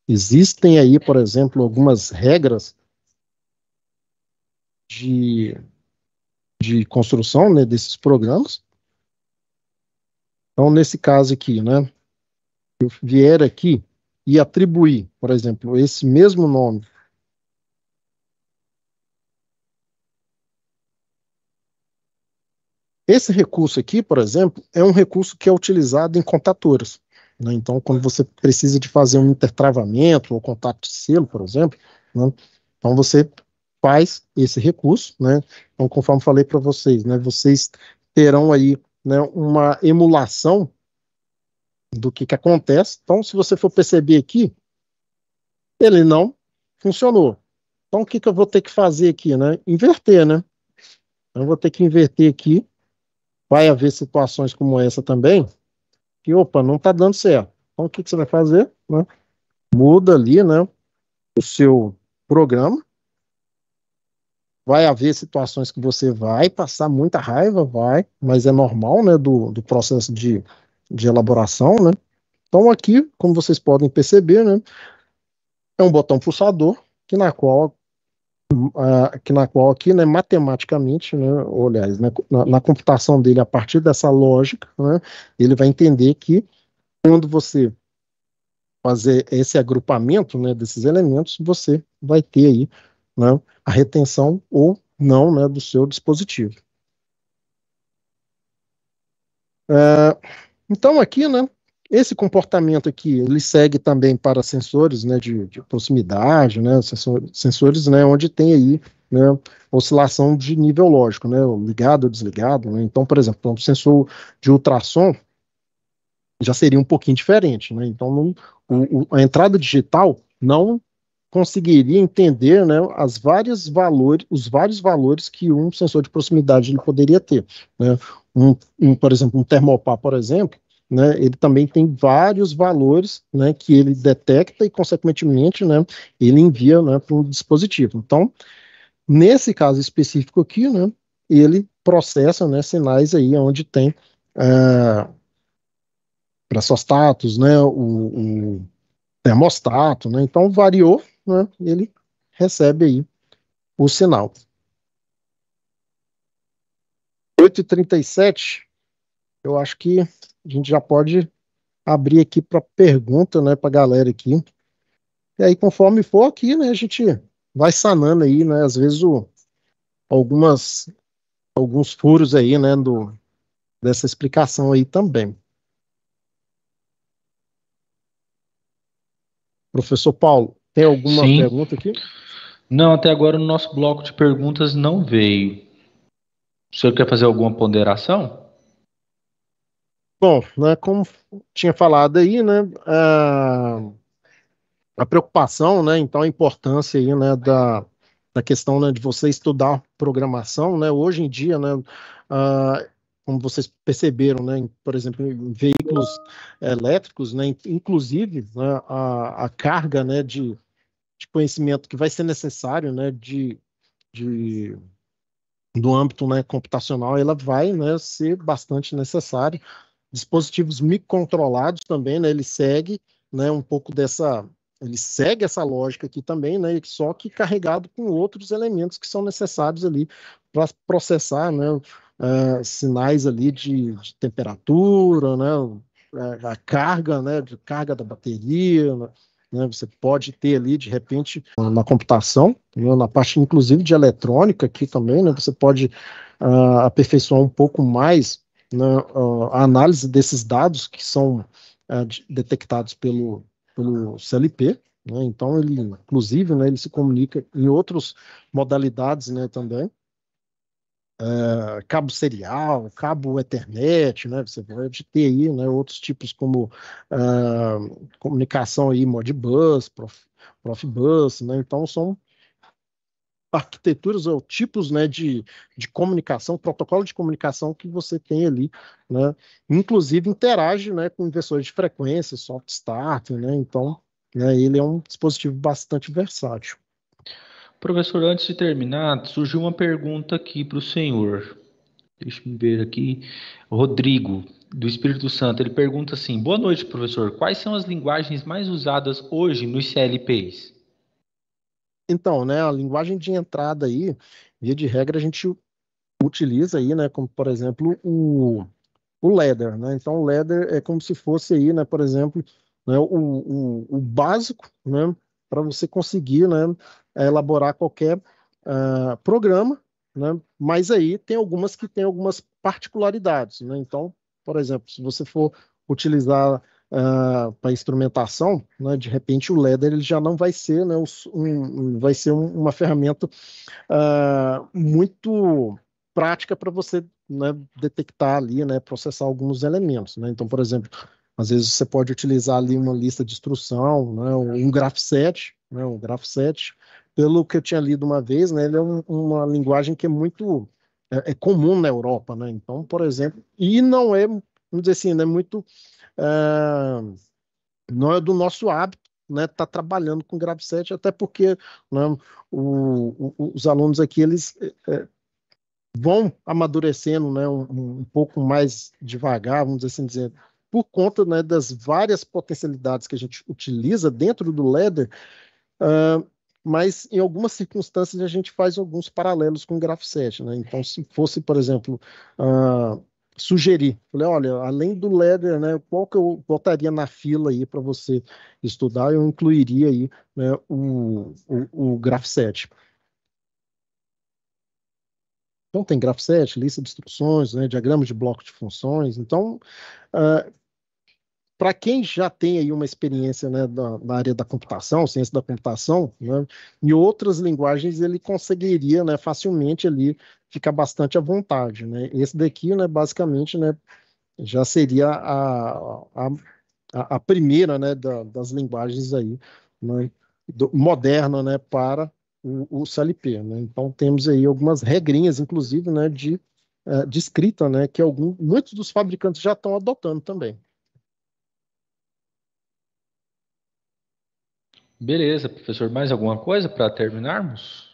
existem aí, por exemplo, algumas regras de, de construção, né, desses programas. Então, nesse caso aqui, né, eu vier aqui e atribuir, por exemplo, esse mesmo nome Esse recurso aqui, por exemplo, é um recurso que é utilizado em contaturas. Né? Então, quando você precisa de fazer um intertravamento ou contato de selo, por exemplo, né? então você faz esse recurso. Né? Então, conforme falei para vocês, né? vocês terão aí né, uma emulação do que, que acontece. Então, se você for perceber aqui, ele não funcionou. Então, o que, que eu vou ter que fazer aqui, né? Inverter, né? Então, eu vou ter que inverter aqui. Vai haver situações como essa também, que, opa, não está dando certo. Então, o que, que você vai fazer? Né? Muda ali, né? O seu programa. Vai haver situações que você vai passar muita raiva, vai, mas é normal, né? Do, do processo de de elaboração, né? Então aqui, como vocês podem perceber, né, é um botão pulsador que na qual a, ah, que na qual aqui, né, matematicamente, né, ou aliás, né, na, na, computação dele a partir dessa lógica, né, ele vai entender que quando você fazer esse agrupamento, né, desses elementos, você vai ter aí, né, a retenção ou não, né, do seu dispositivo. Uh, então, aqui, né, esse comportamento aqui, ele segue também para sensores né, de, de proximidade, né, sensor, sensores né, onde tem aí né, oscilação de nível lógico, né, ligado ou desligado. Né. Então, por exemplo, um sensor de ultrassom já seria um pouquinho diferente. Né. Então, não, o, o, a entrada digital não conseguiria entender né, as várias valores, os vários valores que um sensor de proximidade ele poderia ter. Né um, um, por exemplo, um termopar por exemplo, né, ele também tem vários valores né, que ele detecta e, consequentemente, né, ele envia né, para um dispositivo. Então, nesse caso específico aqui, né, ele processa né, sinais aí onde tem é, para só status, né, o, o, termostato, né, então variou, né, ele recebe aí o sinal. 8h37, eu acho que a gente já pode abrir aqui para pergunta, né, para a galera aqui. E aí, conforme for aqui, né, a gente vai sanando aí, né, às vezes o, algumas, alguns furos aí, né, do, dessa explicação aí também. Professor Paulo, tem alguma Sim. pergunta aqui? Não, até agora no nosso bloco de perguntas não veio. O senhor quer fazer alguma ponderação? Bom, né, como tinha falado aí, né, a, a preocupação, né, então a importância aí, né, da, da questão né, de você estudar programação, né, hoje em dia, né, a, como vocês perceberam, né, por exemplo, em veículos elétricos, né, inclusive né, a, a carga né, de, de conhecimento que vai ser necessário né, de, de do âmbito né, computacional, ela vai né, ser bastante necessária. Dispositivos microcontrolados também, né, ele segue né, um pouco dessa, ele segue essa lógica aqui também, né, só que carregado com outros elementos que são necessários ali para processar né, uh, sinais ali de, de temperatura, né, eh, a carga, né, de carga da bateria, né, né? Você pode ter ali, de repente, na computação, né? na parte inclusive de eletrônica aqui também, né? você pode uh, aperfeiçoar um pouco mais né, ah, a análise desses dados que são uh, detectados pelo, pelo CLP. Né? Então, ele, inclusive, né, ele se comunica em outras modalidades né, também. Ah, cabo serial, cabo Ethernet, né? Você pode ter aí né, outros tipos como uh, comunicação aí, Modbus, prof, Profbus, né? Então são arquiteturas ou tipos né, de, de comunicação, protocolo de comunicação que você tem ali, né? Inclusive interage né, com inversores de frequência, soft start, né? Então, né, ele é um dispositivo bastante versátil. Professor, antes de terminar, surgiu uma pergunta aqui para o senhor. Deixa eu ver aqui. Rodrigo, do Espírito Santo, ele pergunta assim: Boa noite, professor. Quais são as linguagens mais usadas hoje nos CLPs? Então, né, a linguagem de entrada aí, via de regra, a gente utiliza aí, né, como por exemplo o, o ladder, né? Então, o ladder é como se fosse aí, né, por exemplo, né, o, o, o básico, né, para você conseguir, né, é elaborar qualquer uh, programa, né? mas aí tem algumas que têm algumas particularidades. Né? Então, por exemplo, se você for utilizar uh, ah, para instrumentação, né, de repente o LED, ele já não vai ser, né, um, vai ser um, uma ferramenta uh, muito prática para você né, detectar ali, né, processar alguns elementos. Né? Então, por exemplo, às vezes você pode utilizar ali uma lista de instrução, né, um graph set, né, um graph set pelo que eu tinha lido uma vez, né, ele é um, uma linguagem que é muito é, é, comum na Europa, né? Então, por exemplo, e não é, vamos dizer assim, é muito é, não é do nosso hábito, né, tá trabalhando com grave 7, até porque né, o, o, os alunos aqui eles é, é vão amadurecendo, né, um, um pouco mais devagar, vamos dizer assim dizer, por conta né, das várias potencialidades que a gente utiliza dentro do leather. uh, mas em algumas circunstâncias a gente faz alguns paralelos com o GraphSet, né? Então, se fosse, por exemplo, uh, sugerir, falei, olha, além do Leder, né, qual que eu botaria na fila aí para você estudar, eu incluiria aí né, o, o, o Então, tem GraphSet, lista de instruções, né, diagrama de bloco de funções. Então, uh, para quem já tem aí uma experiência né, da, na área da computação, ciência da computação, né, em outras linguagens ele conseguiria né, facilmente ali ficar bastante à vontade. Né? Esse daqui, né, basicamente, né, já seria a, a, a primeira né, da, das linguagens aí, né, do, moderna né, para o, o CLP. Né? Então temos aí algumas regrinhas, inclusive, né, de, eh, de escrita, né, que algum, muitos dos fabricantes já estão adotando também. Beleza, professor. Mais alguma coisa para terminarmos?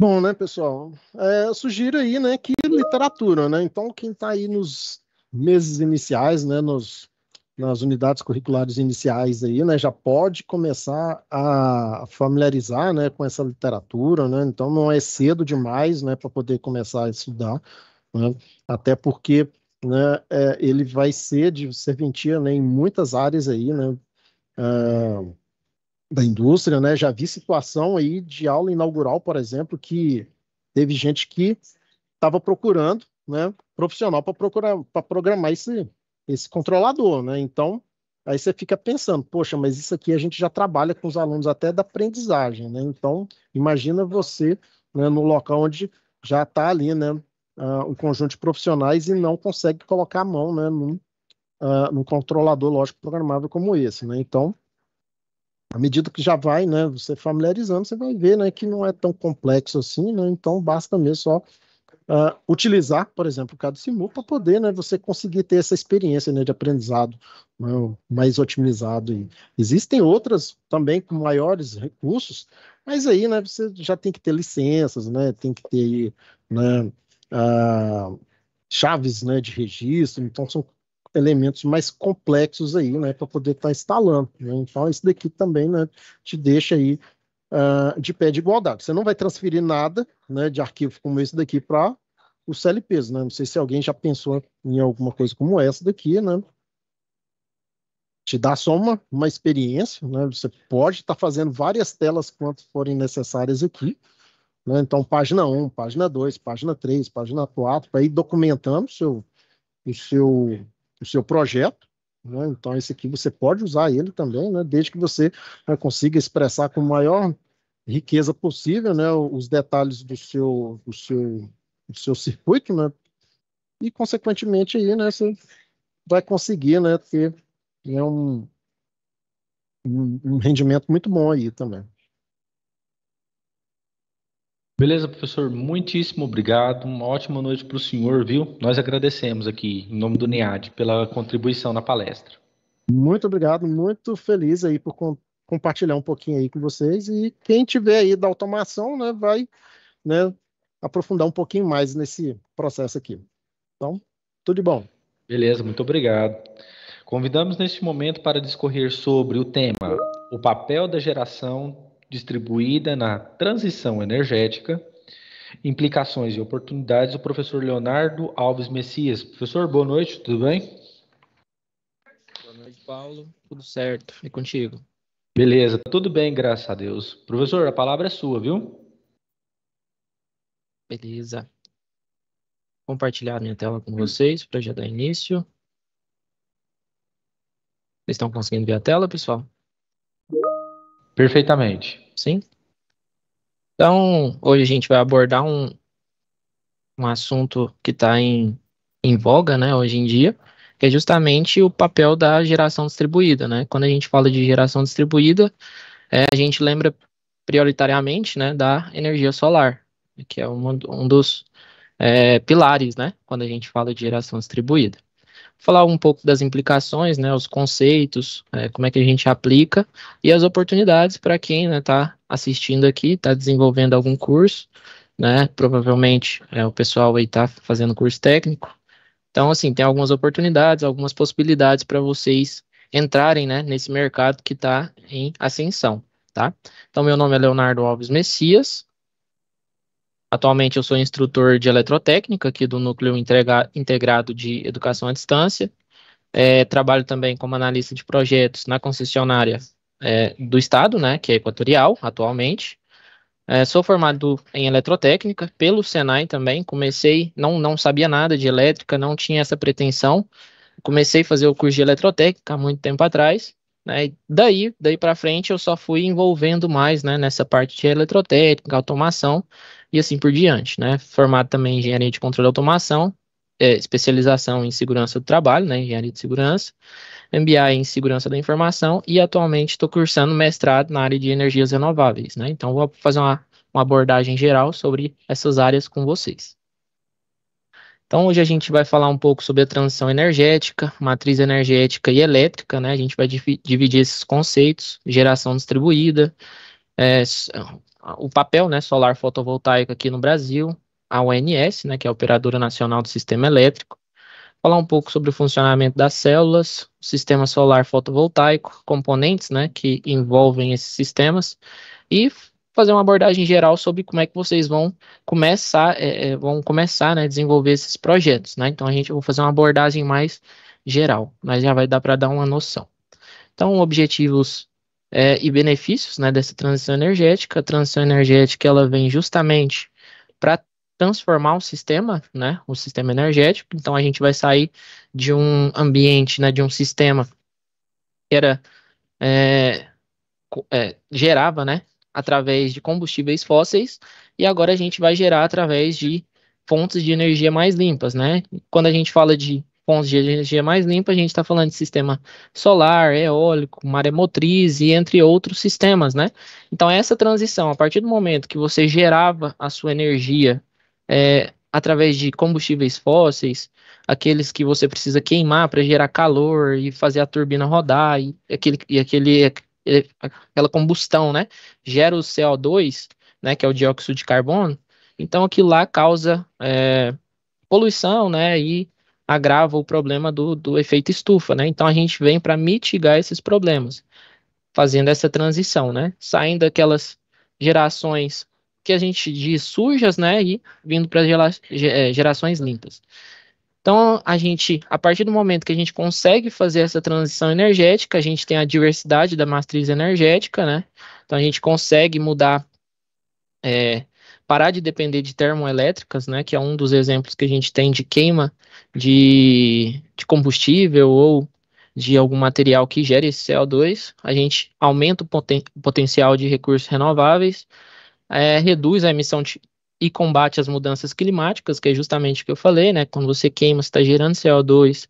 Bom, né, pessoal? É, eu sugiro aí, né, que literatura, né? Então, quem está aí nos meses iniciais, né, nos, nas unidades curriculares iniciais aí, né, já pode começar a familiarizar, né, com essa literatura, né? Então, não é cedo demais, né, para poder começar a estudar, né? Até porque, né, é, ele vai ser de serventia, né, em muitas áreas aí, né? Ah, da indústria, né? Já vi situação aí de aula inaugural, por exemplo, que teve gente que estava procurando, né, profissional para procurar para programar esse esse controlador, né? Então, aí você fica pensando, poxa, mas isso aqui a gente já trabalha com os alunos até da aprendizagem, né? Então, imagina você né, no local onde já está ali, né, uh, um conjunto de profissionais e não consegue colocar a mão, né, num, uh, num controlador lógico programável como esse, né? Então, à medida que já vai, né, você familiarizando, você vai ver, né, que não é tão complexo assim, né, então basta mesmo só uh, utilizar, por exemplo, o Cado para poder, né, você conseguir ter essa experiência, né, de aprendizado né, mais otimizado. E existem outras também com maiores recursos, mas aí, né, você já tem que ter licenças, né, tem que ter, né, uh, chaves, né, de registro, então são elementos mais complexos aí, né, para poder estar tá instalando. Né? Então, isso daqui também, né, te deixa aí uh, de pé de igualdade. Você não vai transferir nada, né, de arquivo como esse daqui para o CLPs, né? Não sei se alguém já pensou em alguma coisa como essa daqui, né? Te dá só uma, uma experiência, né? Você pode estar tá fazendo várias telas quanto forem necessárias aqui, né? Então, página 1, página 2, página 3, página 4, para ir documentando o seu, o seu o seu projeto. Né? Então, esse aqui você pode usar ele também, né? desde que você né, consiga expressar com maior riqueza possível né, os detalhes do seu, do seu, do seu circuito, né? e, consequentemente, aí, né, você vai conseguir ter um, um, um rendimento muito bom aí também. Beleza, professor, muitíssimo obrigado. Uma ótima noite para o senhor, viu? Nós agradecemos aqui, em nome do NEAD, pela contribuição na palestra. Muito obrigado, muito feliz aí por com, compartilhar um pouquinho aí com vocês. E quem tiver aí da automação, né, vai né, aprofundar um pouquinho mais nesse processo aqui. Então, tudo de bom. Beleza, muito obrigado. Convidamos neste momento para discorrer sobre o tema o papel da geração distribuída na transição energética, implicações e oportunidades, o professor Leonardo Alves Messias. Professor, boa noite, tudo bem? Boa noite, Paulo. Tudo certo. E contigo? Beleza, tudo bem, graças a Deus. Professor, a palavra é sua, viu? Beleza. Compartilhar minha tela com vocês para já dar início. Vocês estão conseguindo ver a tela, pessoal? Perfeitamente. Sim. Então, hoje a gente vai abordar um, um assunto que está em, em voga, né, hoje em dia, que é justamente o papel da geração distribuída, né? Quando a gente fala de geração distribuída, é, a gente lembra prioritariamente, né, da energia solar, que é um, um dos é, pilares, né, quando a gente fala de geração distribuída falar um pouco das implicações, né, os conceitos, é, como é que a gente aplica e as oportunidades para quem está né, tá assistindo aqui, está desenvolvendo algum curso, né? Provavelmente é, o pessoal aí está fazendo curso técnico. Então, assim, tem algumas oportunidades, algumas possibilidades para vocês entrarem né, nesse mercado que está em ascensão. Tá? Então, meu nome é Leonardo Alves Messias, Atualmente eu sou instrutor de eletrotécnica aqui do Núcleo Entrega Integrado de Educação à Distância. É, trabalho também como analista de projetos na concessionária é, do Estado, né, que é Equatorial, atualmente. É, sou formado em eletrotécnica pelo Senai também. Comecei, não, não sabia nada de elétrica, não tinha essa pretensão. Comecei a fazer o curso de eletrotécnica há muito tempo atrás. Né, daí, daí para frente, eu só fui envolvendo mais né, nessa parte de eletrotécnica, automação, e assim por diante, né? Formado também em engenharia de controle e automação, é, especialização em segurança do trabalho, né? Engenharia de segurança, MBA em segurança da informação e atualmente estou cursando mestrado na área de energias renováveis, né? Então vou fazer uma, uma abordagem geral sobre essas áreas com vocês. Então, hoje a gente vai falar um pouco sobre a transição energética, matriz energética e elétrica, né? A gente vai dividir esses conceitos, geração distribuída, é, o papel né, solar fotovoltaico aqui no Brasil, a ONS, né, que é a Operadora Nacional do Sistema Elétrico, falar um pouco sobre o funcionamento das células, sistema solar fotovoltaico, componentes né, que envolvem esses sistemas e fazer uma abordagem geral sobre como é que vocês vão começar, é, é vão começar né, a desenvolver esses projetos. Né? Então a gente vai fazer uma abordagem mais geral, mas já vai dar para dar uma noção. Então, objetivos é, e benefícios né, dessa transição energética. A transição energética ela vem justamente para transformar o sistema, né, o sistema energético. Então a gente vai sair de um ambiente, né, de um sistema que era é, é, gerava, né, através de combustíveis fósseis e agora a gente vai gerar através de fontes de energia mais limpas, né? Quando a gente fala de fontes de energia mais limpa, a gente está falando de sistema solar, eólico, maremotriz é e entre outros sistemas, né? Então, essa transição, a partir do momento que você gerava a sua energia é, através de combustíveis fósseis, aqueles que você precisa queimar para gerar calor e fazer a turbina rodar, e, aquele, e aquele, é, é, aquela combustão, né? Gera o CO2, né, que é o dióxido de carbono, então aquilo lá causa é, poluição, né, e agrava o problema do, do efeito estufa, né? Então a gente vem para mitigar esses problemas, fazendo essa transição, né? Saindo daquelas gerações que a gente diz sujas, né? E vindo para gera, é, gerações limpas. Então, a gente, a partir do momento que a gente consegue fazer essa transição energética, a gente tem a diversidade da matriz energética, né? Então, a gente consegue mudar é, parar de depender de termoelétricas, né, que é um dos exemplos que a gente tem de queima de, de combustível ou de algum material que gere esse CO2, a gente aumenta o poten potencial de recursos renováveis, é, reduz a emissão de, e combate as mudanças climáticas, que é justamente o que eu falei, né? Quando você queima, você está gerando CO2,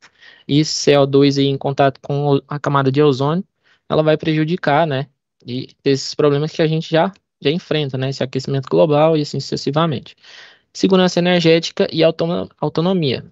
e esse CO2 em contato com a camada de ozônio, ela vai prejudicar, né? E esses problemas que a gente já já enfrenta, né, esse aquecimento global e assim sucessivamente. Segurança energética e autonomia.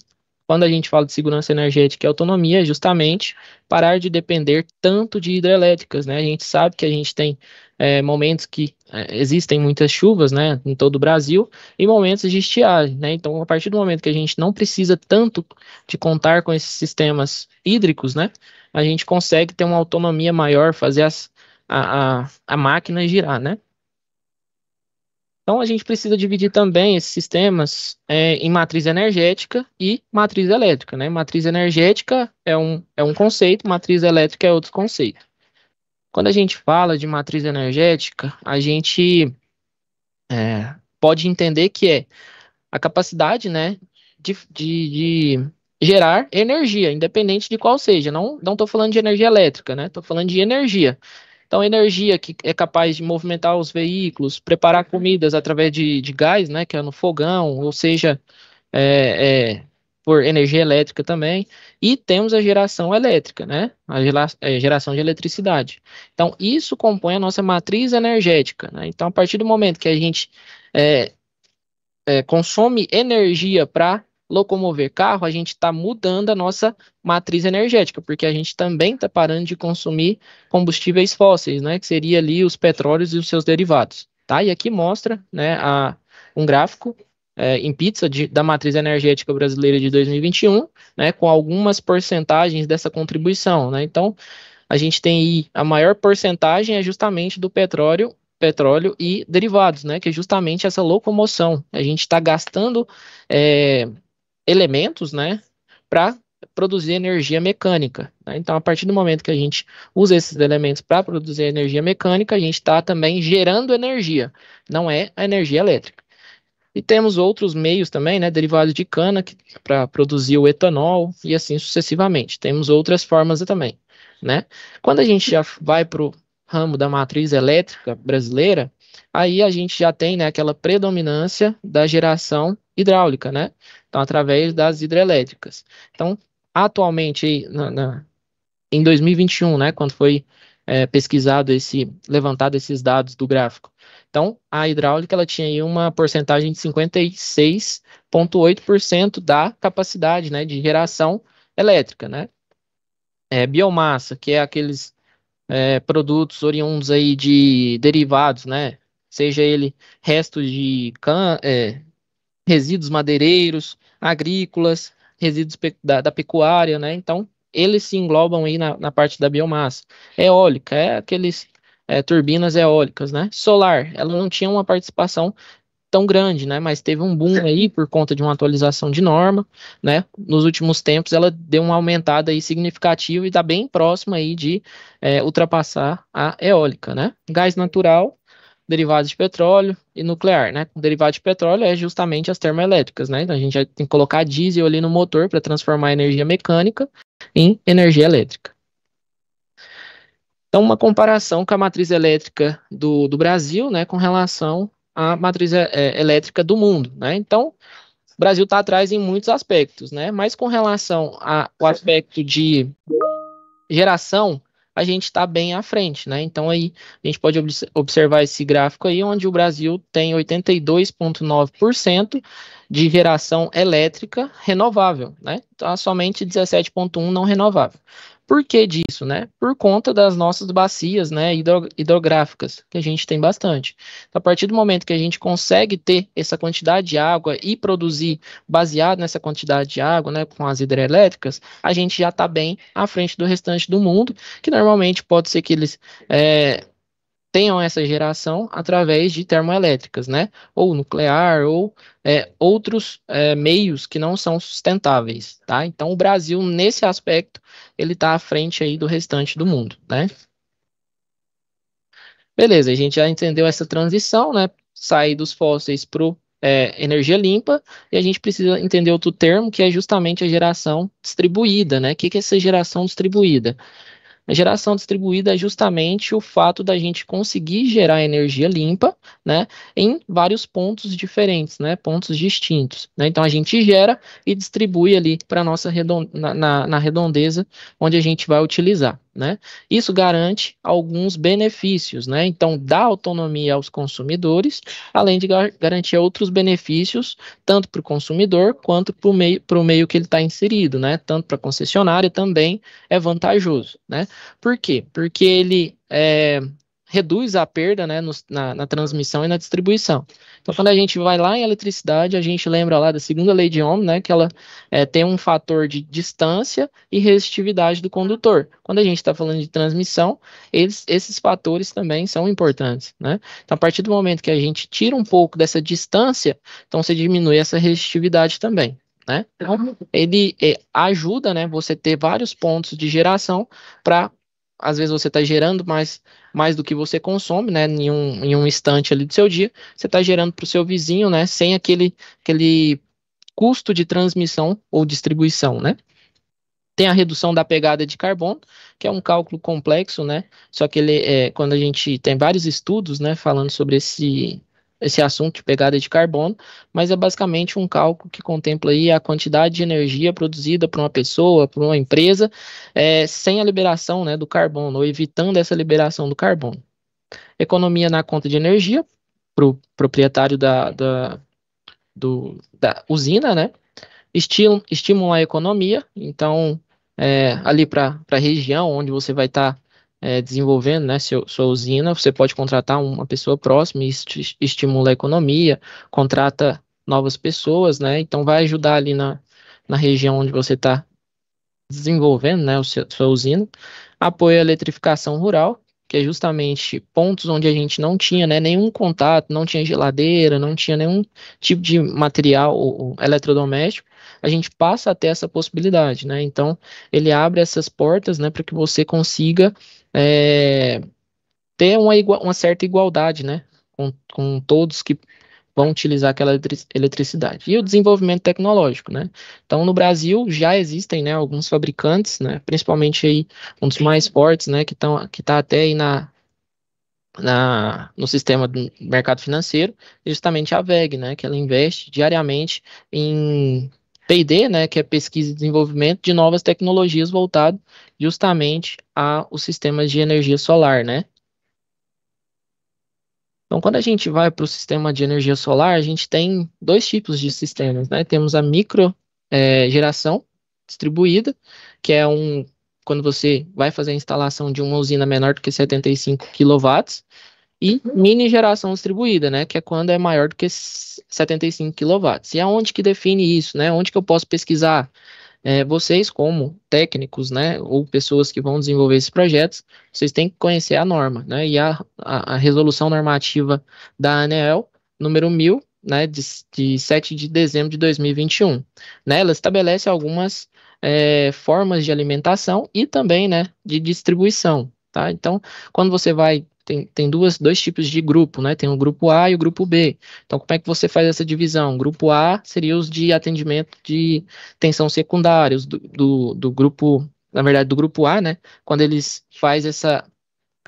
Quando a gente fala de segurança energética e autonomia, é justamente parar de depender tanto de hidrelétricas, né? A gente sabe que a gente tem é, momentos que é, existem muitas chuvas, né, em todo o Brasil, e momentos de estiagem, né? Então, a partir do momento que a gente não precisa tanto de contar com esses sistemas hídricos, né, a gente consegue ter uma autonomia maior, fazer as, a, a, a máquina girar, né? Então, a gente precisa dividir também esses sistemas é, em matriz energética e matriz elétrica. Né? Matriz energética é um, é um conceito, matriz elétrica é outro conceito. Quando a gente fala de matriz energética, a gente é, pode entender que é a capacidade né, de, de, de gerar energia, independente de qual seja. Não estou falando de energia elétrica, né? Estou falando de energia. Então, energia que é capaz de movimentar os veículos, preparar comidas através de, de gás, né, que é no fogão, ou seja, é, é, por energia elétrica também. E temos a geração elétrica, né, a, é, geração de eletricidade. Então, isso compõe a nossa matriz energética. Né? Então, a partir do momento que a gente é, é consome energia para locomover carro, a gente está mudando a nossa matriz energética, porque a gente também está parando de consumir combustíveis fósseis, né, que seria ali os petróleos e os seus derivados. Tá? E aqui mostra né, a, um gráfico é, em pizza de, da matriz energética brasileira de 2021, né, com algumas porcentagens dessa contribuição. Né? Então, a gente tem aí a maior porcentagem é justamente do petróleo petróleo e derivados, né? Que é justamente essa locomoção. A gente está gastando é, elementos, né, para produzir energia mecânica. Né? Então, a partir do momento que a gente usa esses elementos para produzir energia mecânica, a gente está também gerando energia, não é a energia elétrica. E temos outros meios também, né, derivados de cana para produzir o etanol e assim sucessivamente. Temos outras formas também, né? Quando a gente já vai para o ramo da matriz elétrica brasileira, aí a gente já tem né, aquela predominância da geração hidráulica, né? Então, através das hidrelétricas. Então, atualmente, na, na, em 2021, né, quando foi é, pesquisado esse, levantado esses dados do gráfico. Então, a hidráulica, ela tinha aí uma porcentagem de 56,8% da capacidade, né, de geração elétrica, né? É, biomassa, que é aqueles é, produtos oriundos aí de derivados, né? Seja ele resto de can é, resíduos madeireiros, agrícolas, resíduos pe da, da, pecuária, né? Então, eles se englobam aí na, na parte da biomassa. É eólica, é aqueles é, turbinas eólicas, né? Solar, ela não tinha uma participação tão grande, né? Mas teve um boom aí por conta de uma atualização de norma, né? Nos últimos tempos ela deu uma aumentada aí significativa e está bem próxima aí de é, ultrapassar a eólica, né? Gás natural, derivados de petróleo e nuclear, né? O derivado de petróleo é justamente as termoelétricas, né? Então a gente já tem que colocar diesel ali no motor para transformar a energia mecânica em energia elétrica. Então, uma comparação com a matriz elétrica do, do Brasil, né, com relação à matriz é, é elétrica do mundo, né? Então, o Brasil está atrás em muitos aspectos, né? Mas com relação ao aspecto de geração a gente está bem à frente, né? Então aí a gente pode ob observar esse gráfico aí, onde o Brasil tem 82,9% de geração elétrica renovável, né? Então é somente 17,1 não renovável. Por que disso, né? Por conta das nossas bacias, né, hidro, hidrográficas, que a gente tem bastante. Então, a partir do momento que a gente consegue ter essa quantidade de água e produzir baseado nessa quantidade de água, né, com as hidrelétricas, a gente já está bem à frente do restante do mundo, que normalmente pode ser que eles é, tenham essa geração através de termoelétricas, né? Ou nuclear, ou é, outros é, meios que não são sustentáveis, tá? Então, o Brasil, nesse aspecto, ele está à frente aí do restante do mundo, né? Beleza, a gente já entendeu essa transição, né? Sair dos fósseis para é, energia limpa, e a gente precisa entender outro termo, que é justamente a geração distribuída, né? O que, que é essa geração distribuída? A geração distribuída é justamente o fato da gente conseguir gerar energia limpa, né, em vários pontos diferentes, né, pontos distintos. Né? Então a gente gera e distribui ali para nossa redond na, na, na redondeza onde a gente vai utilizar. Né? Isso garante alguns benefícios, né? Então, dá autonomia aos consumidores, além de gar garantir outros benefícios, tanto para o consumidor quanto para o meio, meio que ele está inserido, né? Tanto para a concessionária também é vantajoso, né? Por quê? Porque ele é, reduz a perda né, no, na, na, transmissão e na distribuição. Então, quando a gente vai lá em eletricidade, a gente lembra lá da segunda lei de Ohm, né, que ela é, tem um fator de distância e resistividade do condutor. Quando a gente está falando de transmissão, eles, esses fatores também são importantes. Né? Então, a partir do momento que a gente tira um pouco dessa distância, então você diminui essa resistividade também. Né? Então, ele é, ajuda né, você ter vários pontos de geração para às vezes você está gerando mais, mais do que você consome, né? Em um, em um instante ali do seu dia, você está gerando para o seu vizinho, né? Sem aquele, aquele custo de transmissão ou distribuição, né? Tem a redução da pegada de carbono, que é um cálculo complexo, né? Só que ele é, quando a gente tem vários estudos, né, falando sobre esse esse assunto de pegada de carbono, mas é basicamente um cálculo que contempla aí a quantidade de energia produzida por uma pessoa, por uma empresa, é, sem a liberação né, do carbono, ou evitando essa liberação do carbono. Economia na conta de energia, para o proprietário da, da, do, da usina, né? estimula a economia, então, é, ali para a região onde você vai estar tá é, desenvolvendo né, seu, sua usina, você pode contratar uma pessoa próxima e estimula a economia, contrata novas pessoas, né? Então vai ajudar ali na, na região onde você está desenvolvendo né, o seu, sua usina. Apoio à eletrificação rural, que é justamente pontos onde a gente não tinha né, nenhum contato, não tinha geladeira, não tinha nenhum tipo de material ou, eletrodoméstico, a gente passa a ter essa possibilidade, né? Então, ele abre essas portas né, para que você consiga é, ter uma, uma, certa igualdade, né? Com, com todos que vão utilizar aquela eletricidade. E o desenvolvimento tecnológico, né? Então, no Brasil já existem, né, alguns fabricantes, né, principalmente aí um dos mais fortes, né, que estão que tá até aí na na, no sistema do mercado financeiro, justamente a VEG, né, que ela investe diariamente em P&D, né, que é pesquisa e desenvolvimento de novas tecnologias voltado justamente aos sistemas de energia solar, né? Então, quando a gente vai para o sistema de energia solar, a gente tem dois tipos de sistemas, né? Temos a micro é, geração distribuída, que é um quando você vai fazer a instalação de uma usina menor do que 75 kW, e mini geração distribuída, né, que é quando é maior do que 75 kW. E aonde que define isso, né? Onde que eu posso pesquisar? É, vocês, como técnicos, né, ou pessoas que vão desenvolver esses projetos, vocês têm que conhecer a norma, né? E a, a, a resolução normativa da ANEEL, número 1000, né, de, de 7 de dezembro de 2021. Né, ela estabelece algumas é, formas de alimentação e também né, de distribuição. Tá? Então, quando você vai tem, tem duas, dois tipos de grupo, né? Tem o grupo A e o grupo B. Então, como é que você faz essa divisão? O grupo A seria os de atendimento de tensão secundária, os do, do, do grupo, na verdade, do grupo A, né? Quando eles faz essa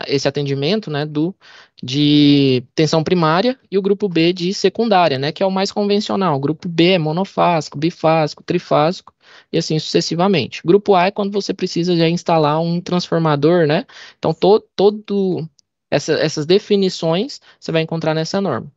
esse atendimento, né, do de tensão primária e o grupo B de secundária, né, que é o mais convencional. O grupo B é monofásico, bifásico, trifásico e assim sucessivamente. O grupo A é quando você precisa já instalar um transformador, né? Então to, todo essa, essas definições você vai encontrar nessa norma.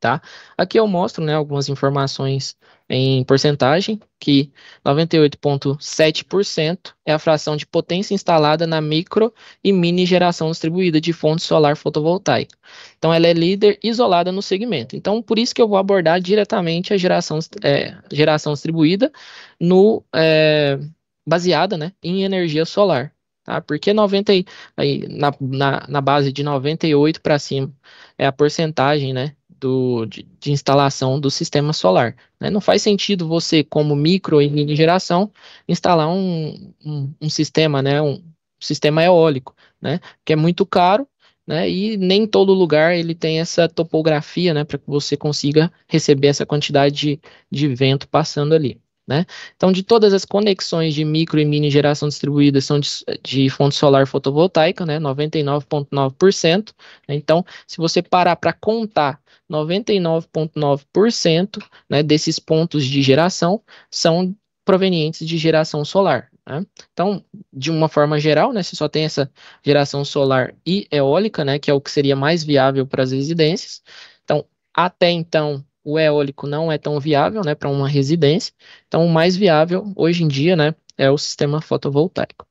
Tá? Aqui eu mostro né, algumas informações em porcentagem, que 98,7% é a fração de potência instalada na micro e mini geração distribuída de fonte solar fotovoltaica. Então, ela é líder isolada no segmento. Então, por isso que eu vou abordar diretamente a geração, é, geração distribuída no, é, baseada né, em energia solar. Tá? Porque 90, aí, na, na, na base de 98 para cima é a porcentagem né, do, de, de instalação do sistema solar. Né? Não faz sentido você, como micro e mini geração, instalar um, um, um sistema, né, um, sistema eólico, né, que é muito caro né, e nem todo lugar ele tem essa topografia, né, para que você consiga receber essa quantidade de, de vento passando ali. Né? Então, de todas as conexões de micro e mini geração distribuída são de, de fonte solar fotovoltaica, né? 99,9%. Né? Então, se você parar para contar, 99,9% né, desses pontos de geração são provenientes de geração solar. Né? Então, de uma forma geral, né, você só tem essa geração solar e eólica, né, que é o que seria mais viável para as residências. Então, até então, o eólico não é tão viável né, para uma residência, então o mais viável hoje em dia né, é o sistema fotovoltaico.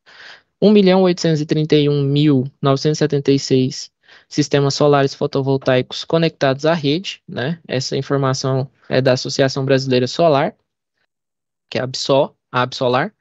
1.831.976 sistemas solares fotovoltaicos conectados à rede, né? Essa informação é da Associação Brasileira Solar, que é a ABSOL, a ABSOLAR,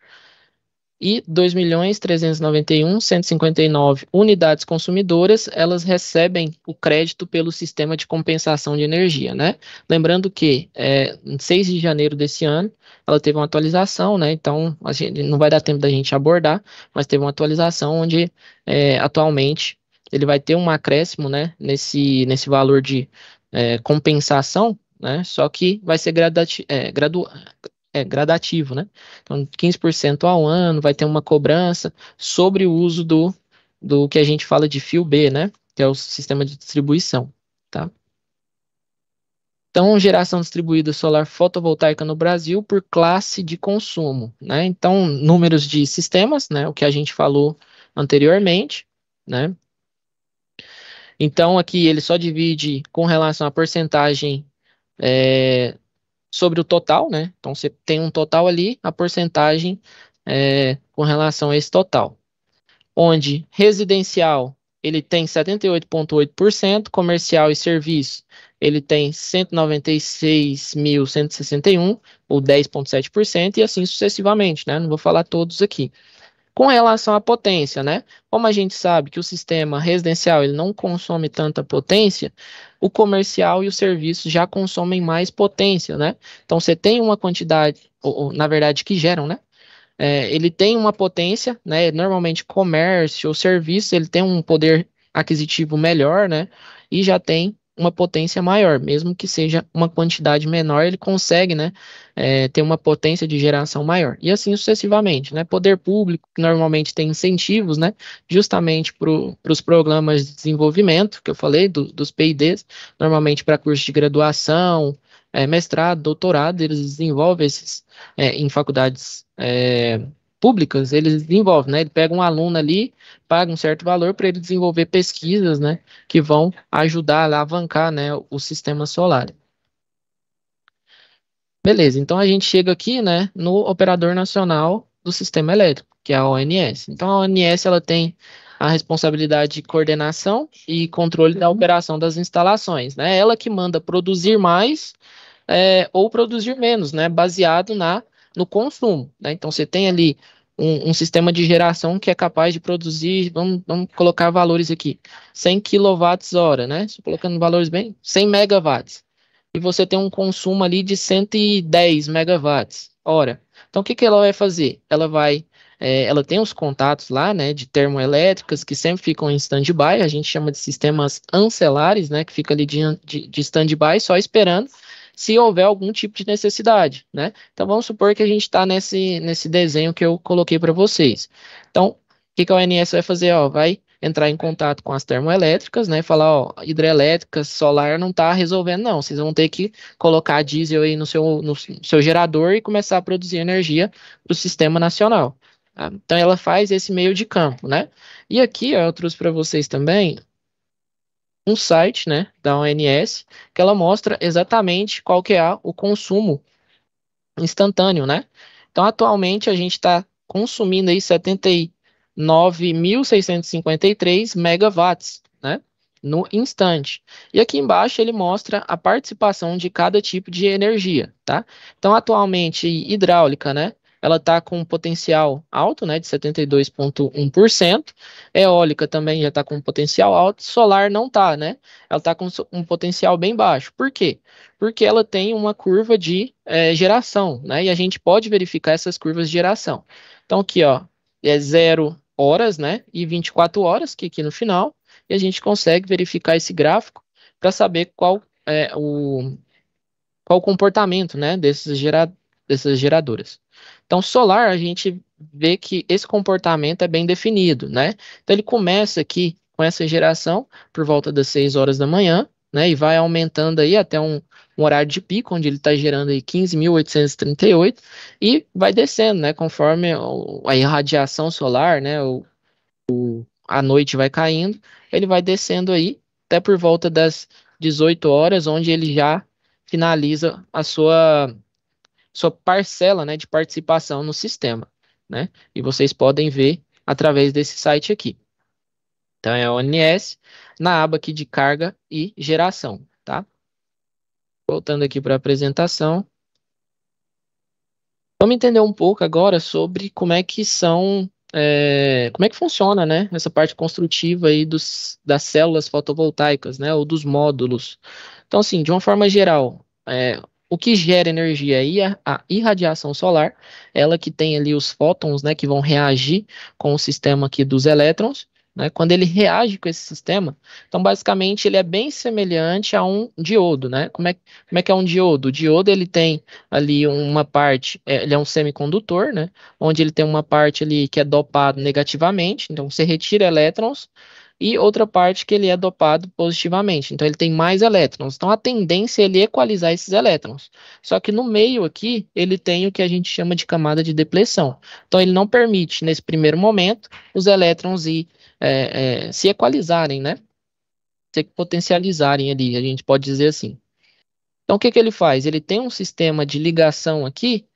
e 2.391.159 unidades consumidoras, elas recebem o crédito pelo sistema de compensação de energia, né? Lembrando que é, em 6 de janeiro desse ano, ela teve uma atualização, né? Então, a gente, não vai dar tempo da gente abordar, mas teve uma atualização onde é, atualmente ele vai ter um acréscimo, né? Nesse, nesse valor de é, compensação, né? Só que vai ser gradati é, gradua é gradativo, né? Então, 15% ao ano vai ter uma cobrança sobre o uso do, do que a gente fala de fio B, né? Que é o sistema de distribuição, tá? Então, geração distribuída solar fotovoltaica no Brasil por classe de consumo, né? Então, números de sistemas, né? O que a gente falou anteriormente, né? Então, aqui ele só divide com relação à porcentagem é, sobre o total, né? Então você tem um total ali, a porcentagem é, com relação a esse total. Onde residencial ele tem 78,8%, comercial e serviço ele tem 196.161, ou 10,7%, e assim sucessivamente, né? Não vou falar todos aqui. Com relação à potência, né? Como a gente sabe que o sistema residencial ele não consome tanta potência, o comercial e o serviço já consomem mais potência, né? Então você tem uma quantidade, ou, ou na verdade que geram, né? É, ele tem uma potência, né? Normalmente comércio ou serviço ele tem um poder aquisitivo melhor, né? E já tem uma potência maior, mesmo que seja uma quantidade menor, ele consegue né, é, ter uma potência de geração maior. E assim sucessivamente. Né? Poder público, que normalmente tem incentivos, né, justamente para os programas de desenvolvimento, que eu falei, do, dos PIDs, normalmente para cursos de graduação, é, mestrado, doutorado, eles desenvolvem esses é, em faculdades públicas, eles desenvolvem, né? Ele pega um aluno ali, paga um certo valor para ele desenvolver pesquisas, né? Que vão ajudar a alavancar, né? O sistema solar. Beleza, então a gente chega aqui, né? No Operador Nacional do Sistema Elétrico, que é a ONS. Então a ONS, ela tem a responsabilidade de coordenação e controle da operação das instalações, né? Ela que manda produzir mais é, ou produzir menos, né? Baseado na no consumo. Né? Então você tem ali um, um, sistema de geração que é capaz de produzir, vamos, vamos colocar valores aqui, 100 kWh, né? Estou colocando valores bem, 100 megawatts. E você tem um consumo ali de 110 megawatts hora. Então o que, que ela vai fazer? Ela vai é, ela tem os contatos lá, né, de termoelétricas que sempre ficam em stand-by, a gente chama de sistemas ancelares, né, que fica ali de, de, de stand-by só esperando se houver algum tipo de necessidade, né? Então vamos supor que a gente está nesse, nesse desenho que eu coloquei para vocês. Então, o que, que a ONS vai fazer? Ó, vai entrar em contato com as termoelétricas, né? Falar, ó, hidrelétricas, solar não tá resolvendo, não. Vocês vão ter que colocar diesel aí no seu, no seu gerador e começar a produzir energia para o sistema nacional. Tá? Então ela faz esse meio de campo, né? E aqui ó, eu trouxe para vocês também um site né, da ONS que ela mostra exatamente qual que é o consumo instantâneo, né? Então, atualmente, a gente está consumindo aí 79.653 megawatts, né? No instante. E aqui embaixo ele mostra a participação de cada tipo de energia, tá? Então, atualmente, hidráulica, né? ela está com um potencial alto, né, de 72,1%. Eólica também já está com um potencial alto, solar não está, né? Ela está com um potencial bem baixo. Por quê? Porque ela tem uma curva de é, geração, né? E a gente pode verificar essas curvas de geração. Então, aqui, ó, é zero horas, né? E 24 horas, que aqui no final, e a gente consegue verificar esse gráfico para saber qual é o qual o comportamento, né, desses geradores dessas geradoras. Então, solar, a gente vê que esse comportamento é bem definido, né? Então, ele começa aqui com essa geração por volta das 6 horas da manhã, né? E vai aumentando aí até um, um horário de pico, onde ele está gerando aí 15.838 e vai descendo, né? Conforme a irradiação solar, né? O, o, a noite vai caindo, ele vai descendo aí até por volta das 18 horas, onde ele já finaliza a sua sua parcela né, de participação no sistema. Né? E vocês podem ver através desse site aqui. Então é a ONS na aba aqui de carga e geração, tá? Voltando aqui para a apresentação. Vamos entender um pouco agora sobre como é que são, é, como é que funciona, né? Essa parte construtiva aí dos, das células fotovoltaicas, né? Ou dos módulos. Então, assim, de uma forma geral, é, o que gera energia aí é a, irradiação solar, ela que tem ali os fótons, né, que vão reagir com o sistema aqui dos elétrons, né, quando ele reage com esse sistema, então basicamente ele é bem semelhante a um diodo, né, como é, como é que é um diodo? O diodo ele tem ali uma parte, é, ele é um semicondutor, né, onde ele tem uma parte ali que é dopado negativamente, então você retira elétrons, e outra parte que ele é dopado positivamente. Então ele tem mais elétrons. Então a tendência é ele equalizar esses elétrons. Só que no meio aqui ele tem o que a gente chama de camada de depleção. Então ele não permite nesse primeiro momento os elétrons ir, é, é, se equalizarem, né? Se potencializarem ali, a gente pode dizer assim. Então o que, que ele faz? Ele tem um sistema de ligação aqui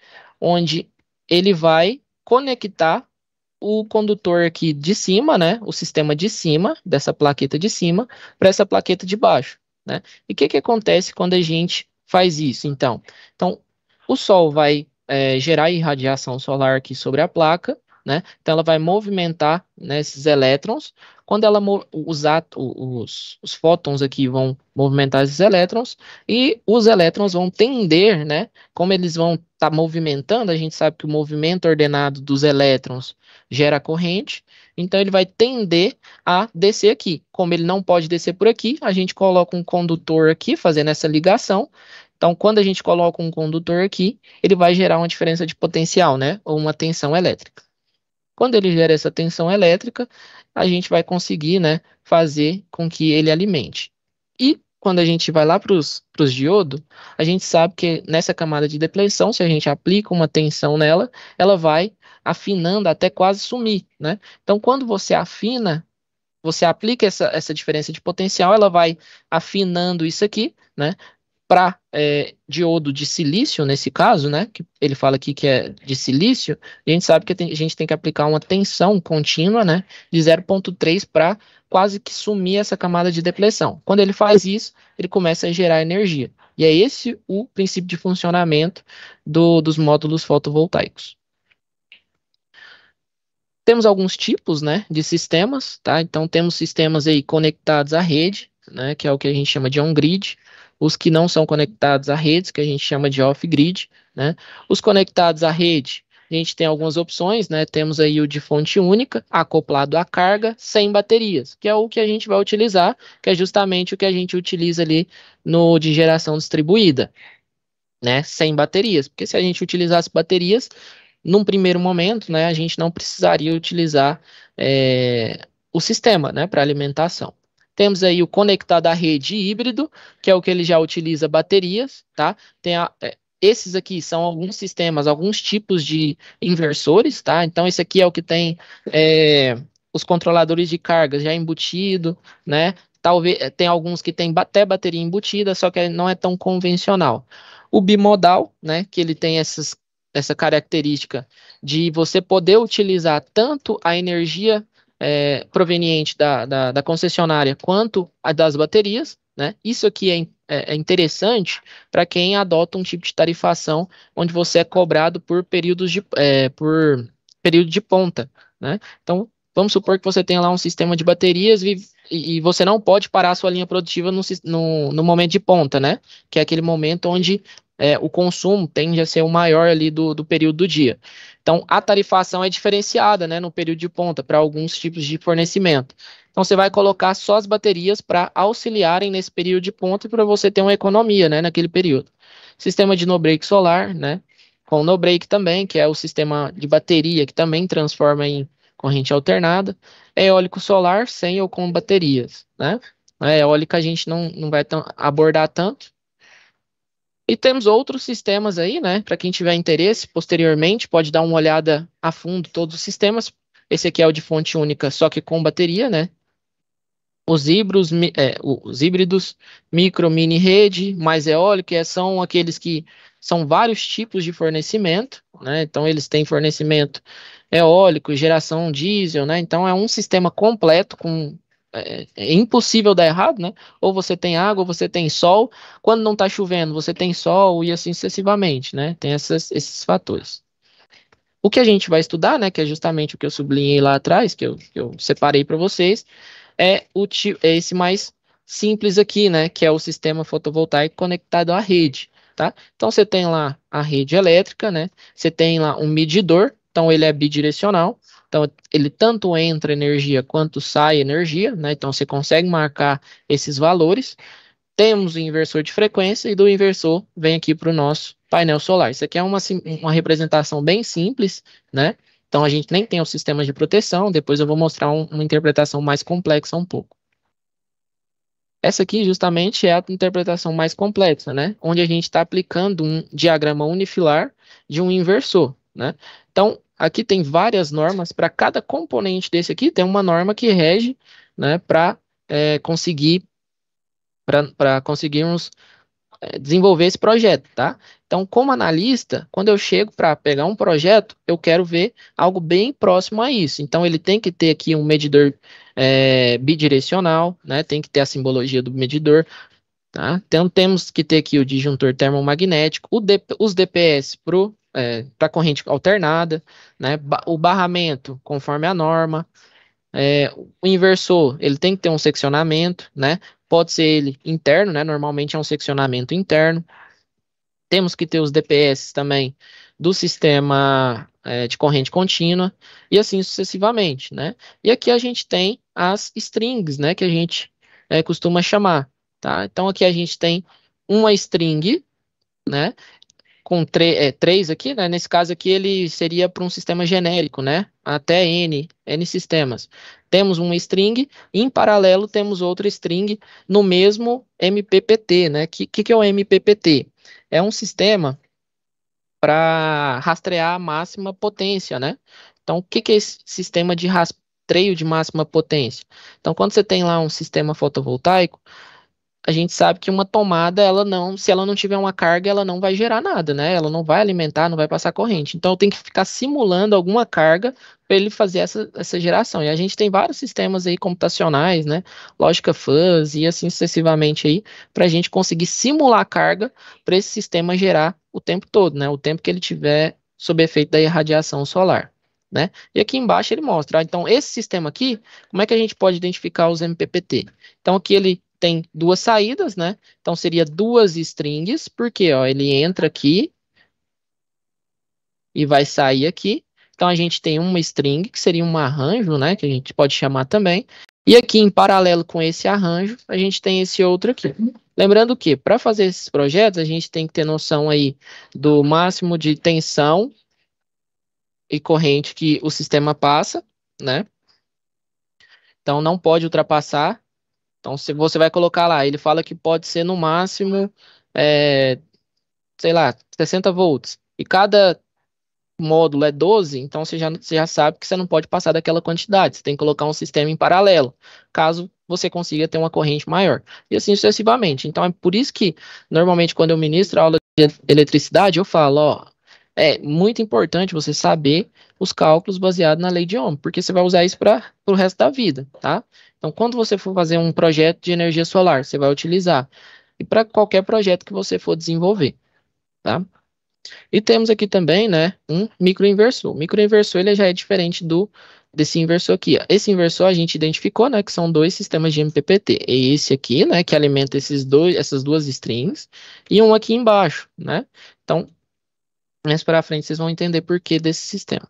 onde ele vai conectar o condutor aqui de cima, né, o sistema de cima, dessa plaqueta de cima, para essa plaqueta de baixo. Né? E o que, que acontece quando a gente faz isso, então? Então, o Sol vai é, gerar irradiação solar aqui sobre a placa, né? Então ela vai movimentar né, esses elétrons. Quando ela os, os, os, fótons aqui vão movimentar esses elétrons e os elétrons vão tender, né? Como eles vão estar tá movimentando, a gente sabe que o movimento ordenado dos elétrons gera corrente, então ele vai tender a descer aqui. Como ele não pode descer por aqui, a gente coloca um condutor aqui fazendo essa ligação então, quando a gente coloca um condutor aqui, ele vai gerar uma diferença de potencial, né? Ou uma tensão elétrica. Quando ele gera essa tensão elétrica, a gente vai conseguir né, fazer com que ele alimente. E quando a gente vai lá para os diodos, a gente sabe que nessa camada de depleção, se a gente aplica uma tensão nela, ela vai afinando até quase sumir. Né? Então, quando você afina, você aplica essa, essa diferença de potencial, ela vai afinando isso aqui, né? para é, diodo de silício, nesse caso, né, que ele fala aqui que é de silício, a gente sabe que a gente tem que aplicar uma tensão contínua, né, de 0.3 para quase que sumir essa camada de depressão. Quando ele faz isso, ele começa a gerar energia. E é esse o princípio de funcionamento do, dos módulos fotovoltaicos. Temos alguns tipos, né, de sistemas, tá? Então temos sistemas aí conectados à rede, né, que é o que a gente chama de on-grid, os que não são conectados à rede, que a gente chama de off-grid, né? Os conectados à rede, a gente tem algumas opções, né? Temos aí o de fonte única, acoplado à carga, sem baterias, que é o que a gente vai utilizar, que é justamente o que a gente utiliza ali no de geração distribuída, né? Sem baterias, porque se a gente utilizasse baterias, num primeiro momento, né, a gente não precisaria utilizar é, o sistema, né, para alimentação. Temos aí o conectado à rede híbrido, que é o que ele já utiliza baterias, tá? Tem a, é, esses aqui são alguns sistemas, alguns tipos de inversores, tá? Então, esse aqui é o que tem é, os controladores de carga já embutido, né? Talvez é, tem alguns que tem até bateria embutida, só que não é tão convencional. O bimodal, né? Que ele tem essas, essa característica de você poder utilizar tanto a energia é, proveniente da, da, da, concessionária quanto a das baterias. Né? Isso aqui é, é, é, interessante para quem adota um tipo de tarifação onde você é cobrado por períodos de, é, por período de ponta. Né? Então, vamos supor que você tenha lá um sistema de baterias e, e você não pode parar a sua linha produtiva no, no, no momento de ponta, né? que é aquele momento onde é, o consumo tende a ser o maior ali do, do período do dia. Então, a tarifação é diferenciada né, no período de ponta para alguns tipos de fornecimento. Então, você vai colocar só as baterias para auxiliarem nesse período de ponta e para você ter uma economia né, naquele período. Sistema de no-break solar, né, com no-break também, que é o sistema de bateria que também transforma em corrente alternada. É eólico solar, sem ou com baterias. Né? A é eólica a gente não, não vai abordar tanto, e temos outros sistemas aí, né? Para quem tiver interesse, posteriormente pode dar uma olhada a fundo todos os sistemas. Esse aqui é o de fonte única, só que com bateria, né? Os híbridos, é, os híbridos micro, mini rede, mais eólica, são aqueles que são vários tipos de fornecimento, né? Então eles têm fornecimento eólico, geração diesel, né? Então é um sistema completo com é, é impossível dar errado, né? Ou você tem água, ou você tem sol. Quando não está chovendo, você tem sol e assim sucessivamente, né? Tem essas, esses fatores. O que a gente vai estudar, né? Que é justamente o que eu sublinhei lá atrás, que eu, que eu separei para vocês, é, o, é esse mais simples aqui, né? Que é o sistema fotovoltaico conectado à rede. Tá? Então você tem lá a rede elétrica, né? Você tem lá um medidor, então ele é bidirecional. Então, ele tanto entra energia quanto sai energia, né? Então, você consegue marcar esses valores. Temos o inversor de frequência e do inversor vem aqui para o nosso painel solar. Isso aqui é uma, uma representação bem simples, né? Então, a gente nem tem os sistemas de proteção. Depois eu vou mostrar um, uma interpretação mais complexa um pouco. Essa aqui, justamente, é a interpretação mais complexa, né? Onde a gente está aplicando um diagrama unifilar de um inversor, né? Então, Aqui tem várias normas, para cada componente desse aqui tem uma norma que rege né, para é, conseguir para conseguirmos é, desenvolver esse projeto, tá? Então, como analista, quando eu chego para pegar um projeto, eu quero ver algo bem próximo a isso. Então, ele tem que ter aqui um medidor é, bidirecional, né? Tem que ter a simbologia do medidor, tá? Então, temos que ter aqui o disjuntor termomagnético, o D, os DPS para o é, para corrente alternada, né? O barramento conforme a norma, é, o inversor ele tem que ter um seccionamento, né? Pode ser ele interno, né? Normalmente é um seccionamento interno. Temos que ter os DPS também do sistema é, de corrente contínua e assim sucessivamente, né? E aqui a gente tem as strings, né? Que a gente é, costuma chamar, tá? Então aqui a gente tem uma string, né? com é, três aqui, né? Nesse caso aqui, ele seria para um sistema genérico, né? Até N, N sistemas. Temos um string, em paralelo temos outro string no mesmo MPPT, né? O que, que, que é o MPPT? É um sistema para rastrear a máxima potência, né? Então, o que, que é esse sistema de rastreio de máxima potência? Então, quando você tem lá um sistema fotovoltaico, a gente sabe que uma tomada, ela não, se ela não tiver uma carga, ela não vai gerar nada, né? Ela não vai alimentar, não vai passar corrente. Então tem que ficar simulando alguma carga para ele fazer essa, essa geração. E a gente tem vários sistemas aí computacionais, né? Lógica fuzz e assim sucessivamente aí, para a gente conseguir simular carga para esse sistema gerar o tempo todo, né? O tempo que ele tiver sob efeito da irradiação solar. Né? E aqui embaixo ele mostra. Ah, então, esse sistema aqui, como é que a gente pode identificar os MPPT? Então, aqui ele tem duas saídas, né? Então seria duas strings, porque ó, ele entra aqui e vai sair aqui. Então a gente tem uma string, que seria um arranjo, né? Que a gente pode chamar também. E aqui, em paralelo com esse arranjo, a gente tem esse outro aqui. Lembrando que, para fazer esses projetos, a gente tem que ter noção aí do máximo de tensão e corrente que o sistema passa, né? Então, não pode ultrapassar então, se você vai colocar lá, ele fala que pode ser no máximo, é, sei lá, 60 volts. E cada módulo é 12, então você já, você já sabe que você não pode passar daquela quantidade. Você tem que colocar um sistema em paralelo, caso você consiga ter uma corrente maior. E assim sucessivamente. Então, é por isso que, normalmente, quando eu ministro aula de eletricidade, eu falo, ó, é muito importante você saber os cálculos baseados na lei de Ohm, porque você vai usar isso para o resto da vida, tá? Então, quando você for fazer um projeto de energia solar, você vai utilizar. E para qualquer projeto que você for desenvolver, tá? E temos aqui também, né, um microinversor. O microinversor, ele já é diferente do desse inversor aqui. Ó. Esse inversor a gente identificou, né, que são dois sistemas de MPPT. E é esse aqui, né, que alimenta esses dois, essas duas strings, e um aqui embaixo, né? Então, mais para frente vocês vão entender por que desse sistema.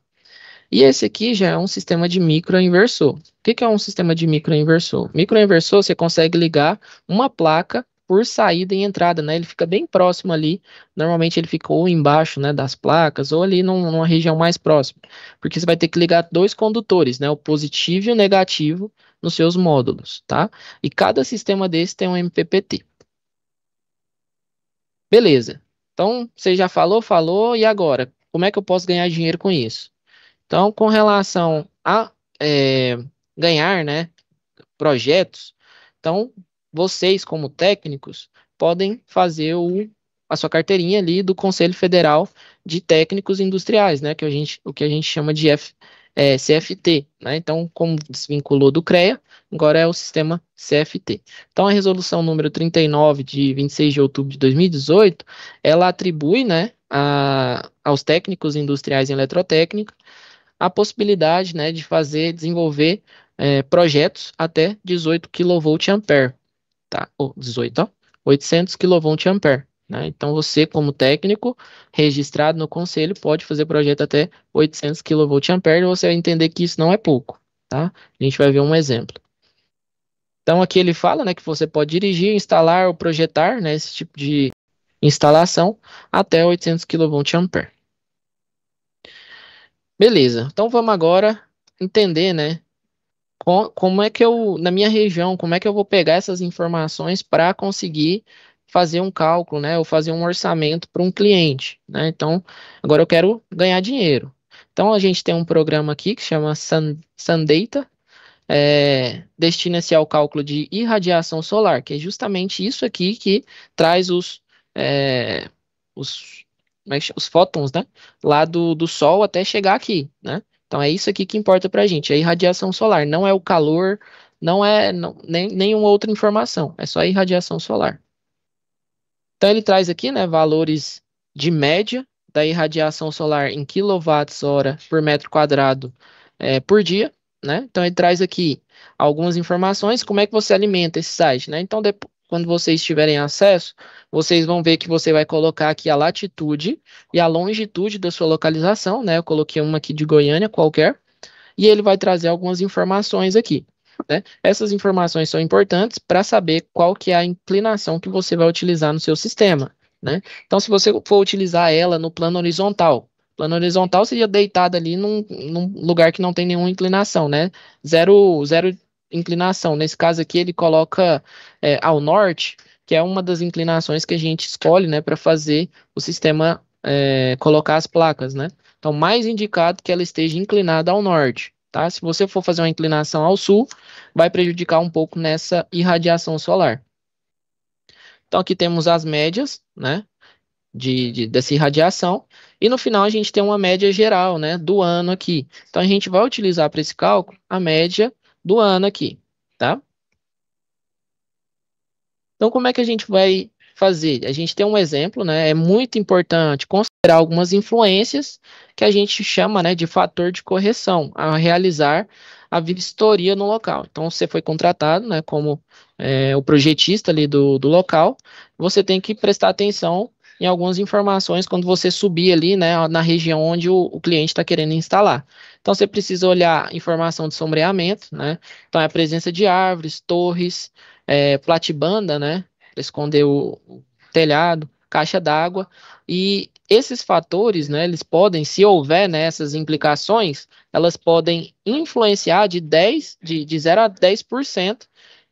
E esse aqui já é um sistema de microinversor. O que, que é um sistema de microinversor? Microinversor você consegue ligar uma placa por saída e entrada, né? Ele fica bem próximo ali. Normalmente ele fica ou embaixo, né, das placas, ou ali num, numa região mais próxima, porque você vai ter que ligar dois condutores, né, o positivo e o negativo nos seus módulos, tá? E cada sistema desse tem um MPPT. Beleza. Então, você já falou, falou, e agora? Como é que eu posso ganhar dinheiro com isso? Então, com relação a é, ganhar né, projetos, então vocês, como técnicos, podem fazer o, a sua carteirinha ali do Conselho Federal de Técnicos Industriais, né, que a gente, o que a gente chama de F, é, CFT. Né? Então, como desvinculou do CREA, agora é o sistema CFT. Então, a resolução número 39, de 26 de outubro de 2018, ela atribui né, a, aos técnicos industriais em eletrotécnica a possibilidade né, de fazer, desenvolver é, projetos até 18 ampere, tá? Ou 18, ó, 800 ampere, né? Então, você, como técnico registrado no conselho, pode fazer projeto até 800 ampere. e você vai entender que isso não é pouco, tá? A gente vai ver um exemplo. Então, aqui ele fala né, que você pode dirigir, instalar ou projetar né, esse tipo de instalação até 800 ampere. Beleza, então vamos agora entender, né? Como é que eu, na minha região, como é que eu vou pegar essas informações para conseguir fazer um cálculo, né? Ou fazer um orçamento para um cliente, né? Então, agora eu quero ganhar dinheiro. Então, a gente tem um programa aqui que chama Sun, Sundata, é, destina-se ao cálculo de irradiação solar, que é justamente isso aqui que traz os, é, os os fótons, né? Lá do, do Sol até chegar aqui, né? Então é isso aqui que importa para a gente, é a irradiação solar, não é o calor, não é não, nem, nenhuma outra informação, é só a irradiação solar. Então ele traz aqui, né, valores de média da irradiação solar em quilowatts-hora por metro quadrado é, por dia, né? Então ele traz aqui algumas informações, como é que você alimenta esse site, né? Então depois quando vocês tiverem acesso, vocês vão ver que você vai colocar aqui a latitude e a longitude da sua localização, né? Eu coloquei uma aqui de Goiânia qualquer, e ele vai trazer algumas informações aqui. Né? Essas informações são importantes para saber qual que é a inclinação que você vai utilizar no seu sistema. Né? Então, se você for utilizar ela no plano horizontal, plano horizontal seria deitado ali num, num lugar que não tem nenhuma inclinação, né? Zero, zero inclinação. Nesse caso aqui, ele coloca é, ao norte, que é uma das inclinações que a gente escolhe né, para fazer o sistema é, colocar as placas. Né? Então, mais indicado que ela esteja inclinada ao norte. Tá? Se você for fazer uma inclinação ao sul, vai prejudicar um pouco nessa irradiação solar. Então, aqui temos as médias, né? De, de, dessa irradiação. E no final a gente tem uma média geral né, do ano aqui. Então a gente vai utilizar para esse cálculo a média do ano aqui, tá? Então, como é que a gente vai fazer? A gente tem um exemplo, né? É muito importante considerar algumas influências que a gente chama né, de fator de correção a realizar a vistoria no local. Então, você foi contratado né, como é, o projetista ali do, do local, você tem que prestar atenção em algumas informações quando você subir ali né, na região onde o, o cliente está querendo instalar. Então você precisa olhar informação de sombreamento, né? Então é a presença de árvores, torres, é, platibanda, né? Para esconder o, o telhado, caixa d'água. E esses fatores, né, eles podem, se houver né, essas implicações, elas podem influenciar de 10, de, de 0 a 10%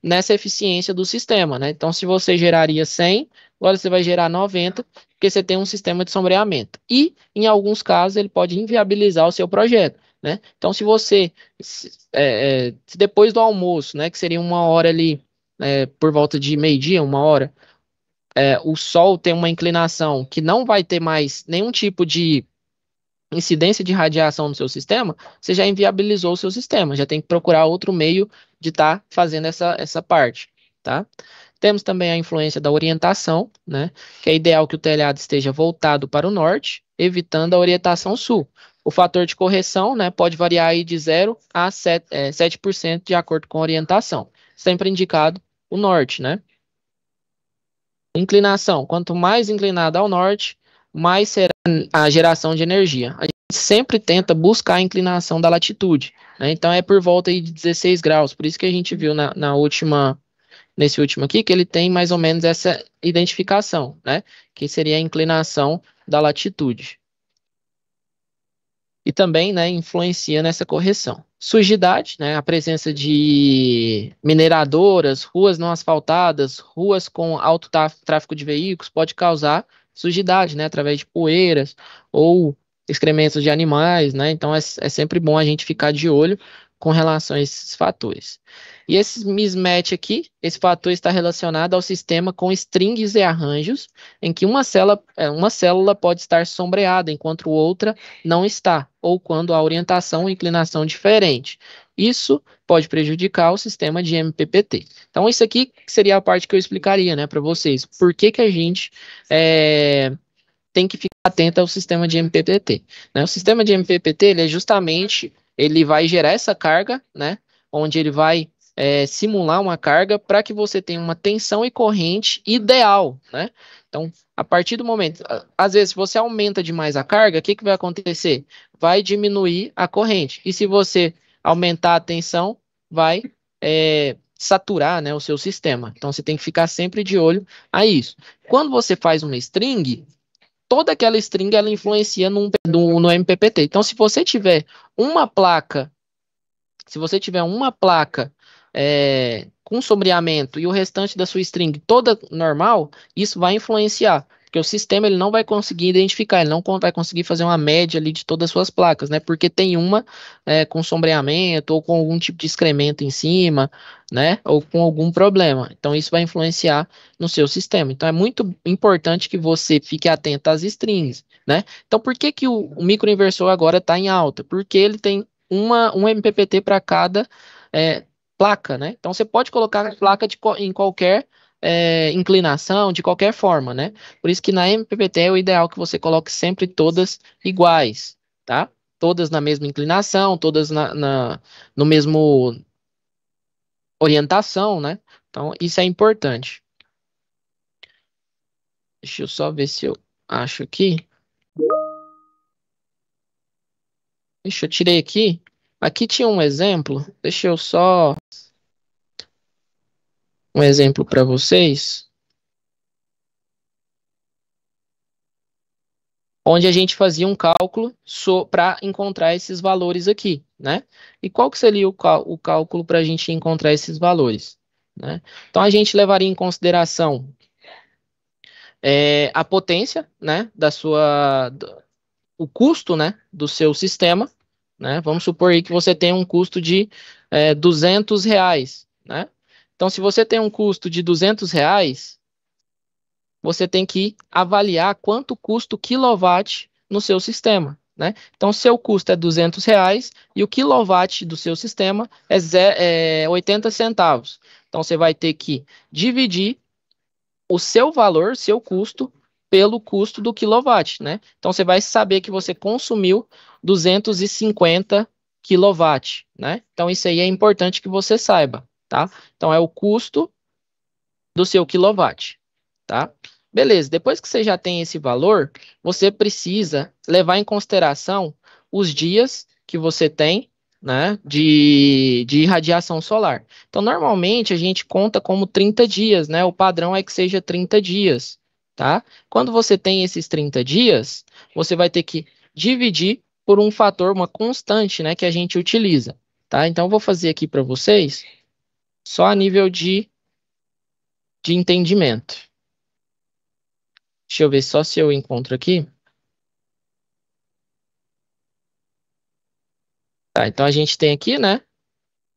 nessa eficiência do sistema, né? Então, se você geraria 100, agora você vai gerar 90, porque você tem um sistema de sombreamento. E, em alguns casos, ele pode inviabilizar o seu projeto. Né? Então, se você, se, é, é, se depois do almoço, né, que seria uma hora ali, é, por volta de meio-dia, uma hora, é, o Sol tem uma inclinação que não vai ter mais nenhum tipo de incidência de radiação no seu sistema, você já inviabilizou o seu sistema, já tem que procurar outro meio de estar tá fazendo essa, essa parte, tá? Temos também a influência da orientação, né, que é ideal que o telhado esteja voltado para o norte, evitando a orientação sul. O fator de correção né, pode variar aí de 0 a 7%, é, 7 de acordo com a orientação. Sempre indicado o norte, né? Inclinação. Quanto mais inclinada ao norte, mais será a geração de energia. A gente sempre tenta buscar a inclinação da latitude. Né? Então é por volta aí de 16 graus. Por isso que a gente viu na, na última nesse último aqui, que ele tem mais ou menos essa identificação, né? Que seria a inclinação da latitude. E também, né, influencia nessa correção. Sujidade, né, a presença de mineradoras, ruas não asfaltadas, ruas com alto tá-, tráfego de veículos pode causar sujidade, né, através de poeiras ou excrementos de animais, né? Então é, é sempre bom a gente ficar de olho com relação a esses fatores. E esse mismatch aqui, esse fator está relacionado ao sistema com strings e arranjos, em que uma célula, é, uma célula pode estar sombreada, enquanto outra não está, ou quando a orientação ou inclinação diferente. Isso pode prejudicar o sistema de MPPT. Então, isso aqui seria a parte que eu explicaria né, para vocês. Por que, que a gente é, tem que ficar atento ao sistema de MPPT? Né? O sistema de MPPT ele é justamente ele vai gerar essa carga, né? Onde ele vai é, simular uma carga para que você tenha uma tensão e corrente ideal, né? Então, a partir do momento, às vezes, se você aumenta demais a carga, o que, que vai acontecer? Vai diminuir a corrente. E se você aumentar a tensão, vai é, saturar né, o seu sistema. Então, você tem que ficar sempre de olho a isso. Quando você faz uma string, toda aquela string ela influencia num, no, no MPPT. Então, se você tiver uma placa, se você tiver uma placa é, com sombreamento e o restante da sua string toda normal, isso vai influenciar. Porque o sistema ele não vai conseguir identificar, ele não vai conseguir fazer uma média ali de todas as suas placas, né? Porque tem uma é, com sombreamento ou com algum tipo de excremento em cima, né? Ou com algum problema. Então isso vai influenciar no seu sistema. Então é muito importante que você fique atento às strings, né? Então por que, que o, o microinversor agora está em alta? Porque ele tem uma, um MPPT para cada é, placa, né? Então você pode colocar a placa de, em qualquer é, inclinação de qualquer forma, né? Por isso que na MPPT é o ideal que você coloque sempre todas iguais, tá? Todas na mesma inclinação, todas na, na no mesmo orientação, né? Então, isso é importante. Deixa eu só ver se eu acho aqui. Deixa eu tirei aqui. Aqui tinha um exemplo. Deixa eu só um exemplo para vocês, onde a gente fazia um cálculo so, para encontrar esses valores aqui, né? E qual que seria o, o cálculo para a gente encontrar esses valores? Né? Então, a gente levaria em consideração é, a potência, né, da sua, do, o custo, né, do seu sistema, né? Vamos supor aí que você tem um custo de é, 200 reais, né? Então, se você tem um custo de 200 reais, você tem que avaliar quanto custa o quilowatt no seu sistema. Né? Então, seu custo é 200 reais e o quilowatt do seu sistema é, zero, é 80 centavos. Então, você vai ter que dividir o seu valor, seu custo, pelo custo do quilowatt, né? Então, você vai saber que você consumiu 250 quilowatt, né? Então, isso aí é importante que você saiba tá? Então é o custo do seu quilowatt, tá? Beleza, depois que você já tem esse valor, você precisa levar em consideração os dias que você tem né, de, de irradiação solar. Então, normalmente, a gente conta como 30 dias, né? O padrão é que seja 30 dias, tá? Quando você tem esses 30 dias, você vai ter que dividir por um fator, uma constante, né, que a gente utiliza, tá? Então, eu vou fazer aqui para vocês só a nível de, de entendimento. Deixa eu ver só se eu encontro aqui. Tá, então a gente tem aqui, né?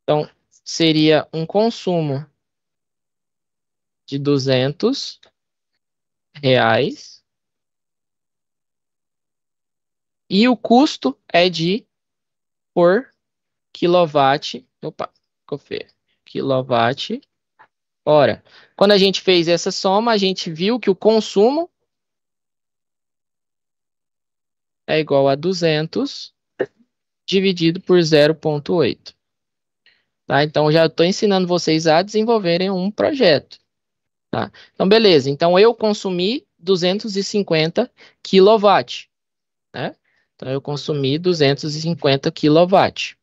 Então, seria um consumo de 200 reais. E o custo é de por quilowatt. Opa, ficou feio quilowatt-hora. Quando a gente fez essa soma, a gente viu que o consumo é igual a 200 dividido por 0,8. Tá? Então, já estou ensinando vocês a desenvolverem um projeto. Tá? Então, beleza. Então, eu consumi 250 kW. Né? Então, eu consumi 250 kW.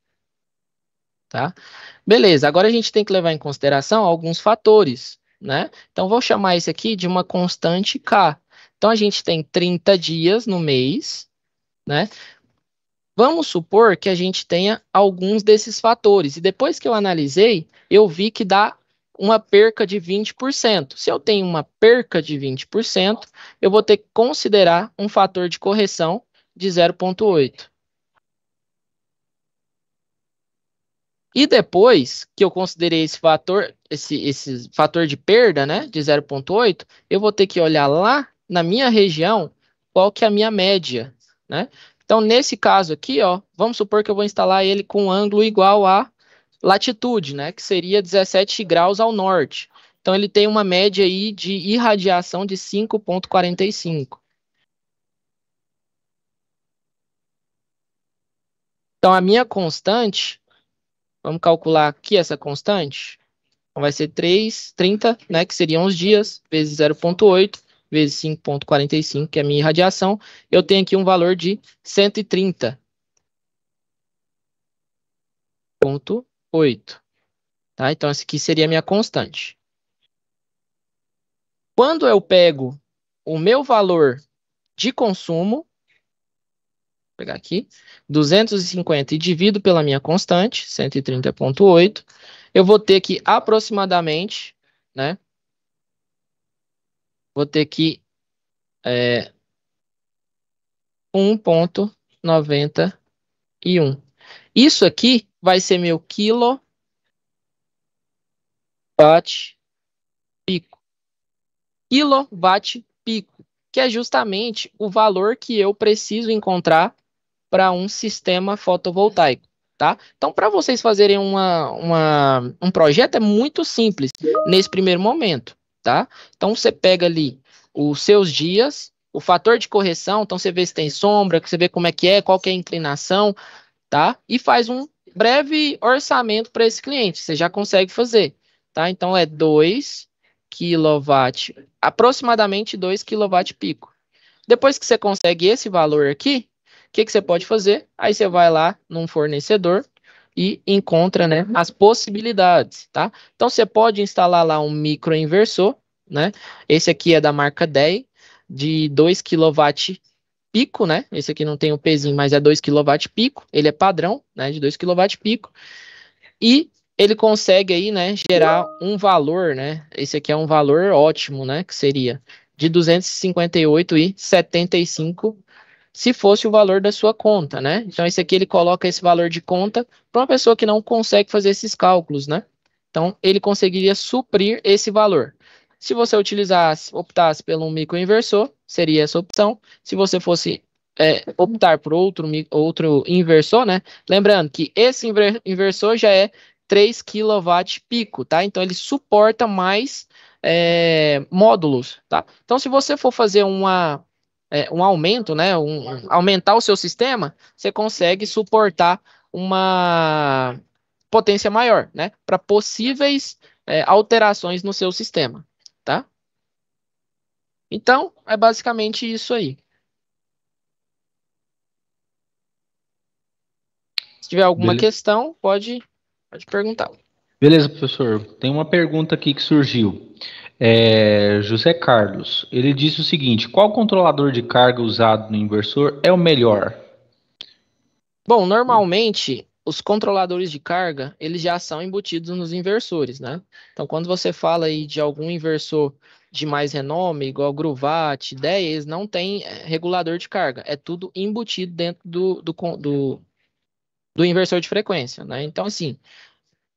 Tá? Beleza, agora a gente tem que levar em consideração alguns fatores, né? Então, vou chamar isso aqui de uma constante K. Então, a gente tem 30 dias no mês, né? Vamos supor que a gente tenha alguns desses fatores. E depois que eu analisei, eu vi que dá uma perca de 20%. Se eu tenho uma perca de 20%, eu vou ter que considerar um fator de correção de 0,8. E depois que eu considerei esse fator, esse, esse fator de perda, né, de 0.8, eu vou ter que olhar lá na minha região qual que é a minha média, né? Então, nesse caso aqui, ó, vamos supor que eu vou instalar ele com um ângulo igual a latitude, né, que seria 17 graus ao norte. Então, ele tem uma média aí de irradiação de 5.45. Então, a minha constante Vamos calcular aqui essa constante. Então, vai ser 3, 30, né, que seriam os dias, vezes 0,8, vezes 5,45, que é a minha irradiação. Eu tenho aqui um valor de 130,8. Tá? Então, essa aqui seria a minha constante. Quando eu pego o meu valor de consumo, pegar aqui, 250 e divido pela minha constante, 130.8, eu vou ter que aproximadamente, né? Vou ter que é, 1.91. Isso aqui vai ser meu quilo watt pico. Kilowatt pico, que é justamente o valor que eu preciso encontrar para um sistema fotovoltaico. Tá? Então, para vocês fazerem uma, uma, um projeto, é muito simples nesse primeiro momento. Tá? Então, você pega ali os seus dias, o fator de correção, então você vê se tem sombra, você vê como é que é, qual que é a inclinação, tá? E faz um breve orçamento para esse cliente, você já consegue fazer, tá? Então, é 2 kW, aproximadamente 2 kW pico. Depois que você consegue esse valor aqui, que, que você pode fazer? Aí você vai lá num fornecedor e encontra né, as possibilidades, tá? Então você pode instalar lá um microinversor, né? Esse aqui é da marca DEI, de 2 kW pico, né? Esse aqui não tem o pezinho, mas é 2 kW pico, ele é padrão, né, de 2 kW pico. E ele consegue aí, né, gerar um valor, né? Esse aqui é um valor ótimo, né, que seria de 258,75 se fosse o valor da sua conta, né? Então, esse aqui ele coloca esse valor de conta para uma pessoa que não consegue fazer esses cálculos, né? Então, ele conseguiria suprir esse valor. Se você utilizasse, optasse pelo microinversor, seria essa opção. Se você fosse é, optar por outro, outro inversor, né? Lembrando que esse inversor já é 3 kW pico, tá? Então, ele suporta mais é, módulos, tá? Então, se você for fazer uma é, um aumento, né, um, um, aumentar o seu sistema, você consegue suportar uma potência maior, né, para possíveis é, alterações no seu sistema, tá? Então, é basicamente isso aí. Se tiver alguma Beleza. questão, pode, pode perguntar. Beleza, professor. Tem uma pergunta aqui que surgiu. É, José Carlos, ele disse o seguinte: qual controlador de carga usado no inversor é o melhor? Bom, normalmente os controladores de carga eles já são embutidos nos inversores, né? Então, quando você fala aí de algum inversor de mais renome, igual Gruvat, 10, não tem é, regulador de carga, é tudo embutido dentro do, do, do, do inversor de frequência, né? Então, assim,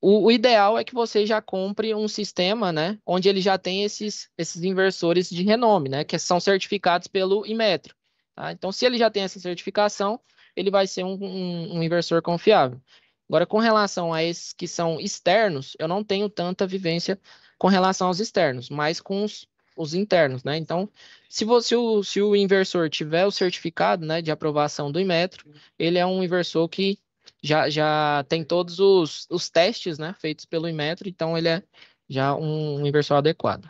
o, o, ideal é que você já compre um sistema, né, onde ele já tem esses, esses inversores de renome, né, que são certificados pelo Imetro. Tá? Então, se ele já tem essa certificação, ele vai ser um, um, um, inversor confiável. Agora, com relação a esses que são externos, eu não tenho tanta vivência com relação aos externos, mas com os, os internos, né? Então, se, você, o, se o inversor tiver o certificado né, de aprovação do Imetro, ele é um inversor que já, já tem todos os, os testes né, feitos pelo Inmetro, então ele é já um, inversor adequado.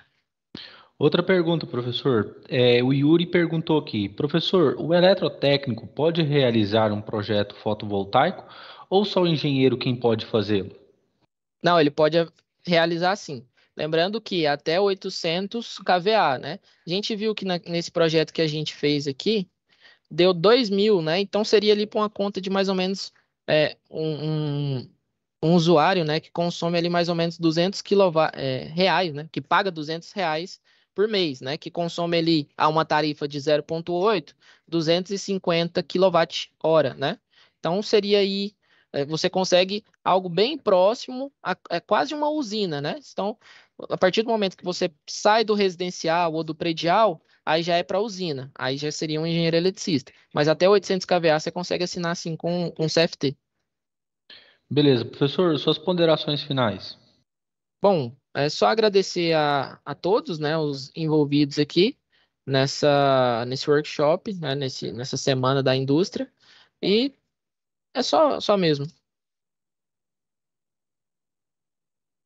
Outra pergunta, professor. É, o Yuri perguntou aqui, professor, o eletrotécnico pode realizar um projeto fotovoltaico ou só o engenheiro quem pode fazê-lo? Não, ele pode realizar sim. Lembrando que até 800 kVA, né? A gente viu que na, nesse projeto que a gente fez aqui, deu 2 mil, né? Então seria ali para uma conta de mais ou menos é, um, um, um, usuário né, que consome ali mais ou menos 200 é, reais, né, que paga 200 reais por mês, né, que consome ali a uma tarifa de 0,8, 250 kWh, né? Então seria aí é, você consegue algo bem próximo, a, é quase uma usina, né? Então, a partir do momento que você sai do residencial ou do predial, aí já é para usina, aí já seria um engenheiro eletricista. Mas até 800 kVA você consegue assinar assim com, com CFT. Beleza, professor, suas ponderações finais. Bom, é só agradecer a, a todos, né, os envolvidos aqui nessa nesse workshop, né, nesse, nessa semana da indústria e é só só mesmo.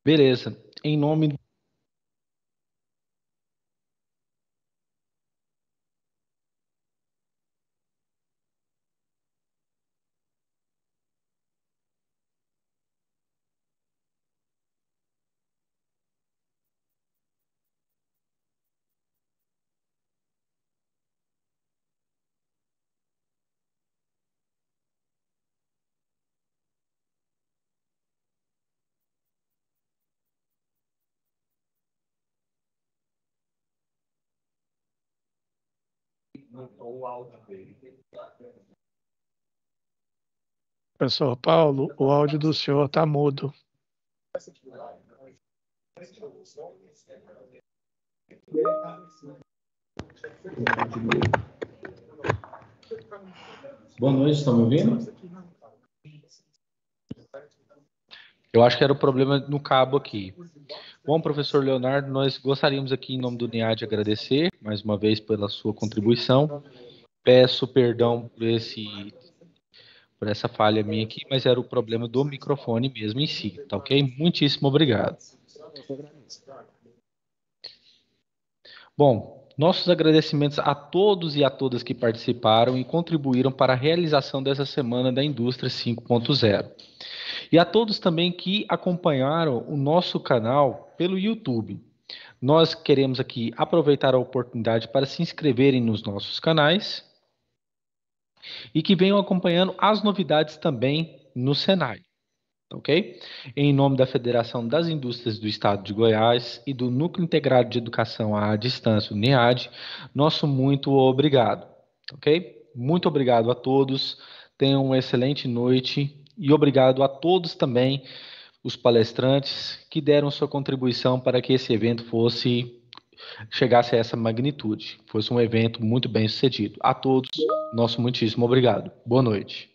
Beleza. Em nome no dele. Professor Paulo, o áudio do senhor está mudo. Boa noite, estão tá me ouvindo? Eu acho que era o problema no cabo aqui. Bom, professor Leonardo, nós gostaríamos aqui, em nome do NEA, agradecer mais uma vez pela sua contribuição. Peço perdão por, esse, por essa falha minha aqui, mas era o problema do microfone mesmo em si, tá ok? Muitíssimo obrigado. Bom, nossos agradecimentos a todos e a todas que participaram e contribuíram para a realização dessa semana da Indústria 5.0. E a todos também que acompanharam o nosso canal pelo YouTube. Nós queremos aqui aproveitar a oportunidade para se inscreverem nos nossos canais e que venham acompanhando as novidades também no Senai. Tá ok? Em nome da Federação das Indústrias do Estado de Goiás e do Núcleo Integrado de Educação à Distância, o NEAD, nosso muito obrigado. Tá ok? Muito obrigado a todos. Tenham uma excelente noite e obrigado a todos também os palestrantes que deram sua contribuição para que esse evento fosse chegasse a essa magnitude. Fosse um evento muito bem sucedido. A todos, nosso muitíssimo obrigado. Boa noite.